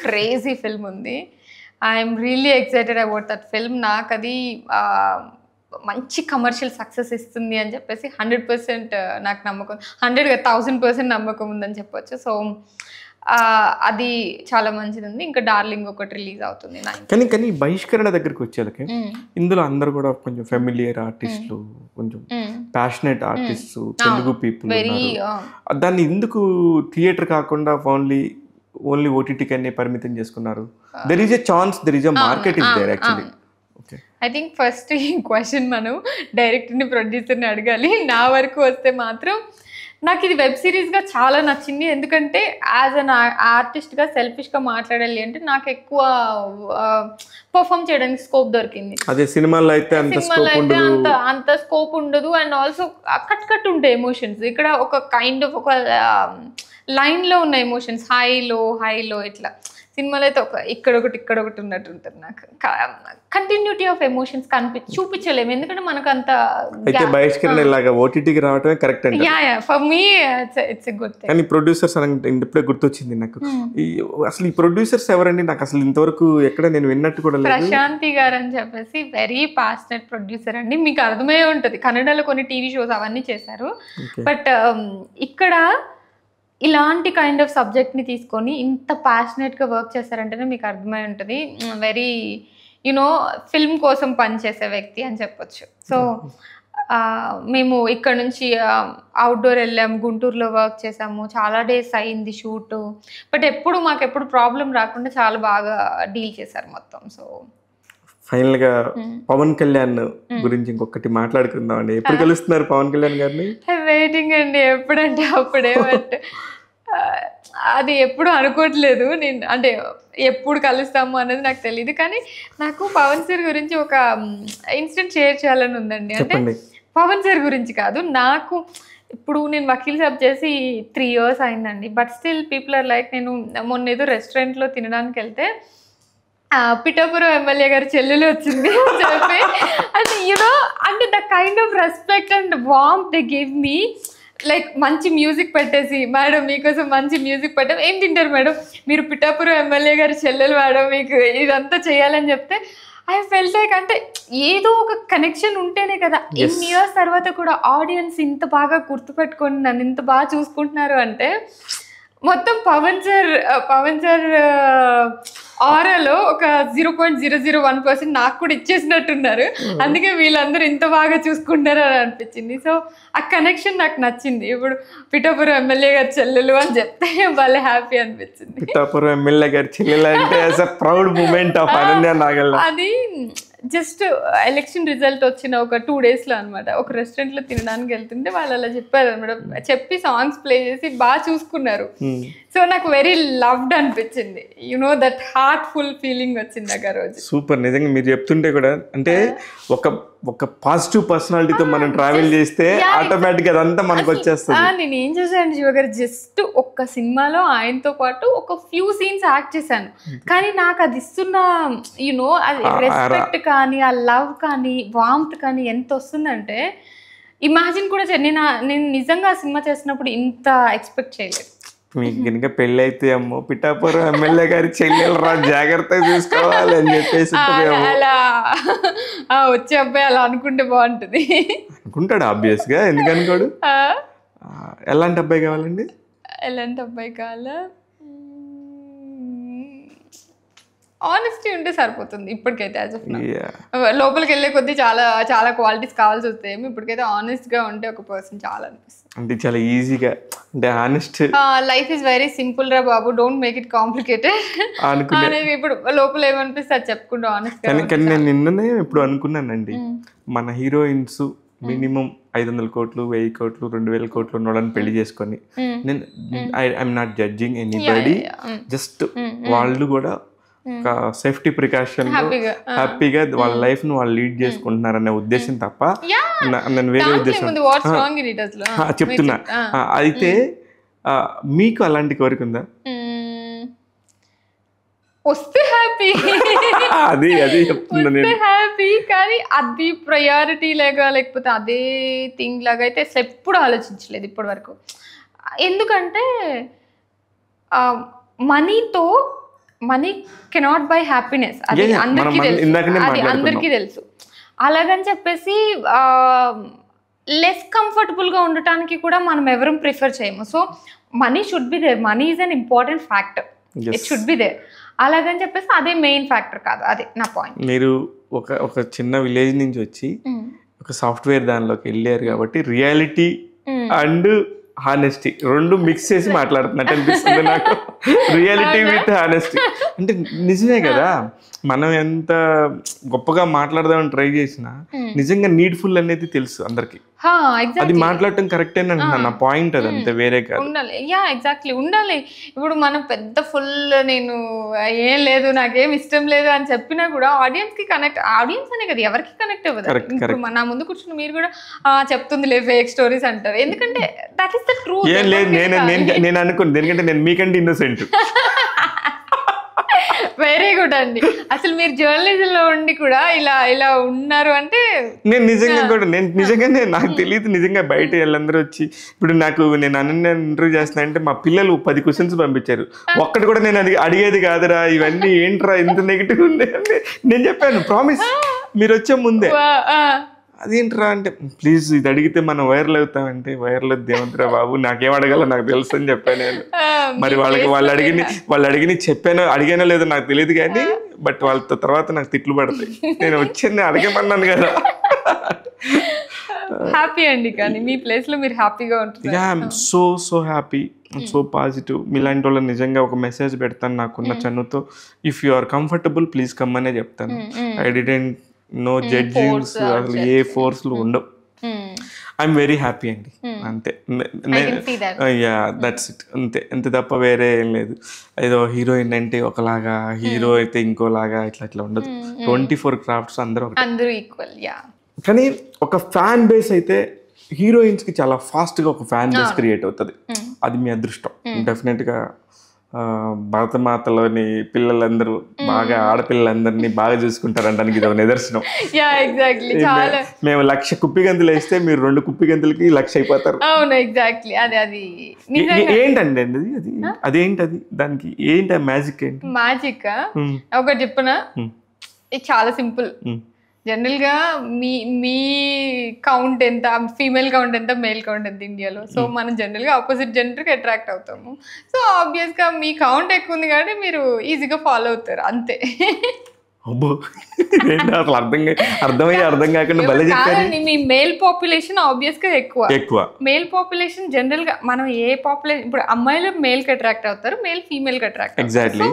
క్రేజీ ఫిల్మ్ ఉంది I'm really excited about that film నాకు అది మంచి కమర్షియల్ సక్సెస్ ఇస్తుంది అని చెప్పేసి హండ్రెడ్ పర్సెంట్ uh, నాకు నమ్మకం హండ్రెడ్ థౌసండ్ పర్సెంట్ నమ్మకం ఉందని చెప్పొచ్చు సో uh, అది చాలా మంచిది ఉంది ఇంకా డార్లింగ్ ఒకటి రిలీజ్ అవుతుంది కానీ కానీ బహిష్కరణ దగ్గరికి వచ్చేలకి ఇందులో అందరు కూడా కొంచెం ఫెమిలియర్ ఆర్టిస్టులు కొంచెం ప్యాషనెట్ ఆర్టిస్ట్ తెలుగు పీపుల్ దాన్ని ఎందుకు థియేటర్ కాకుండా ఓన్లీ ఓన్లీ ఓటీటీకి అన్ని పరిమితం చేసుకున్నారు there is a chance there is a market is there actually I think first ఈ క్వశ్చన్ మనం డైరెక్టర్ని ప్రొడ్యూసర్ని అడగాలి నా వరకు వస్తే మాత్రం నాకు ఇది వెబ్ సిరీస్గా చాలా నచ్చింది ఎందుకంటే యాజ్ అన్ ఆర్టిస్ట్గా సెల్ఫిష్గా మాట్లాడాలి అంటే నాకు ఎక్కువ పర్ఫామ్ చేయడానికి స్కోప్ దొరికింది అదే సినిమాలో అయితే సినిమాలో అయితే అంత అంత స్కోప్ ఉండదు అండ్ ఆల్సో కట్ కట్ ఉంటాయి ఎమోషన్స్ ఇక్కడ ఒక కైండ్ ఆఫ్ ఒక లైన్లో ఉన్న ఎమోషన్స్ హైలో హైలో ఇట్లా సినిమాలో అయితే ఒక ఇక్కడ ఒకటి ఇక్కడ ఒకటి ఉన్నట్టు ఉంటుంది నాకు కంటిన్యూటీ ఆఫ్ ఎమోషన్స్ కనిపి చూపించలేము ఎందుకంటే మనకు అంత అయితే బయటకి ఓటీటీకి రావటమే కరెక్ట్ అండి yeah yeah for me it's a good thing కానీ ప్రొడ్యూసర్స్ అని ఇప్పుడే గుర్తొచ్చింది నాకు hmm. అసలు ఈ ప్రొడ్యూసర్స్ ఎవరండి నాకు అసలు ఇంతవరకు ఎక్కడ నేను విన్నట్టు కూడా లేదు ప్రశాంతి గారు అని చెప్పేసి వెరీ పాస్నెట్ ప్రొడ్యూసర్ అండి మీకు అర్థమయ్యే ఉంటుంది కన్నడలో కొన్ని టీవీ షోస్ అవన్నీ చేశారు బట్ um, ఇక్కడ ఇలాంటి కైండ్ ఆఫ్ సబ్జెక్ట్ని తీసుకొని ఇంత ప్యాషనెట్గా వర్క్ చేశారంటేనే మీకు అర్థమై ఉంటుంది వెరీ యునో ఫిల్మ్ కోసం పనిచేసే వ్యక్తి అని చెప్పొచ్చు సో మేము ఇక్కడ నుంచి అవుట్డోర్ వెళ్ళాము గుంటూరులో వర్క్ చేసాము చాలా డేస్ అయింది షూట్ బట్ ఎప్పుడు మాకు ఎప్పుడు ప్రాబ్లం రాకుండా చాలా బాగా డీల్ చేశారు మొత్తం సో ఫైనల్గా పవన్ కళ్యాణ్ గురించి ఇంకొకటి మాట్లాడుకుందాం అండి ఎప్పుడు కలుస్తున్నారు పవన్ కళ్యాణ్ గారిని వెయిటింగ్ [LAUGHS] అండి ఎప్పుడంటే అప్పుడే బట్ [LAUGHS] అది ఎప్పుడు అనుకోవట్లేదు నేను అంటే ఎప్పుడు కలుస్తాము అనేది నాకు తెలియదు కానీ నాకు పవన్ సార్ గురించి ఒక ఇన్సిడెంట్ షేర్ చేయాలని ఉందండి అంటే పవన్ సార్ గురించి కాదు నాకు ఇప్పుడు నేను వకీల్ సాబ్ చేసి త్రీ ఇయర్స్ అయిందండి but still people are like నేను మొన్న ఏదో రెస్టారెంట్లో తినడానికి వెళ్తే పిఠాపురం ఎమ్మెల్యే గారి చెల్లెలు వచ్చింది చెప్పి అంటే యూనో అంటే the kind of respect and warmth give me like మంచి మ్యూజిక్ పెట్టేసి మేడం మీకోసం మంచి మ్యూజిక్ పెట్టాం ఏం తింటారు మేడం మీరు పిఠాపురం ఎమ్మెల్యే గారు చెల్లెలు మేడం మీకు ఇదంతా చేయాలని చెప్తే ఐ ఫెల్ లైక్ అంటే ఏదో ఒక కనెక్షన్ ఉంటేనే కదా ఎన్ని ఇయర్స్ తర్వాత కూడా ఆడియన్స్ ఇంత బాగా గుర్తుపెట్టుకొని నన్ను ఇంత బాగా చూసుకుంటున్నారు అంటే మొత్తం పవన్ సార్ పవన్ సార్ ఆరాలో ఒక zero point zero zero one percent నాకు కూడా ఇచ్చేసినట్టున్నారు hmm. అందుకే వీళ్ళందరూ ఇంత బాగా చూసుకుంటారు అని అనిపించింది సో ఆ కనెక్షన్ నాకు నచ్చింది ఇప్పుడు పిఠాపురం ఎమ్మెల్యే గారి చెల్లెలు అని చెప్తే వాళ్ళే హ్యాపీ అనిపించింది పిఠాపురం ఎమ్మెల్యే గారి చెల్లెలు అంటే ప్రౌడ్ మూమెంట్ ఆఫ్ అది జస్ట్ ఎలక్షన్ రిజల్ట్ వచ్చిన ఒక టూ డేస్లో అనమాట ఒక రెస్టారెంట్లో తినడానికి వెళ్తుంటే వాళ్ళు అలా చెప్పారు అనమాట చెప్పి సాంగ్స్ ప్లే చేసి బాగా చూసుకున్నారు hmm. సో నాకు వెరీ లవ్డ్ అనిపించింది you know that heart full feeling వచ్చింది ఆ రోజు సూపర్ నిజంగా మీరు చెప్తుంటే కూడా అంటే ఒక ఒక పాజిటివ్ పర్సనాలిటీతో మనం ట్రావెల్ చేస్తే ఆటోమేటిక్ అదంతా మనకు వచ్చేస్తుంది నేను ఏం చేశాను శివ గారు జస్ట్ ఒక ఒక సినిమాలో ఆయనతో పాటు ఒక ఫ్యూ సీన్స్ యాక్ట్ చేశాను hmm. కానీ నాకు అది ఇస్తున్న యూనో అది రెస్పెక్ట్ కానీ ఆ లవ్ కానీ వామ్త్ కానీ ఎంత వస్తుందంటే ఇమాజిన్ కూడా నేను నేను నిజంగా సినిమా చేసినప్పుడు ఇంత ఎక్స్పెక్ట్ చేయలేదు మీకు mm-hmm. పెళ్ళి అయితే అమ్మో పిఠాపురం ఎమ్మెల్యే గారి చెల్లెలు రా జాగ్రత్తగా చూసుకోవాలి అని చెప్పేసి అలా వచ్చే అబ్బాయి అలా అనుకుంటే బాగుంటుంది అనుకుంటాడు ఆబ్వియస్ గా ఎందుకనుకోడు ఎలాంటి అబ్బాయి కావాలండి ఎలాంటి అబ్బాయి కావాలా ఆనెస్టీ ఉంటే సరిపోతుంది ఇప్పటికైతే యాజ్ ఆఫ్ లోపలికి వెళ్ళే కొద్దీ చాలా చాలా క్వాలిటీస్ కావాల్సి వస్తాయి ఇప్పటికైతే ఆనెస్ట్ గా ఉంటే ఒక పర్సన్ చాలా అనిపిస్తుంది అంటే చాలా ఈజీగా అంటే honest life is very simple రా బాబు డోంట్ మేక్ ఇట్ కాంప్లికేటెడ్ అనేది ఇప్పుడు లోపల ఏమనిపిస్తే అది చెప్పుకుంటా ఆనెస్ట్ కానీ నేను నిన్ననే ఇప్పుడు అనుకున్నానండి మన హీరోయిన్స్ మినిమం ఐదు వందల కోట్లు వెయ్యి కోట్లు రెండు వేల కోట్లు ఉన్న పెళ్లి చేసుకొని నేను I I'm not judging anybody just వాళ్ళు కూడా ఒక సేఫ్టీ ప్రికాషన్ హ్యాపీగా వాళ్ళ లైఫ్ ను వాళ్ళు లీడ్ చేసుకుంటున్నారు అనే ఉద్దేశం తప్ప నేను వేరే ఉద్దేశం చెప్తున్నా అయితే మీకు అలాంటి కోరిక ఉందా వస్తే హ్యాపీ అది అది వస్తే హ్యాపీ కానీ అది ప్రయారిటీ లాగా లేకపోతే అదే థింగ్ లాగా అయితే అసలు ఎప్పుడు ఆలోచించలేదు ఇప్పటి వరకు ఎందుకంటే మనీతో మనీ కెనాట్ బై హ్యాపీనెస్ అది అందరికీ తెలుసు అది అందరికీ తెలుసు అలాగని చెప్పేసి లెస్ కంఫర్టబుల్గా ఉండటానికి కూడా మనం ఎవరూ ప్రిఫర్ చేయము so money should be there money is an important factor it should be there అలాగని చెప్పేసి అదే మెయిన్ ఫ్యాక్టర్ కాదు అదే నా పాయింట్ మీరు ఒక ఒక చిన్న విలేజ్ నుంచి వచ్చి ఒక సాఫ్ట్వేర్ దానిలోకి వెళ్ళారు కాబట్టి రియాలిటీ అండ్ హానెస్టీ రెండు మిక్స్ చేసి మాట్లాడుతున్నట్టు అనిపిస్తుంది నాకు రియాలిటీ విత్ హానెస్టీ అంటే నిజమే కదా మనం ఎంత గొప్పగా మాట్లాడదామని ట్రై చేసినా నిజంగా నీడ్ఫుల్ అనేది తెలుసు అందరికి అది మాట్లాడటం కరెక్ట్ అంటున్నాను నా పాయింట్ అది అంతే వేరే కాదు ఉండాలి యా ఎగ్జాక్ట్లీ ఉండాలి ఇప్పుడు మనం పెద్ద ఫుల్ నేను ఏం లేదు నాకేం ఇష్టం లేదు అని చెప్పినా కూడా ఆడియన్స్ కి కనెక్ట్ ఆడియన్స్ అనే కదా ఎవరికి కనెక్ట్ అవ్వదు ఇప్పుడు నా ముందు కూర్చుని మీరు కూడా చెప్తుంది లేదు ఫేక్ స్టోరీస్ అంటారు ఎందుకంటే దట్ ఈస్ ద ట్రూ ఏం లేదు నేను నేను అనుకున్నాను ఎందుకంటే నేను మీకంటే ఇన్నోసెంట్ [LAUGHS] వెరీ గుడ్ అండి అసలు మీరు జర్నలిజం లో ఉండి కూడా ఇలా ఇలా ఉన్నారు అంటే నేను నిజంగా కూడా నేను నిజంగానే నాకు hmm. తెలియదు నిజంగా బయట hmm. వీళ్ళందరూ వచ్చి ఇప్పుడు నాకు నేను అన్న ఇంటర్వ్యూ చేస్తున్నా అంటే మా పిల్లలు పది క్వశ్చన్స్ పంపించారు ఒక్కటి కూడా నేను అది అడిగేది కాదురా ఇవన్నీ ఏంట్రా ఇంత నెగిటివ్ ఉంది నేను చెప్పాను ప్రామిస్ మీరు వచ్చే ముందే అదేంట్రా అంటే ప్లీజ్ ఇది అడిగితే మనం వైరల్ అవుతామంటే వైరల్ దేవంతరా బాబు నాకేం అడగాల నాకు తెలుసు అని చెప్పాను నేను మరి వాళ్ళకి వాళ్ళు అడిగిన వాళ్ళు అడిగిన చెప్పాను అడిగానో లేదో నాకు తెలియదు కానీ బట్ వాళ్ళతో తర్వాత నాకు తిట్లు పడతాయి నేను వచ్చింది అడగమన్నాను కదా హ్యాపీ అండి కానీ మీ ప్లేస్ లో మీరు హ్యాపీగా ఉంటుంది so so happy so positive మీలాంటి వాళ్ళు నిజంగా ఒక మెసేజ్ పెడతాను నాకున్న చనుతో if you are comfortable please come అనే చెప్తాను I didn't no judgings hmm, అసలు ఏ ఫోర్స్లు hmm. ఉండవు ఐఎమ్ వెరీ హ్యాపీ అండి hmm. అంతే యా దట్స్ ఇట్ అంతే ఎంత తప్ప వేరే ఏం లేదు ఏదో హీరోయిన్ అంటే ఒకలాగా హీరో అయితే ఇంకోలాగా ఇట్లా ఇట్లా ఉండదు ట్వంటీ ఫోర్ క్రాఫ్ట్స్ అందరూ అందరూ ఈక్వల్ యా కానీ ఒక ఫ్యాన్ బేస్ అయితే హీరోయిన్స్ కి చాలా ఫాస్ట్ గా ఒక ఫ్యాన్ బేస్ క్రియేట్ అవుతుంది అది మీ అదృష్టం డెఫినెట్ గా భరతమాతలోని పిల్లలందరూ బాగా ఆడపిల్లలందరినీ బాగా చూసుకుంటారంటానికి ఇది ఒక నిదర్శనం మేము లక్ష కుప్పి గంతులు వేస్తే మీరు రెండు కుప్పి గంతులకి లక్ష అయిపోతారు అవును ఎగ్జాక్ట్లీ అది అది ఏంటండి అది అది అదేంటి అది దానికి ఏంటి మ్యాజిక్ ఏంటి మ్యాజిక్ ఒకటి చెప్పనా ఇది చాలా సింపుల్ జనరల్గా మీ మీ కౌంట్ ఎంత ఫీమేల్ కౌంట్ ఎంత మేల్ కౌంట్ ఎంత ఇండియాలో సో hmm. మనం జనరల్గా ఆపోజిట్ జెండర్కి అట్రాక్ట్ అవుతాము సో ఆబ్వియస్గా మీ కౌంట్ ఎక్కువ ఉంది కాబట్టి మీరు ఈజీగా ఫాలో అవుతారు అంతే అసలు అర్థం అర్థం కాకుండా మీ మేల్ పాపులేషన్ ఆబ్వియస్ గా ఎక్కువ ఎక్కువ మేల్ పాపులేషన్ జనరల్ గా మనం ఏ పాపులేషన్ ఇప్పుడు అమ్మాయిలు మేల్ కి అట్రాక్ట్ అవుతారు మేల్ ఫీమేల్ కి అట్రాక్ట్ ఎగ్జాక్ట్లీ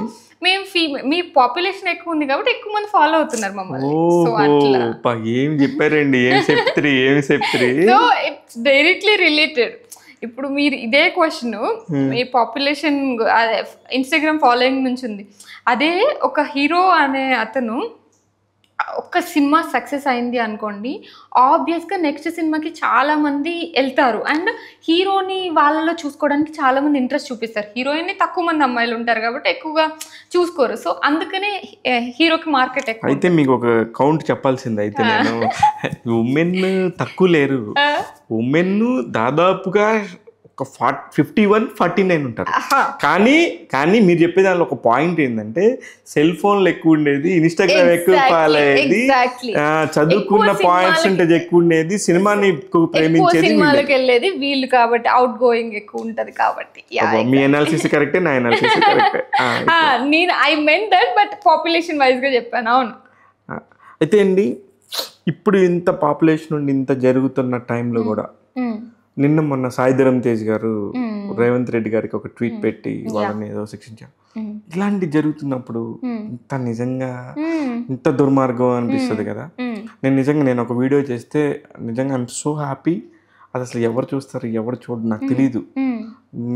మేము ఫీమే మీ పాపులేషన్ ఎక్కువ ఉంది కాబట్టి ఎక్కువ మంది ఫాలో అవుతున్నారు మమ్మల్ని ఏం చెప్పారండి ఏం చెప్తారు ఏం చెప్తారు సో ఇట్స్ డైరెక్ట్లీ రిలేటెడ్ ఇప్పుడు మీరు ఇదే క్వశ్చన్ hmm. మీ పాపులేషన్ ఇన్స్టాగ్రామ్ ఫాలోయింగ్ నుంచి ఉంది అదే ఒక హీరో అనే అతను ఒక్క సినిమా సక్సెస్ అయింది అనుకోండి ఆబ్వియస్గా నెక్స్ట్ సినిమాకి చాలామంది వెళ్తారు అండ్ హీరోని వాళ్ళలో చూసుకోవడానికి చాలామంది ఇంట్రెస్ట్ చూపిస్తారు హీరోయిన్ని తక్కువ మంది అమ్మాయిలు ఉంటారు కాబట్టి ఎక్కువగా చూసుకోరు సో అందుకనే హీరోకి మార్కెట్ ఎక్కువ అయితే మీకు ఒక కౌంట్ చెప్పాల్సింది అయితే నేను ఉమెన్ [LAUGHS] తక్కువ లేరు ఉమెన్ దాదాపుగా ఒక forty fifty one forty nine ఉంటారు కానీ కానీ మీరు చెప్పే దానిలో ఒక పాయింట్ ఏంటంటే సెల్ ఫోన్లు ఎక్కువ ఉండేది ఇన్స్టాగ్రామ్ ఎక్కువ ఫాలో అయ్యేది చదువుకున్న పాయింట్స్ ఉంటే ఎక్కువ ఉండేది సినిమాని ప్రేమించేది వెళ్ళేది వీళ్ళు కాబట్టి అవుట్ గోయింగ్ ఎక్కువ ఉంటది కాబట్టి మీ అనాలిసిస్ కరెక్టే నా అనాలిసిస్ [LAUGHS] [LAUGHS] ah, నేను I meant that but population wise గా చెప్పాను అవును అయితే అండి ఇప్పుడు ఇంత పాపులేషన్ నుండి ఇంత జరుగుతున్న టైంలో hmm. కూడా hmm. నిన్న మొన్న సాయిధరం తేజ్ గారు రేవంత్ రెడ్డి గారికి ఒక ట్వీట్ పెట్టి వాళ్ళని ఏదో శిక్షించారు ఇలాంటి జరుగుతున్నప్పుడు ఇంత నిజంగా ఇంత దుర్మార్గం అనిపిస్తుంది కదా నేను నిజంగా నేను ఒక వీడియో చేస్తే నిజంగా ఐఎమ్ సో హ్యాపీ అది అసలు ఎవరు చూస్తారు ఎవరు చూడు నాకు తెలియదు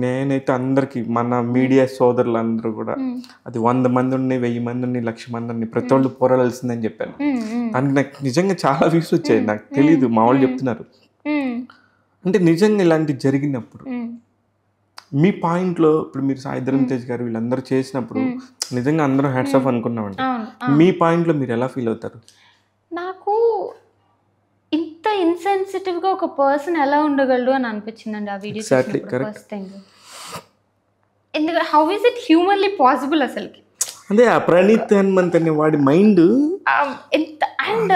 నేనైతే అందరికి మన మీడియా సోదరులందరూ కూడా అది వంద మంది ఉన్నాయి వెయ్యి మంది ఉన్నాయి లక్ష మంది ఉన్నాయి ప్రతి వాళ్ళు పోరాడాల్సిందని చెప్పాను దానికి నాకు నిజంగా చాలా వ్యూస్ వచ్చాయి నాకు తెలియదు మా వాళ్ళు చెప్తున్నారు అంటే నిజంగా ఇలాంటి జరిగినప్పుడు మీ పాయింట్లో ఇప్పుడు మీరు సాయిధరం తేజ్ గారు వీళ్ళందరూ చేసినప్పుడు నిజంగా అందరం హ్యాట్స్ ఆఫ్ అనుకున్నామండి మీ పాయింట్లో మీరు ఎలా ఫీల్ అవుతారు నాకు ఇంత ఇన్సెన్సిటివ్గా ఒక పర్సన్ ఎలా ఉండగలడు అని అనిపించిందండి ఆ వీడియో ఎందుకంటే how is it humanly possible అసలుకి అదే ఆ ప్రణీత్ హనుమంత్ అనే వాడి మైండ్ ఎంత అండ్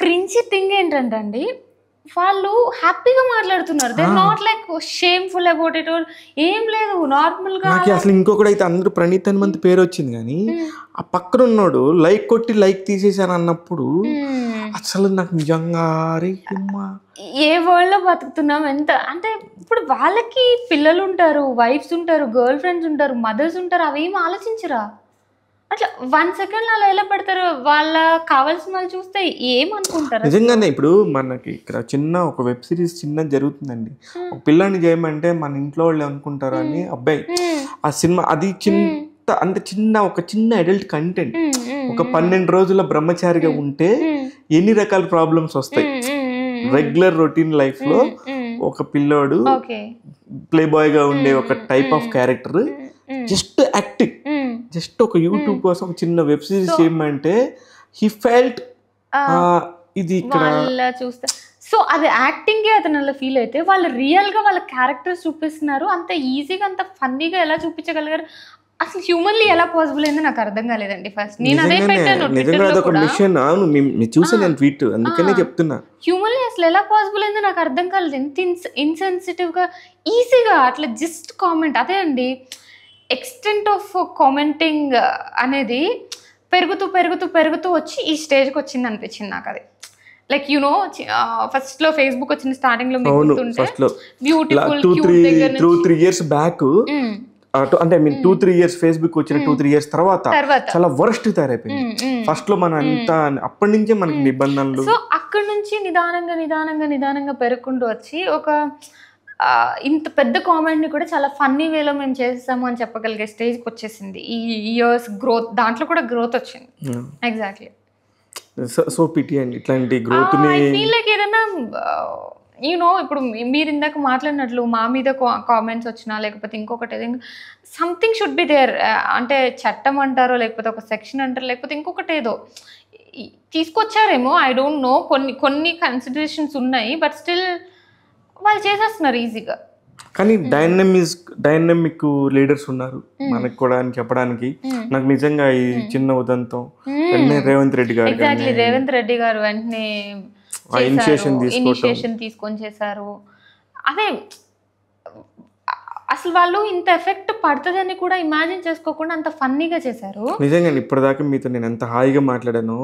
క్రించి థింగ్ ఏంటంటే అండి వాళ్ళు హ్యాపీగా మాట్లాడుతున్నారు they not like shameful about it ఏం లేదు నార్మల్ గా నాకు అసలు ఇంకొకటి అయితే అందరూ ప్రణీత్ అని మంది పేరు వచ్చింది కానీ ఆ పక్కన ఉన్నాడు లైక్ కొట్టి లైక్ తీసేసాను అన్నప్పుడు అసలు నాకు నిజంగా ఏ వరల్డ్ లో బతుకుతున్నాం ఎంత అంటే ఇప్పుడు వాళ్ళకి పిల్లలు ఉంటారు వైఫ్స్ ఉంటారు గర్ల్ ఫ్రెండ్స్ ఉంటారు మదర్స్ ఉంటారు అవేం ఆలోచించరా అట్లా వన్ సెకండ్ అలా ఎలా పెడతారు వాళ్ళ కావాల్సిన వాళ్ళు చూస్తే ఏమనుకుంటారు నిజంగానే ఇప్పుడు మనకి ఇక్కడ చిన్న ఒక వెబ్ సిరీస్ చిన్న జరుగుతుందండి ఒక పిల్లని చేయమంటే మన ఇంట్లో వాళ్ళు అనుకుంటారు అని అబ్బాయి ఆ సినిమా అది చిన్న అంటే చిన్న ఒక చిన్న అడల్ట్ కంటెంట్ ఒక పన్నెండు రోజుల బ్రహ్మచారిగా ఉంటే ఎన్ని రకాల ప్రాబ్లమ్స్ వస్తాయి రెగ్యులర్ రొటీన్ లైఫ్ లో ఒక పిల్లోడు ప్లే బాయ్ గా ఉండే ఒక type of character just acting just ఒక యూట్యూబ్ hmm. కోసం చిన్న వెబ్ సిరీస్ చేయమంటే హీ ఫెల్ట్ ఇది ఇక్కడ చూస్తే సో అది యాక్టింగ్ అతను అలా ఫీల్ అయితే వాళ్ళు గా వాళ్ళ క్యారెక్టర్ చూపిస్తున్నారు అంత ఈజీగా అంత ఫన్నీగా ఎలా చూపించగలిగారు అసలు హ్యూమన్లీ ఎలా పాసిబుల్ అయిందో నాకు అర్థం కాలేదండి ఫస్ట్ నేను అదే పెట్టాను నేను ట్వీట్ అందుకనే చెప్తున్నా హ్యూమన్లీ అసలు ఎలా పాసిబుల్ అయిందో నాకు అర్థం కాలేదు ఎంత ఇన్సెన్సిటివ్గా ఈజీగా అట్లా జస్ట్ కామెంట్ అదే అండి ఎక్స్టెంట్ ఆఫ్ కామెంటింగ్ అనేది పెరుగుతూ పెరుగుతూ పెరుగుతూ వచ్చి ఈ స్టేజ్కి వచ్చింది అనిపించింది నాకు అది లైక్ యు నో ఫస్ట్ లో ఫేస్బుక్ వచ్చిన స్టార్టింగ్ లో beautiful two three two three years back అంటే I mean two three years Facebook వచ్చిన టూ త్రీ ఇయర్స్ తర్వాత చాలా వరస్ట్ తయారైపోయింది ఫస్ట్ లో మనం అంత అప్పటి నుంచే మనకి నిబంధనలు సో అక్కడ నుంచి నిదానంగా నిదానంగా నిదానంగా పెరుగుకుంటూ వచ్చి ఒక ఇంత పెద్ద కామెంట్ని కూడా చాలా ఫన్నీ వేలో మేము చేసేసాము అని చెప్పగలిగే స్టేజ్కి వచ్చేసింది ఈ ఇయర్స్ గ్రోత్ దాంట్లో కూడా గ్రోత్ వచ్చింది ఎగ్జాక్ట్లీ సో పిటి అండి ఇట్లాంటి గ్రోత్ లైక్ ఏదైనా యూనో ఇప్పుడు మీరు ఇందాక మాట్లాడినట్లు మా మీద కామెంట్స్ వచ్చినా లేకపోతే ఇంకొకటి ఏదైనా సంథింగ్ షుడ్ బి దేర్ అంటే చట్టం అంటారో లేకపోతే ఒక సెక్షన్ అంటారో లేకపోతే ఇంకొకటి ఏదో తీసుకొచ్చారేమో ఐ డోంట్ నో కొన్ని కొన్ని కన్సిడరేషన్స్ ఉన్నాయి బట్ స్టిల్ వాళ్ళు చేసేస్తున్నారు ఈజీగా కానీ డైనమిస్ డైనమిక్ లీడర్స్ ఉన్నారు మనకు కూడా అని చెప్పడానికి నాకు నిజంగా ఈ చిన్న ఉదంతం రేవంత్ రెడ్డి గారు రేవంత్ రెడ్డి గారు వెంటనే ఇనిషియేషన్ తీసుకొని చేశారు అదే అసలు వాళ్ళు ఇంత ఎఫెక్ట్ పడుతుందని కూడా ఇమాజిన్ చేసుకోకుండా అంత ఫన్నీగా చేశారు నిజంగా ఇప్పటిదాకా మీతో నేను ఎంత హాయిగా మాట్లాడాను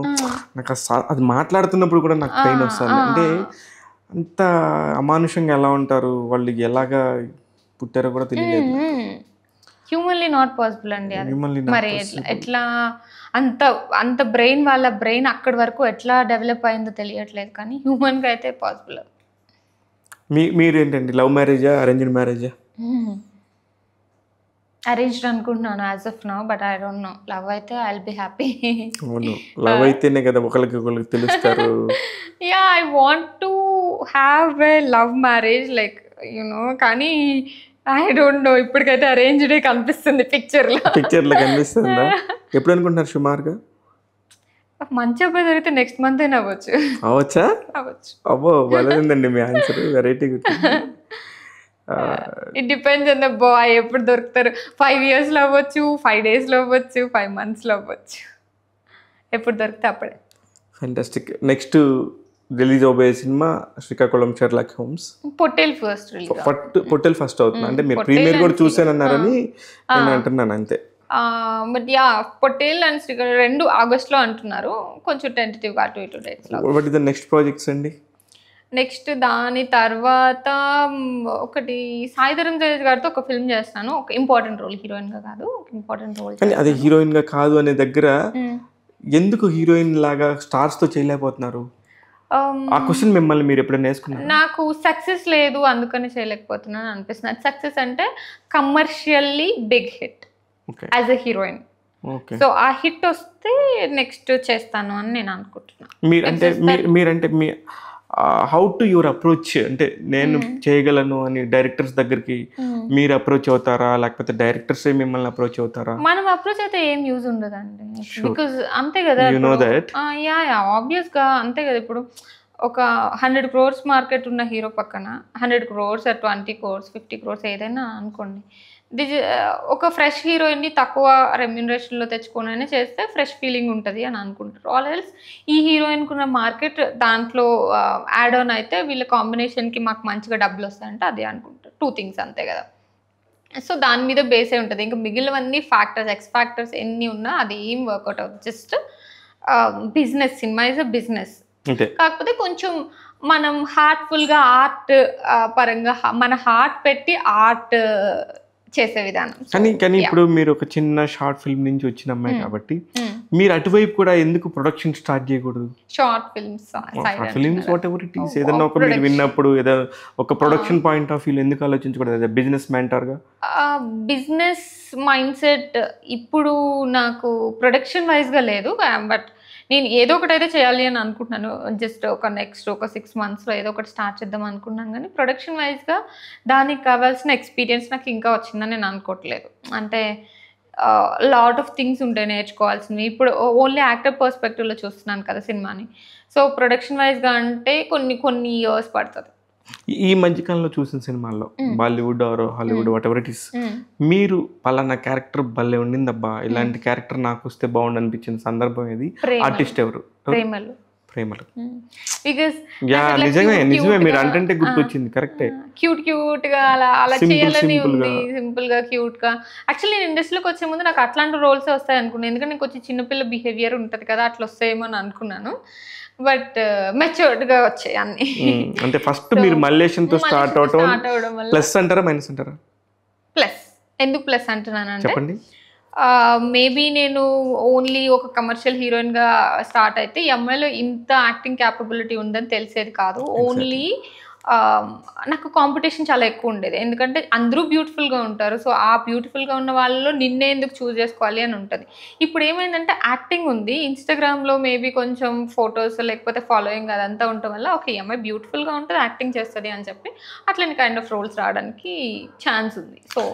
నాకు అది మాట్లాడుతున్నప్పుడు కూడా నాకు పెయిన్ వస్తాను అంటే అంత అమానుషంగా ఎలా ఉంటారు వాళ్ళు ఎలాగా పుట్టారో కూడా తెలియలేదు హ్యూమన్లీ నాట్ పాసిబుల్ అండి మరి ఎట్లా అంత అంత బ్రెయిన్ వాళ్ళ బ్రెయిన్ అక్కడి వరకు ఎట్లా డెవలప్ అయిందో తెలియట్లేదు కానీ హ్యూమన్గా అయితే పాసిబుల్ మీ మీరేంటండి లవ్ మ్యారేజా అరేంజ్డ్ మ్యారేజా అరేంజ్డ్ అనుకుంటున్నాను as of now but I don't know love అయితే ఐ విల్ బి హ్యాపీ అవును లవ్ [LAUGHS] uh, అయితేనే కదా ఒకరికి ఒకరికి తెలుస్తారు yeah I want to have a love marriage like you know కానీ ఐ డోంట్ నో ఇప్పటికైతే అరేంజ్డ్ కనిపిస్తుంది పిక్చర్లో లో కనిపిస్తుందా [LAUGHS] ఎప్పుడు అనుకుంటున్నారు గా మంచి అబ్బాయి దొరికితే నెక్స్ట్ మంత్ అయినా అవ్వచ్చు అవచ్చా అవ్వచ్చు అబ్బో [LAUGHS] బలదండి మీ answer variety it depends on the boy ఎప్పుడు దొరుకుతారు ఫైవ్ ఇయర్స్లో అవ్వచ్చు ఫైవ్ డేస్లో అవ్వచ్చు ఫైవ్ మంత్స్లో అవ్వచ్చు ఎప్పుడు దొరికితే అప్పుడే ఫెంటాస్టిక్ నెక్స్ట్ రిలీజ్ అవబోయే సినిమా Srikakulam Sherlock Holmes Pottel first ఫట్ పొట్టెల్ ఫస్ట్ అవుతుంది అంటే మీరు ప్రీమియర్ కూడా చూసానన్నారని నేను అంటున్నాను అంతే but yeah Pottel and Srikakulam రెండు ఆగస్ట్లో అంటున్నారు కొంచెం టెంటేటివ్గా అటు ఇటు dates what is the next projects అండి నెక్స్ట్ దాని తర్వాత ఒకటి సాయిధరం తేజ్ గారితో ఒక ఫిల్మ్ చేస్తాను ఒక ఇంపార్టెంట్ రోల్ హీరోయిన్ గా కాదు ఒక ఇంపార్టెంట్ రోల్ కానీ అది హీరోయిన్ గా కాదు అనే దగ్గర ఎందుకు హీరోయిన్ లాగా స్టార్స్ తో చేయలేకపోతున్నారు ఆ క్వశ్చన్ మిమ్మల్ని మీరు ఎప్పుడైనా వేసుకున్నారు నాకు సక్సెస్ లేదు అందుకని చేయలేకపోతున్నాను అనిపిస్తుంది సక్సెస్ అంటే commercially big hit as a heroine so ఆ హిట్ వస్తే నెక్స్ట్ చేస్తాను అని నేను అనుకుంటున్నాను మీరు అంటే అంటే మీ హౌ టు యువర్ అప్రోచ్ అంటే నేను hmm. చేయగలను అని డైరెక్టర్స్ దగ్గరికి hmm. మీరు అప్రోచ్ అవుతారా లేకపోతే డైరెక్టర్స్ మిమ్మల్ని అప్రోచ్ అవుతారా మనం అప్రోచ్ అయితే ఏం యూజ్ ఉండదండి బికాజ్ అంతే కదా you know that yeah yeah obvious గా అంతే కదా ఇప్పుడు ఒక హండ్రెడ్ క్రోర్స్ మార్కెట్ ఉన్న హీరో పక్కన hundred crores twenty crores fifty crores ఏదైనా అనుకోండి Uh, ఒక ఫ్రెష్ హీరోయిన్ని తక్కువ రెమ్యునరేషన్లో తెచ్చుకోనైనా చేస్తే ఫ్రెష్ ఫీలింగ్ ఉంటుంది అని అనుకుంటారు ఆల్ ఎల్స్ ఈ హీరోయిన్కి ఉన్న మార్కెట్ దాంట్లో యాడ్ uh, ఆన్ అయితే వీళ్ళ కాంబినేషన్కి మాకు మంచిగా డబ్బులు వస్తాయంటే అదే అనుకుంటారు టూ థింగ్స్ అంతే కదా సో దాని మీద బేస్ అయి ఉంటుంది ఇంకా మిగిలినవన్నీ ఫ్యాక్టర్స్ ఎక్స్ ఫ్యాక్టర్స్ ఎన్ని ఉన్నా అది ఏం వర్కౌట్ అవుతుంది జస్ట్ బిజినెస్ సినిమా ఇస్ అ బిజినెస్ కాకపోతే కొంచెం మనం హార్ట్ఫుల్గా ఆర్ట్ uh, పరంగా మన హార్ట్ పెట్టి ఆర్ట్ చేసే విధానం కానీ కానీ ఇప్పుడు మీరు ఒక చిన్న షార్ట్ ఫిల్మ్ నుంచి వచ్చిన అమ్మాయి hmm. కాబట్టి hmm. మీరు అటువైపు కూడా ఎందుకు ప్రొడక్షన్ స్టార్ట్ చేయకూడదు short films short films whatever it is ఏదైనా ఒక మీరు విన్నప్పుడు ఏదో ఒక ప్రొడక్షన్ పాయింట్ ఆఫ్ వ్యూ ఎందుకు ఆలోచించకూడదు బిజినెస్ మెంటర్గా బిజినెస్ మైండ్ సెట్ ఇప్పుడు నాకు ప్రొడక్షన్ వైజ్గా లేదు బట్ నేను ఏదో ఒకటి అయితే చేయాలి అని అనుకుంటున్నాను జస్ట్ ఒక నెక్స్ట్ ఒక సిక్స్ మంత్స్లో ఏదో ఒకటి స్టార్ట్ చేద్దాం అనుకున్నాను కానీ ప్రొడక్షన్ వైజ్గా దానికి కావాల్సిన ఎక్స్పీరియన్స్ నాకు ఇంకా వచ్చిందని నేను అనుకోవట్లేదు అంటే లాట్ ఆఫ్ థింగ్స్ ఉంటాయి నేర్చుకోవాల్సినవి ఇప్పుడు ఓన్లీ యాక్టర్ పర్స్పెక్టివ్లో చూస్తున్నాను కదా సినిమాని సో ప్రొడక్షన్ వైజ్గా అంటే కొన్ని కొన్ని ఇయర్స్ పడుతుంది ఈ మధ్యకాలంలో చూసిన సినిమాల్లో Bollywood or Hollywood whatever it is మీరు పలానా క్యారెక్టర్ భలే ఉండిందబ్బా ఇలాంటి క్యారెక్టర్ నాకు వస్తే బాగుండు అనిపించిన సందర్భం ఏది ఆర్టిస్ట్ ఎవరు ప్రేమలు యా నిజమే నిజమే మీరు అంటే గుర్తొచ్చింది కరెక్టే క్యూట్ క్యూట్ గా అలా అలా చేయాలని ఉంది సింపుల్ గా క్యూట్ గా యాక్చువల్లీ నేను ఇండస్ట్రీలోకి వచ్చే ముందు నాకు అట్లాంటి రోల్స్ వస్తాయి అనుకున్నాను ఎందుకంటే నాకు వచ్చి చిన్నపిల్ల బిహేవియర్ ఉంటది కదా అట్లా వస్తాయేమో అని అనుకున్నాను బట్ మెచ్యూర్డ్ గా వచ్చాయి అన్ని అంటే ఫస్ట్ మీరు మల్లేషన్ తో స్టార్ట్ అవటం ప్లస్ అంటారా మైనస్ అంటారా ప్లస్ ఎందుకు ప్లస్ అంటున్నాను అంటే చెప్పండి మేబీ నేను ఓన్లీ ఒక కమర్షియల్ హీరోయిన్గా స్టార్ట్ అయితే ఎంఐలో ఇంత యాక్టింగ్ క్యాపబిలిటీ ఉందని తెలిసేది కాదు ఓన్లీ నాకు కాంపిటీషన్ చాలా ఎక్కువ ఉండేది ఎందుకంటే అందరూ బ్యూటిఫుల్గా ఉంటారు సో ఆ బ్యూటిఫుల్గా ఉన్న వాళ్ళలో నిన్నే ఎందుకు చూజ్ చేసుకోవాలి అని ఉంటుంది ఇప్పుడు ఏమైందంటే యాక్టింగ్ ఉంది ఇన్స్టాగ్రామ్లో మేబీ కొంచెం ఫొటోస్ లేకపోతే ఫాలోయింగ్ అదంతా ఉండటం వల్ల ఒక అమ్మాయి బ్యూటిఫుల్గా ఉంటుంది యాక్టింగ్ చేస్తుంది అని చెప్పి అట్లాంటి కైండ్ ఆఫ్ రోల్స్ రావడానికి ఛాన్స్ ఉంది సో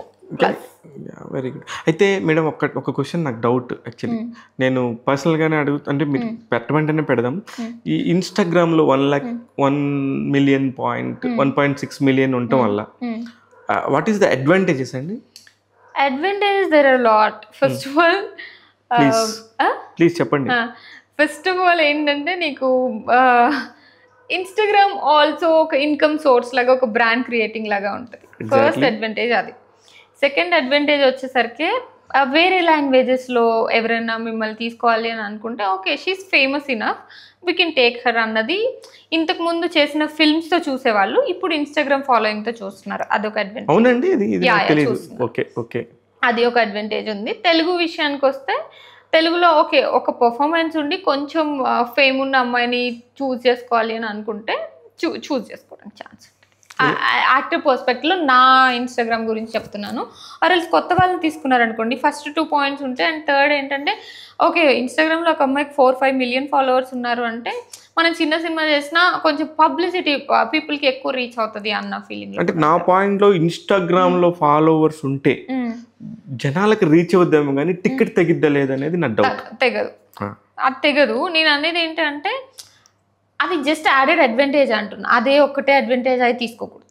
వెరీ గుడ్ అయితే మేడం ఒక ఒక క్వశ్చన్ నాకు డౌట్ యాక్చువల్లీ hmm. నేను పర్సనల్గానే అడుగు అంటే మీరు hmm. పెట్టమంటేనే పెడదాం hmm. ఈ ఇన్స్టాగ్రామ్లో one lakh one million point one point six million ఉండటం వల్ల వాట్ ఈస్ ద అడ్వాంటేజెస్ అండి advantages there are lot first of all please please చెప్పండి ఫస్ట్ ఆఫ్ ఆల్ ఏంటంటే నీకు ఇన్స్టాగ్రామ్ uh, ఆల్సో ఒక ఇన్కమ్ సోర్స్ లాగా ఒక బ్రాండ్ క్రియేటింగ్ లాగా ఉంటుంది ఫస్ట్ అడ్వాంటేజ్ అది సెకండ్ అడ్వాంటేజ్ వచ్చేసరికి వేరే లాంగ్వేజెస్లో ఎవరైనా మిమ్మల్ని తీసుకోవాలి అని అనుకుంటే okay she's famous enough we can take her అన్నది ఇంతకుముందు చేసిన ఫిల్మ్స్తో చూసేవాళ్ళు ఇప్పుడు ఇన్స్టాగ్రామ్ ఫాలోయింగ్తో చూస్తున్నారు అదొక అడ్వాంటేజ్ ఓకే ఓకే అది ఒక అడ్వాంటేజ్ ఉంది తెలుగు విషయానికి వస్తే తెలుగులో ఓకే ఒక పర్ఫార్మెన్స్ ఉండి కొంచెం ఫేమ్ ఉన్న అమ్మాయిని చూస్ చేసుకోవాలి అని అనుకుంటే చూ చూస్ చేసుకోవడానికి ఛాన్స్ యాక్టివ్ పర్స్పెక్ట్లో నా ఇన్స్టాగ్రామ్ గురించి చెప్తున్నాను అరే కొత్త వాళ్ళని తీసుకున్నారనుకోండి ఫస్ట్ టూ పాయింట్స్ ఉంటాయి అండ్ థర్డ్ ఏంటంటే ఓకే ఇన్స్టాగ్రామ్లో ఒక అమ్మాయికి ఫోర్ ఫైవ్ మిలియన్ ఫాలోవర్స్ ఉన్నారు అంటే మనం చిన్న సినిమా చేసినా కొంచెం పబ్లిసిటీ పీపుల్కి ఎక్కువ రీచ్ అవుతుంది అన్న ఫీలింగ్ అంటే నా పాయింట్లో ఇన్స్టాగ్రామ్లో ఫాలోవర్స్ ఉంటే జనాలకు రీచ్ అవుద్దాము కానీ టికెట్ తగ్గిద్దా లేదనేది నా డౌట్ తెగదు అది తెగదు నేను అనేది ఏంటంటే అది జస్ట్ యాడెడ్ అడ్వాంటేజ్ అంటున్నా అదే ఒక్కటే అడ్వాంటేజ్ అది తీసుకోకూడదు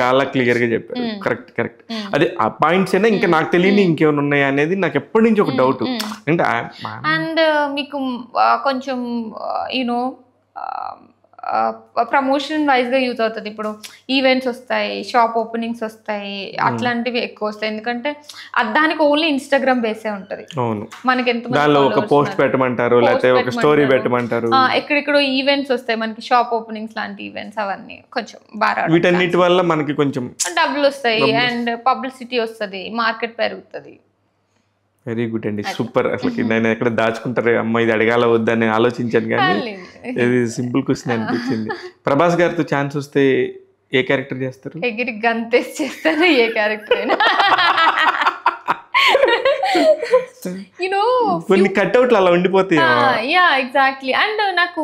చాలా క్లియర్ గా చెప్పారు కరెక్ట్ hmm. Correct hmm. అదే ఆ పాయింట్స్ అయినా ఇంకా hmm. నాకు తెలియని ఇంకేమైనా ఉన్నాయా అనేది నాకు ఎప్పటి నుంచి ఒక డౌట్ అంటే అండ్ uh, మీకు కొంచెం యూనో uh, um, ప్రమోషన్ వైజ్గా యూజ్ అవుతుంది ఇప్పుడు ఈవెంట్స్ వస్తాయి షాప్ ఓపెనింగ్స్ వస్తాయి hmm. అట్లాంటివి ఎక్కువ వస్తాయి ఎందుకంటే దానికి ఓన్లీ ఇన్స్టాగ్రామ్ బేసే ఉంటుంది మనకి ఎంత దానిలో ఒక పోస్ట్ పెట్టమంటారు పెట్టమంటారు ఈవెంట్స్ వస్తాయి మనకి షాప్ ఓపెనింగ్స్ లాంటి ఈవెంట్స్ అవన్నీ కొంచెం బాగా వీటన్నిటి వల్ల మనకి కొంచెం డబ్బులు వస్తాయి అండ్ పబ్లిసిటీ వస్తుంది మార్కెట్ పెరుగుతుంది వెరీ గుడ్ అండి సూపర్ అసలు నేను ఎక్కడ దాచుకుంటారు అమ్మ ఇది అడగాల వద్దని ఆలోచించాను కానీ ఇది సింపుల్ క్వశ్చన్ అనిపించింది ప్రభాస్ గారితో ఛాన్స్ వస్తే ఏ క్యారెక్టర్ చేస్తారు ఎగిరి గంతేసి చేస్తారు ఏ క్యారెక్టర్ అయినా అలా యా ఎగ్జాక్ట్లీ అండ్ నాకు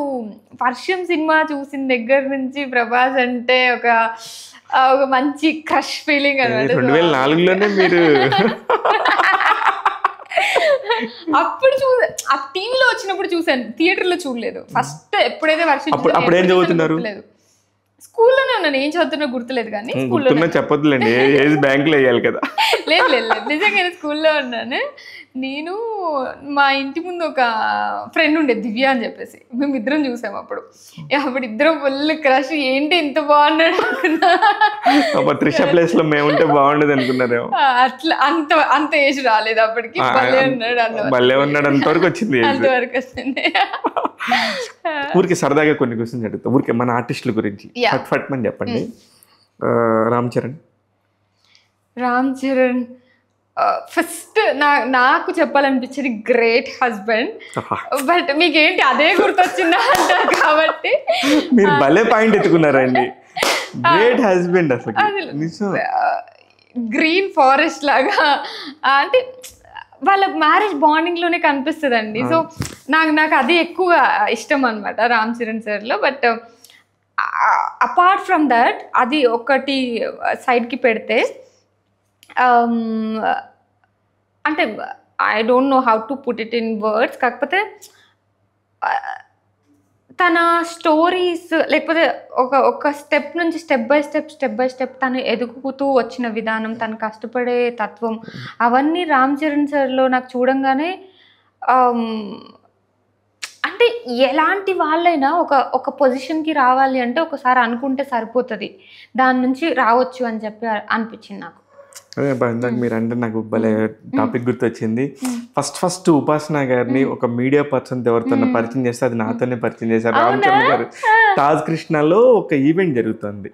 వర్షం సినిమా చూసిన దగ్గర నుంచి ప్రభాస్ అంటే ఒక ఒక మంచి క్రష్ ఫీలింగ్ అనమాట రెండు వేల నాలుగులోనే మీరు [LAUGHS] [LAUGHS] అప్పుడు చూ టీవీలో వచ్చినప్పుడు చూసాను థియేటర్ లో చూడలేదు ఫస్ట్ ఎప్పుడైతే వర్షం అప్పుడు ఏం చదువుతున్నారు స్కూల్లోనే ఉన్నాను ఏం చదువుతున్నా గుర్తులేదు కానీ స్కూల్లో చెప్పదులేండి ఏజ్ లో వేయాలి కదా [LAUGHS] లేదు లేదు నిజంగా స్కూల్లో ఉన్నాను నేను మా ఇంటి ముందు ఒక ఫ్రెండ్ ఉండే దివ్య అని చెప్పేసి మేము ఇద్దరం చూసాం అప్పుడు అప్పుడు ఇద్దరం ఫుల్ క్రష్ ఏంటి ఇంత బాగున్నాడు త్రిష ప్లేస్ లో మేముంటే బాగుండదు అనుకున్నారేమో అట్లా అంత అంత ఏజ్ రాలేదు అప్పటికి భలే ఉన్నాడు అంతవరకు వచ్చింది అంతవరకు వచ్చింది [LAUGHS] ఊరికి సరదాగా కొన్ని క్వశ్చన్స్ అడుగుతా ఊరికి మన ఆర్టిస్టుల గురించి ఫట్ ఫట్ మని చెప్పండి hmm. రామ్ చరణ్ రామ్ చరణ్ ఫస్ట్ నా నాకు చెప్పాలనిపించేది గ్రేట్ హస్బెండ్ బట్ మీకేంటి అదే గుర్తొచ్చిందా అంటారు కాబట్టి మీరు భలే పాయింట్ ఎత్తుకున్నారండి గ్రేట్ హస్బెండ్ అసలు గ్రీన్ ఫారెస్ట్ లాగా అంటే వాళ్ళ మ్యారేజ్ బాండింగ్ లోనే కనిపిస్తుంది అండి సో నాకు నాకు అది ఎక్కువ ఇష్టం అనమాట రామ్ చరణ్ సార్లో బట్ అపార్ట్ ఫ్రమ్ దట్ అది ఒకటి సైడ్కి పెడితే Um, అంటే I don't know how to put it in words కాకపోతే uh, తన స్టోరీస్ లేకపోతే ఒక ఒక స్టెప్ నుంచి step by step step by step తను ఎదుగుతూ వచ్చిన విధానం తను కష్టపడే తత్వం అవన్నీ రామ్ చరణ్ సార్లో నాకు చూడంగానే um, అంటే ఎలాంటి వాళ్ళైనా ఒక ఒక పొజిషన్కి రావాలి అంటే ఒకసారి అనుకుంటే సరిపోతుంది దాని నుంచి రావచ్చు అని చెప్పి అనిపించింది నాకు అదే ఇందాక మీరు అంటే నాకు భలే టాపిక్ గుర్తొచ్చింది ఫస్ట్ ఫస్ట్ ఉపాసన గారిని ఒక మీడియా పర్సన్ ఎవరితో పరిచయం చేస్తే అది నాతోనే పరిచయం చేశారు రామచంద్ర గారు తాజ్ కృష్ణలో ఒక ఈవెంట్ జరుగుతుంది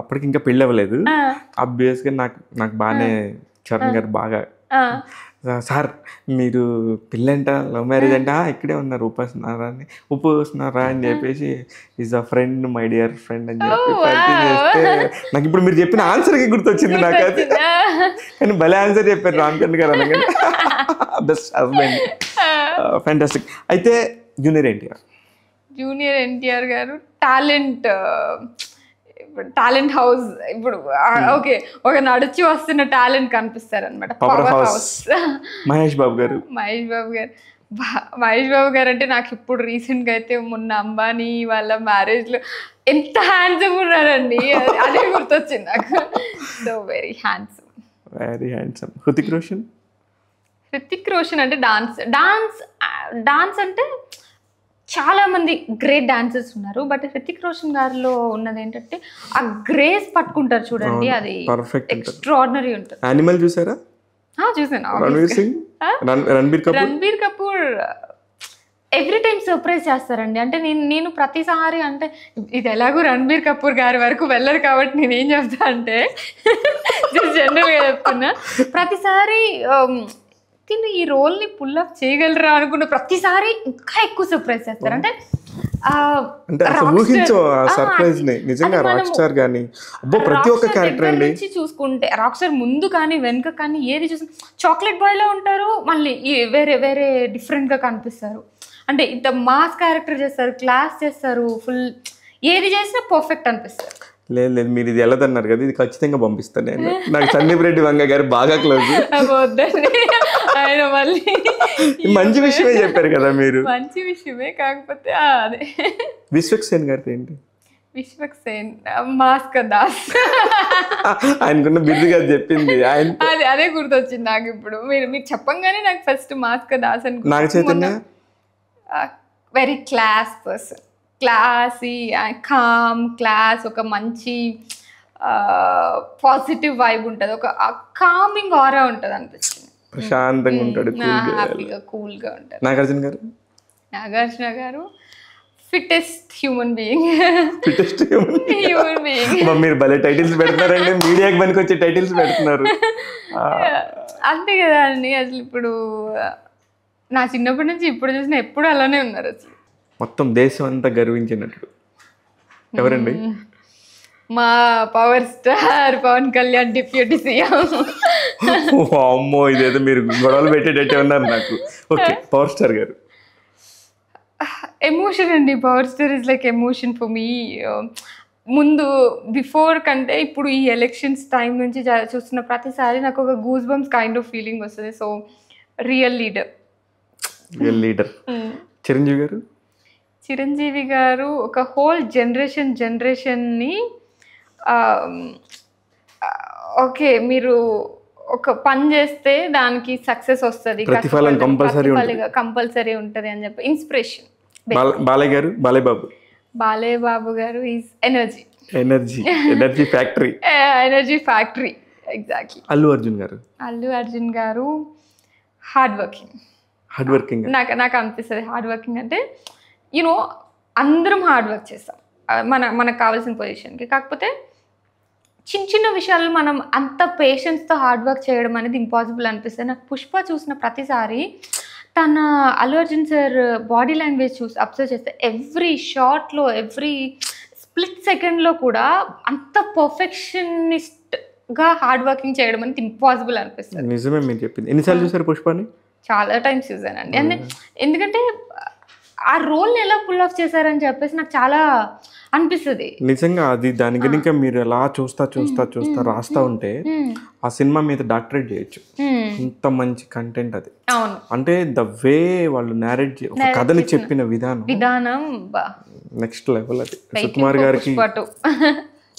అప్పటికి ఇంకా పెళ్ళి అవ్వలేదు అబ్వియస్ గా నాకు నాకు బాగానే చరణ్ గారు బాగా సార్ మీరు పెళ్ళంట లవ్ మ్యారేజ్ అంట ఇక్కడే ఉన్నారు ఉపాసనారా అని ఉపాసనారా అని చెప్పేసి is a friend my dear friend అని చెప్పి oh, నాకు ఇప్పుడు మీరు చెప్పిన ఆన్సర్కి గుర్తొచ్చింది నాకు అది కానీ భలే ఆన్సర్ చెప్పారు రామచంద్ర గారు అనగా బెస్ట్ హస్బెండ్ ఫ్యాంటాస్టిక్ అయితే జూనియర్ ఎన్టీఆర్ జూనియర్ ఎన్టీఆర్ గారు టాలెంట్ టాలెంట్ హౌస్ ఇప్పుడు hmm. ఓకే ఒక నడిచి వస్తున్న టాలెంట్ కనిపిస్తారు అనమాట పవర్ హౌస్ మహేష్ బాబు గారు మహేష్ బాబు గారు మహేష్ బాబు గారు అంటే నాకు ఇప్పుడు రీసెంట్గా అయితే మొన్న అంబానీ వాళ్ళ మ్యారేజ్లో ఎంత హ్యాండ్సమ్ ఉన్నారండి అదే గుర్తొచ్చింది నాకు so very handsome very handsome Hrithik Roshan Hrithik Roshan అంటే డాన్స్ డాన్స్ డాన్స్ అంటే చాలామంది గ్రేట్ డాన్సర్స్ ఉన్నారు బట్ హృతిక్ రోషన్ గారిలో ఉన్నది ఏంటంటే ఆ గ్రేస్ పట్టుకుంటారు చూడండి అది పర్ఫెక్ట్ ఎక్స్ట్రాడినరీ ఉంటుంది యానిమల్ చూసారా చూసాను Ranbir Kapoor Ranbir Kapoor every time surprise చేస్తారండి అంటే నేను నేను ప్రతిసారి అంటే ఇది ఎలాగో రణబీర్ కపూర్ గారి వరకు వెళ్ళరు కాబట్టి నేను ఏం చెప్తా అంటే జనరల్గా [LAUGHS] చెప్తున్నా ప్రతిసారి um, తిను ఈ రోల్ని పుల్ అప్ చేయగలరా అనుకున్న ప్రతిసారి ఇంకా ఎక్కువ సర్ప్రైజ్ చేస్తారు అంటే చూసుకుంటే రాక్ స్టార్ ముందు కానీ వెనుక కానీ ఏది చూసి చాక్లెట్ బాయ్ లో ఉంటారు మళ్ళీ వేరే వేరే డిఫరెంట్ గా కనిపిస్తారు అంటే ఇంత మాస్ క్యారెక్టర్ చేస్తారు క్లాస్ చేస్తారు ఫుల్ ఏది చేసినా పర్ఫెక్ట్ అనిపిస్తారు లేదు లేదు మీరు ఇది వెళ్ళదన్నారు కదా ఇది ఖచ్చితంగా పంపిస్తాను నేను నాకు సందీప్ రెడ్డి వంగ గారు బాగా క్లోజ్ ఆయన మళ్ళీ మంచి విషయమే చెప్పారు కదా మీరు మంచి విషయమే కాకపోతే అదే విశ్వక్సేన్ గారితో ఏంటి విశ్వక్సేన్ మాస్క దాస్ ఆయనకున్న బిజీగా చెప్పింది ఆయన అది అదే గుర్తొచ్చింది నాకు ఇప్పుడు మీరు మీరు చెప్పంగానే నాకు ఫస్ట్ మాస్క దాస్ అని Naga Chaitanya very class person classy calm class ఒక మంచి పాజిటివ్ వైబ్ ఉంటుంది ఒక కామింగ్ ఆరా ఉంటుంది అనిపిస్తుంది ప్రశాంతంగా ఉంటాడు హ్యాపీగా కూల్గా ఉంటాడు నాగార్జున గారు నాగార్జున గారు fittest human being fittest human being మీరు భలే టైటిల్స్ పెడుతున్నారండి మీడియాకి పనికి వచ్చే టైటిల్స్ పెడుతున్నారు అంతే కదా అండి అసలు ఇప్పుడు నా చిన్నప్పటి నుంచి ఇప్పుడు చూసిన ఎప్పుడు అలానే ఉన్నారు అసలు మొత్తం దేశం అంతా గర్వించినట్లు ఎవరండి మా power star Pawan Kalyan deputy CM అమ్మో ఇదేదో మీరు గొడవలు పెట్టేటట్టే ఉన్నారు నాకు ఓకే పవర్ స్టార్ గారు ఎమోషన్ అండి power star is like emotion for me ముందు బిఫోర్ కంటే ఇప్పుడు ఈ ఎలక్షన్స్ టైం నుంచి చూస్తున్న ప్రతిసారి నాకు ఒక goose bumps kind of feeling వస్తుంది so real leader real leader Chiranjeevi గారు చిరంజీవి గారు ఒక హోల్ జనరేషన్ జనరేషన్ని ఓకే మీరు ఒక పని చేస్తే దానికి సక్సెస్ వస్తుంది కంపల్సరీ కంపల్సరీ ఉంటుంది అని చెప్పి ఇన్స్పిరేషన్ బాలయ్య గారు బాలయ్య బాబు బాలయ్య బాబు గారు is energy energy [LAUGHS] energy factory energy factory exactly Allu Arjun గారు అల్లు అర్జున్ గారు హార్డ్ వర్కింగ్ హార్డ్ వర్కింగ్ నాకు నాకు అనిపిస్తుంది హార్డ్ వర్కింగ్ అంటే యూనో అందరం హార్డ్ వర్క్ చేస్తాం మన మనకు కావాల్సిన పొజిషన్కి కాకపోతే చిన్న చిన్న విషయాలు మనం అంత పేషెన్స్తో హార్డ్ వర్క్ చేయడం అనేది ఇంపాసిబుల్ అనిపిస్తుంది నాకు పుష్ప చూసిన ప్రతిసారి తన Allu Arjun sir body language చూసి అబ్జర్వ్ చేస్తే ఎవ్రీ షార్ట్లో ఎవ్రీ స్ప్లిట్ సెకండ్లో కూడా అంత పర్ఫెక్షనిస్ట్గా హార్డ్ వర్కింగ్ చేయడం అనేది ఇంపాసిబుల్ అనిపిస్తుంది నిజమే మీరు చెప్పింది ఎన్నిసార్లు చూసారు పుష్పాన్ని చాలా టైమ్స్ చూసానండి అంటే ఎందుకంటే ఆ రోల్ ఎలా పుల్ ఆఫ్ చేశారని చెప్పేసి నాకు చాలా అనిపిస్తుంది నిజంగా అది దాని గురించి మీరు ఎలా చూస్తా చూస్తా చూస్తా రాస్తా ఉంటే ఆ సినిమా మీద డాక్టరేట్ చేయొచ్చు ఇంత మంచి కంటెంట్ అది అంటే ద వే వాళ్ళు నేరేట్ కథని చెప్పిన విధానం విధానం నెక్స్ట్ లెవెల్ అది సుకుమార్ గారికి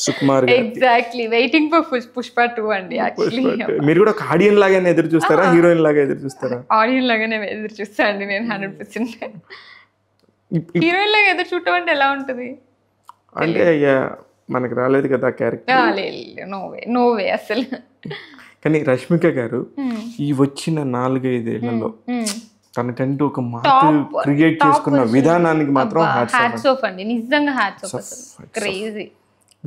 Sukumar exactly waiting for Pushpa two అండి మీరు కూడా ఒక ఆడియన్ లాగానే ఎదురు చూస్తారా హీరోయిన్ లాగా ఎదురు చూస్తారా ఆడియన్ లాగానే ఎదురు చూస్తా అండి నేను హండ్రెడ్ hmm. పర్సెంట్ హీరోయిన్లో ఎదురు చుట్టం అంటే ఎలా ఉంటుంది అంటే మనకి రాలేదు కదా క్యారెక్టర్ నోవే నోవే అసలు కానీ రష్మిక గారు ఈ వచ్చిన నాలుగైదు ఏళ్లలో తనకంటూ ఒక మార్పు క్రియేట్ చేసుకున్న విధానానికి మాత్రం హ్యాట్స్ ఆఫ్ అండి నిజంగా హ్యాట్స్ ఆఫ్ క్రేజీ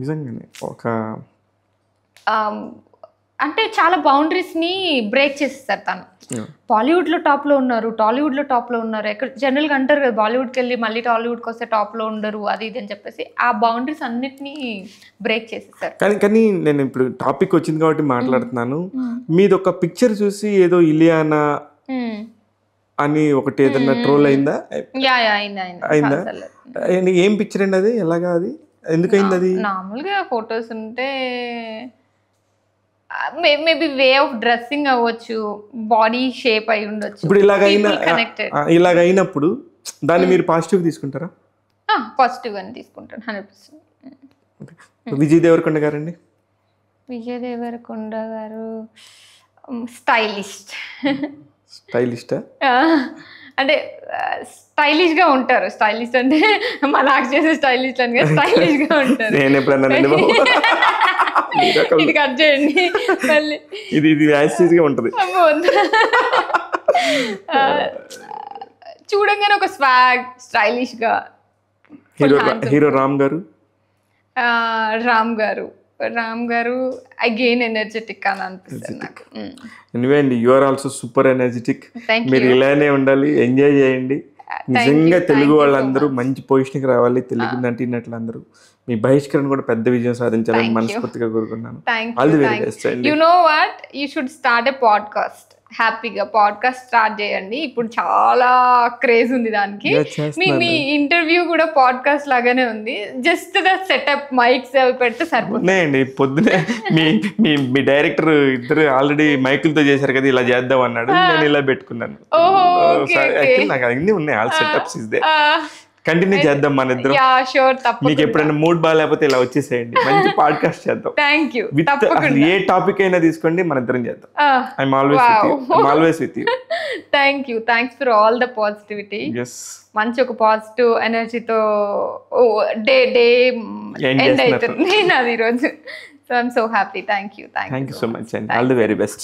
నిజంగానే ఒక um, అంటే చాలా బౌండరీస్ని బ్రేక్ చేసేస్తారు తను టాప్ టాప్లో ఉన్నారు టాలీవుడ్లో టాప్లో ఉన్నారు ఎక్కడ జనరల్గా అంటారు కదా బాలీవుడ్కి వెళ్ళి మళ్ళీ టాలీవుడ్కి వస్తే టాప్లో ఉండరు అది ఇది అని చెప్పేసి ఆ బౌండరీస్ అన్నిటినీ బ్రేక్ చేసేస్తారు కానీ కానీ నేను ఇప్పుడు టాపిక్ వచ్చింది కాబట్టి మాట్లాడుతున్నాను మీది ఒక పిక్చర్ చూసి ఏదో ఇలియానా mm. అని ఒకటి ఏదైనా ట్రోల్ mm. అయిందా అయిందా ఏం పిక్చర్ అండి అది ఎలాగా అది ఎందుకైంది అది నార్మల్గా ఫొటోస్ ఉంటే మేబీ వే ఆఫ్ డ్రెస్సింగ్ అవ్వచ్చు బాడీ షేప్ అయి ఉండొచ్చు ఇప్పుడు ఇలాగ అయినప్పుడు దాన్ని hmm. మీరు పాజిటివ్ తీసుకుంటారా పాజిటివ్ అని తీసుకుంటాను హండ్రెడ్ పర్సెంట్ విజయ్ దేవరకొండ గారండి విజయ్ దేవరకొండ గారు స్టైలిస్ట్ um, స్టైలిస్టా అంటే స్టైలిష్గా uh, ఉంటారు స్టైలిష్ అంటే [LAUGHS] మా నాకు చేసే స్టైలిష్ అని స్టైలిష్గా ఉంటారు [LAUGHS] [LAUGHS] ఇది కట్ చేయండి మళ్ళీ ఇది ఇది యాసిడ్గా ఉంటుంది uh, చూడంగానే ఒక స్వాగ్ స్టైలిష్గా హీరో హీరో రామ్ గారు uh, రామ్ గారు రామ్ గారు అగైన్ ఎనర్జెటిక్ అని అనిపిస్తుంది నాకు ఎనివే అండి you are also super energetic మీరు ఇలానే ఉండాలి ఎంజాయ్ చేయండి uh, నిజంగా తెలుగు వాళ్ళందరూ మంచి పొజిషన్కి రావాలి తెలుగు uh. నటినట్లు అందరూ మీ బహిష్కరణ కూడా పెద్ద విజయం సాధించాలని మనస్ఫూర్తిగా కోరుకున్నాను you know what you should start a podcast హ్యాపీగా పాడ్కాస్ట్ స్టార్ట్ చేయండి ఇప్పుడు చాలా క్రేజ్ ఉంది దానికి మీ మీ ఇంటర్వ్యూ కూడా పాడ్కాస్ట్ లాగానే ఉంది జస్ట్ ద సెటప్ మైక్స్ అవి పెడితే సరిపోతుంది పొద్దునే మీ మీ మీ డైరెక్టర్ ఇద్దరు ఆల్రెడీ మైకులతో చేశారు కదా ఇలా చేద్దాం అన్నాడు నేను ఇలా పెట్టుకున్నాను నాకు అన్ని ఉన్నాయి all setups is they continue చేద్దాం మన ఇద్దరు మీకు ఎప్పుడైనా మూడ్ లేకపోతే ఇలా వచ్చేసేయండి [LAUGHS] మంచి పాడ్కాస్ట్ చేద్దాం thank you with a topic అయినా తీసుకోండి మన ఇద్దరం చేద్దాం I'm always I'm always with you thank you thanks for all the positivity మంచి ఒక పాజిటివ్ ఎనర్జీతో డే డే ఎండ్ అవుతుంది నాది ఈరోజు so I'm so happy thank you thank you so much and all the very best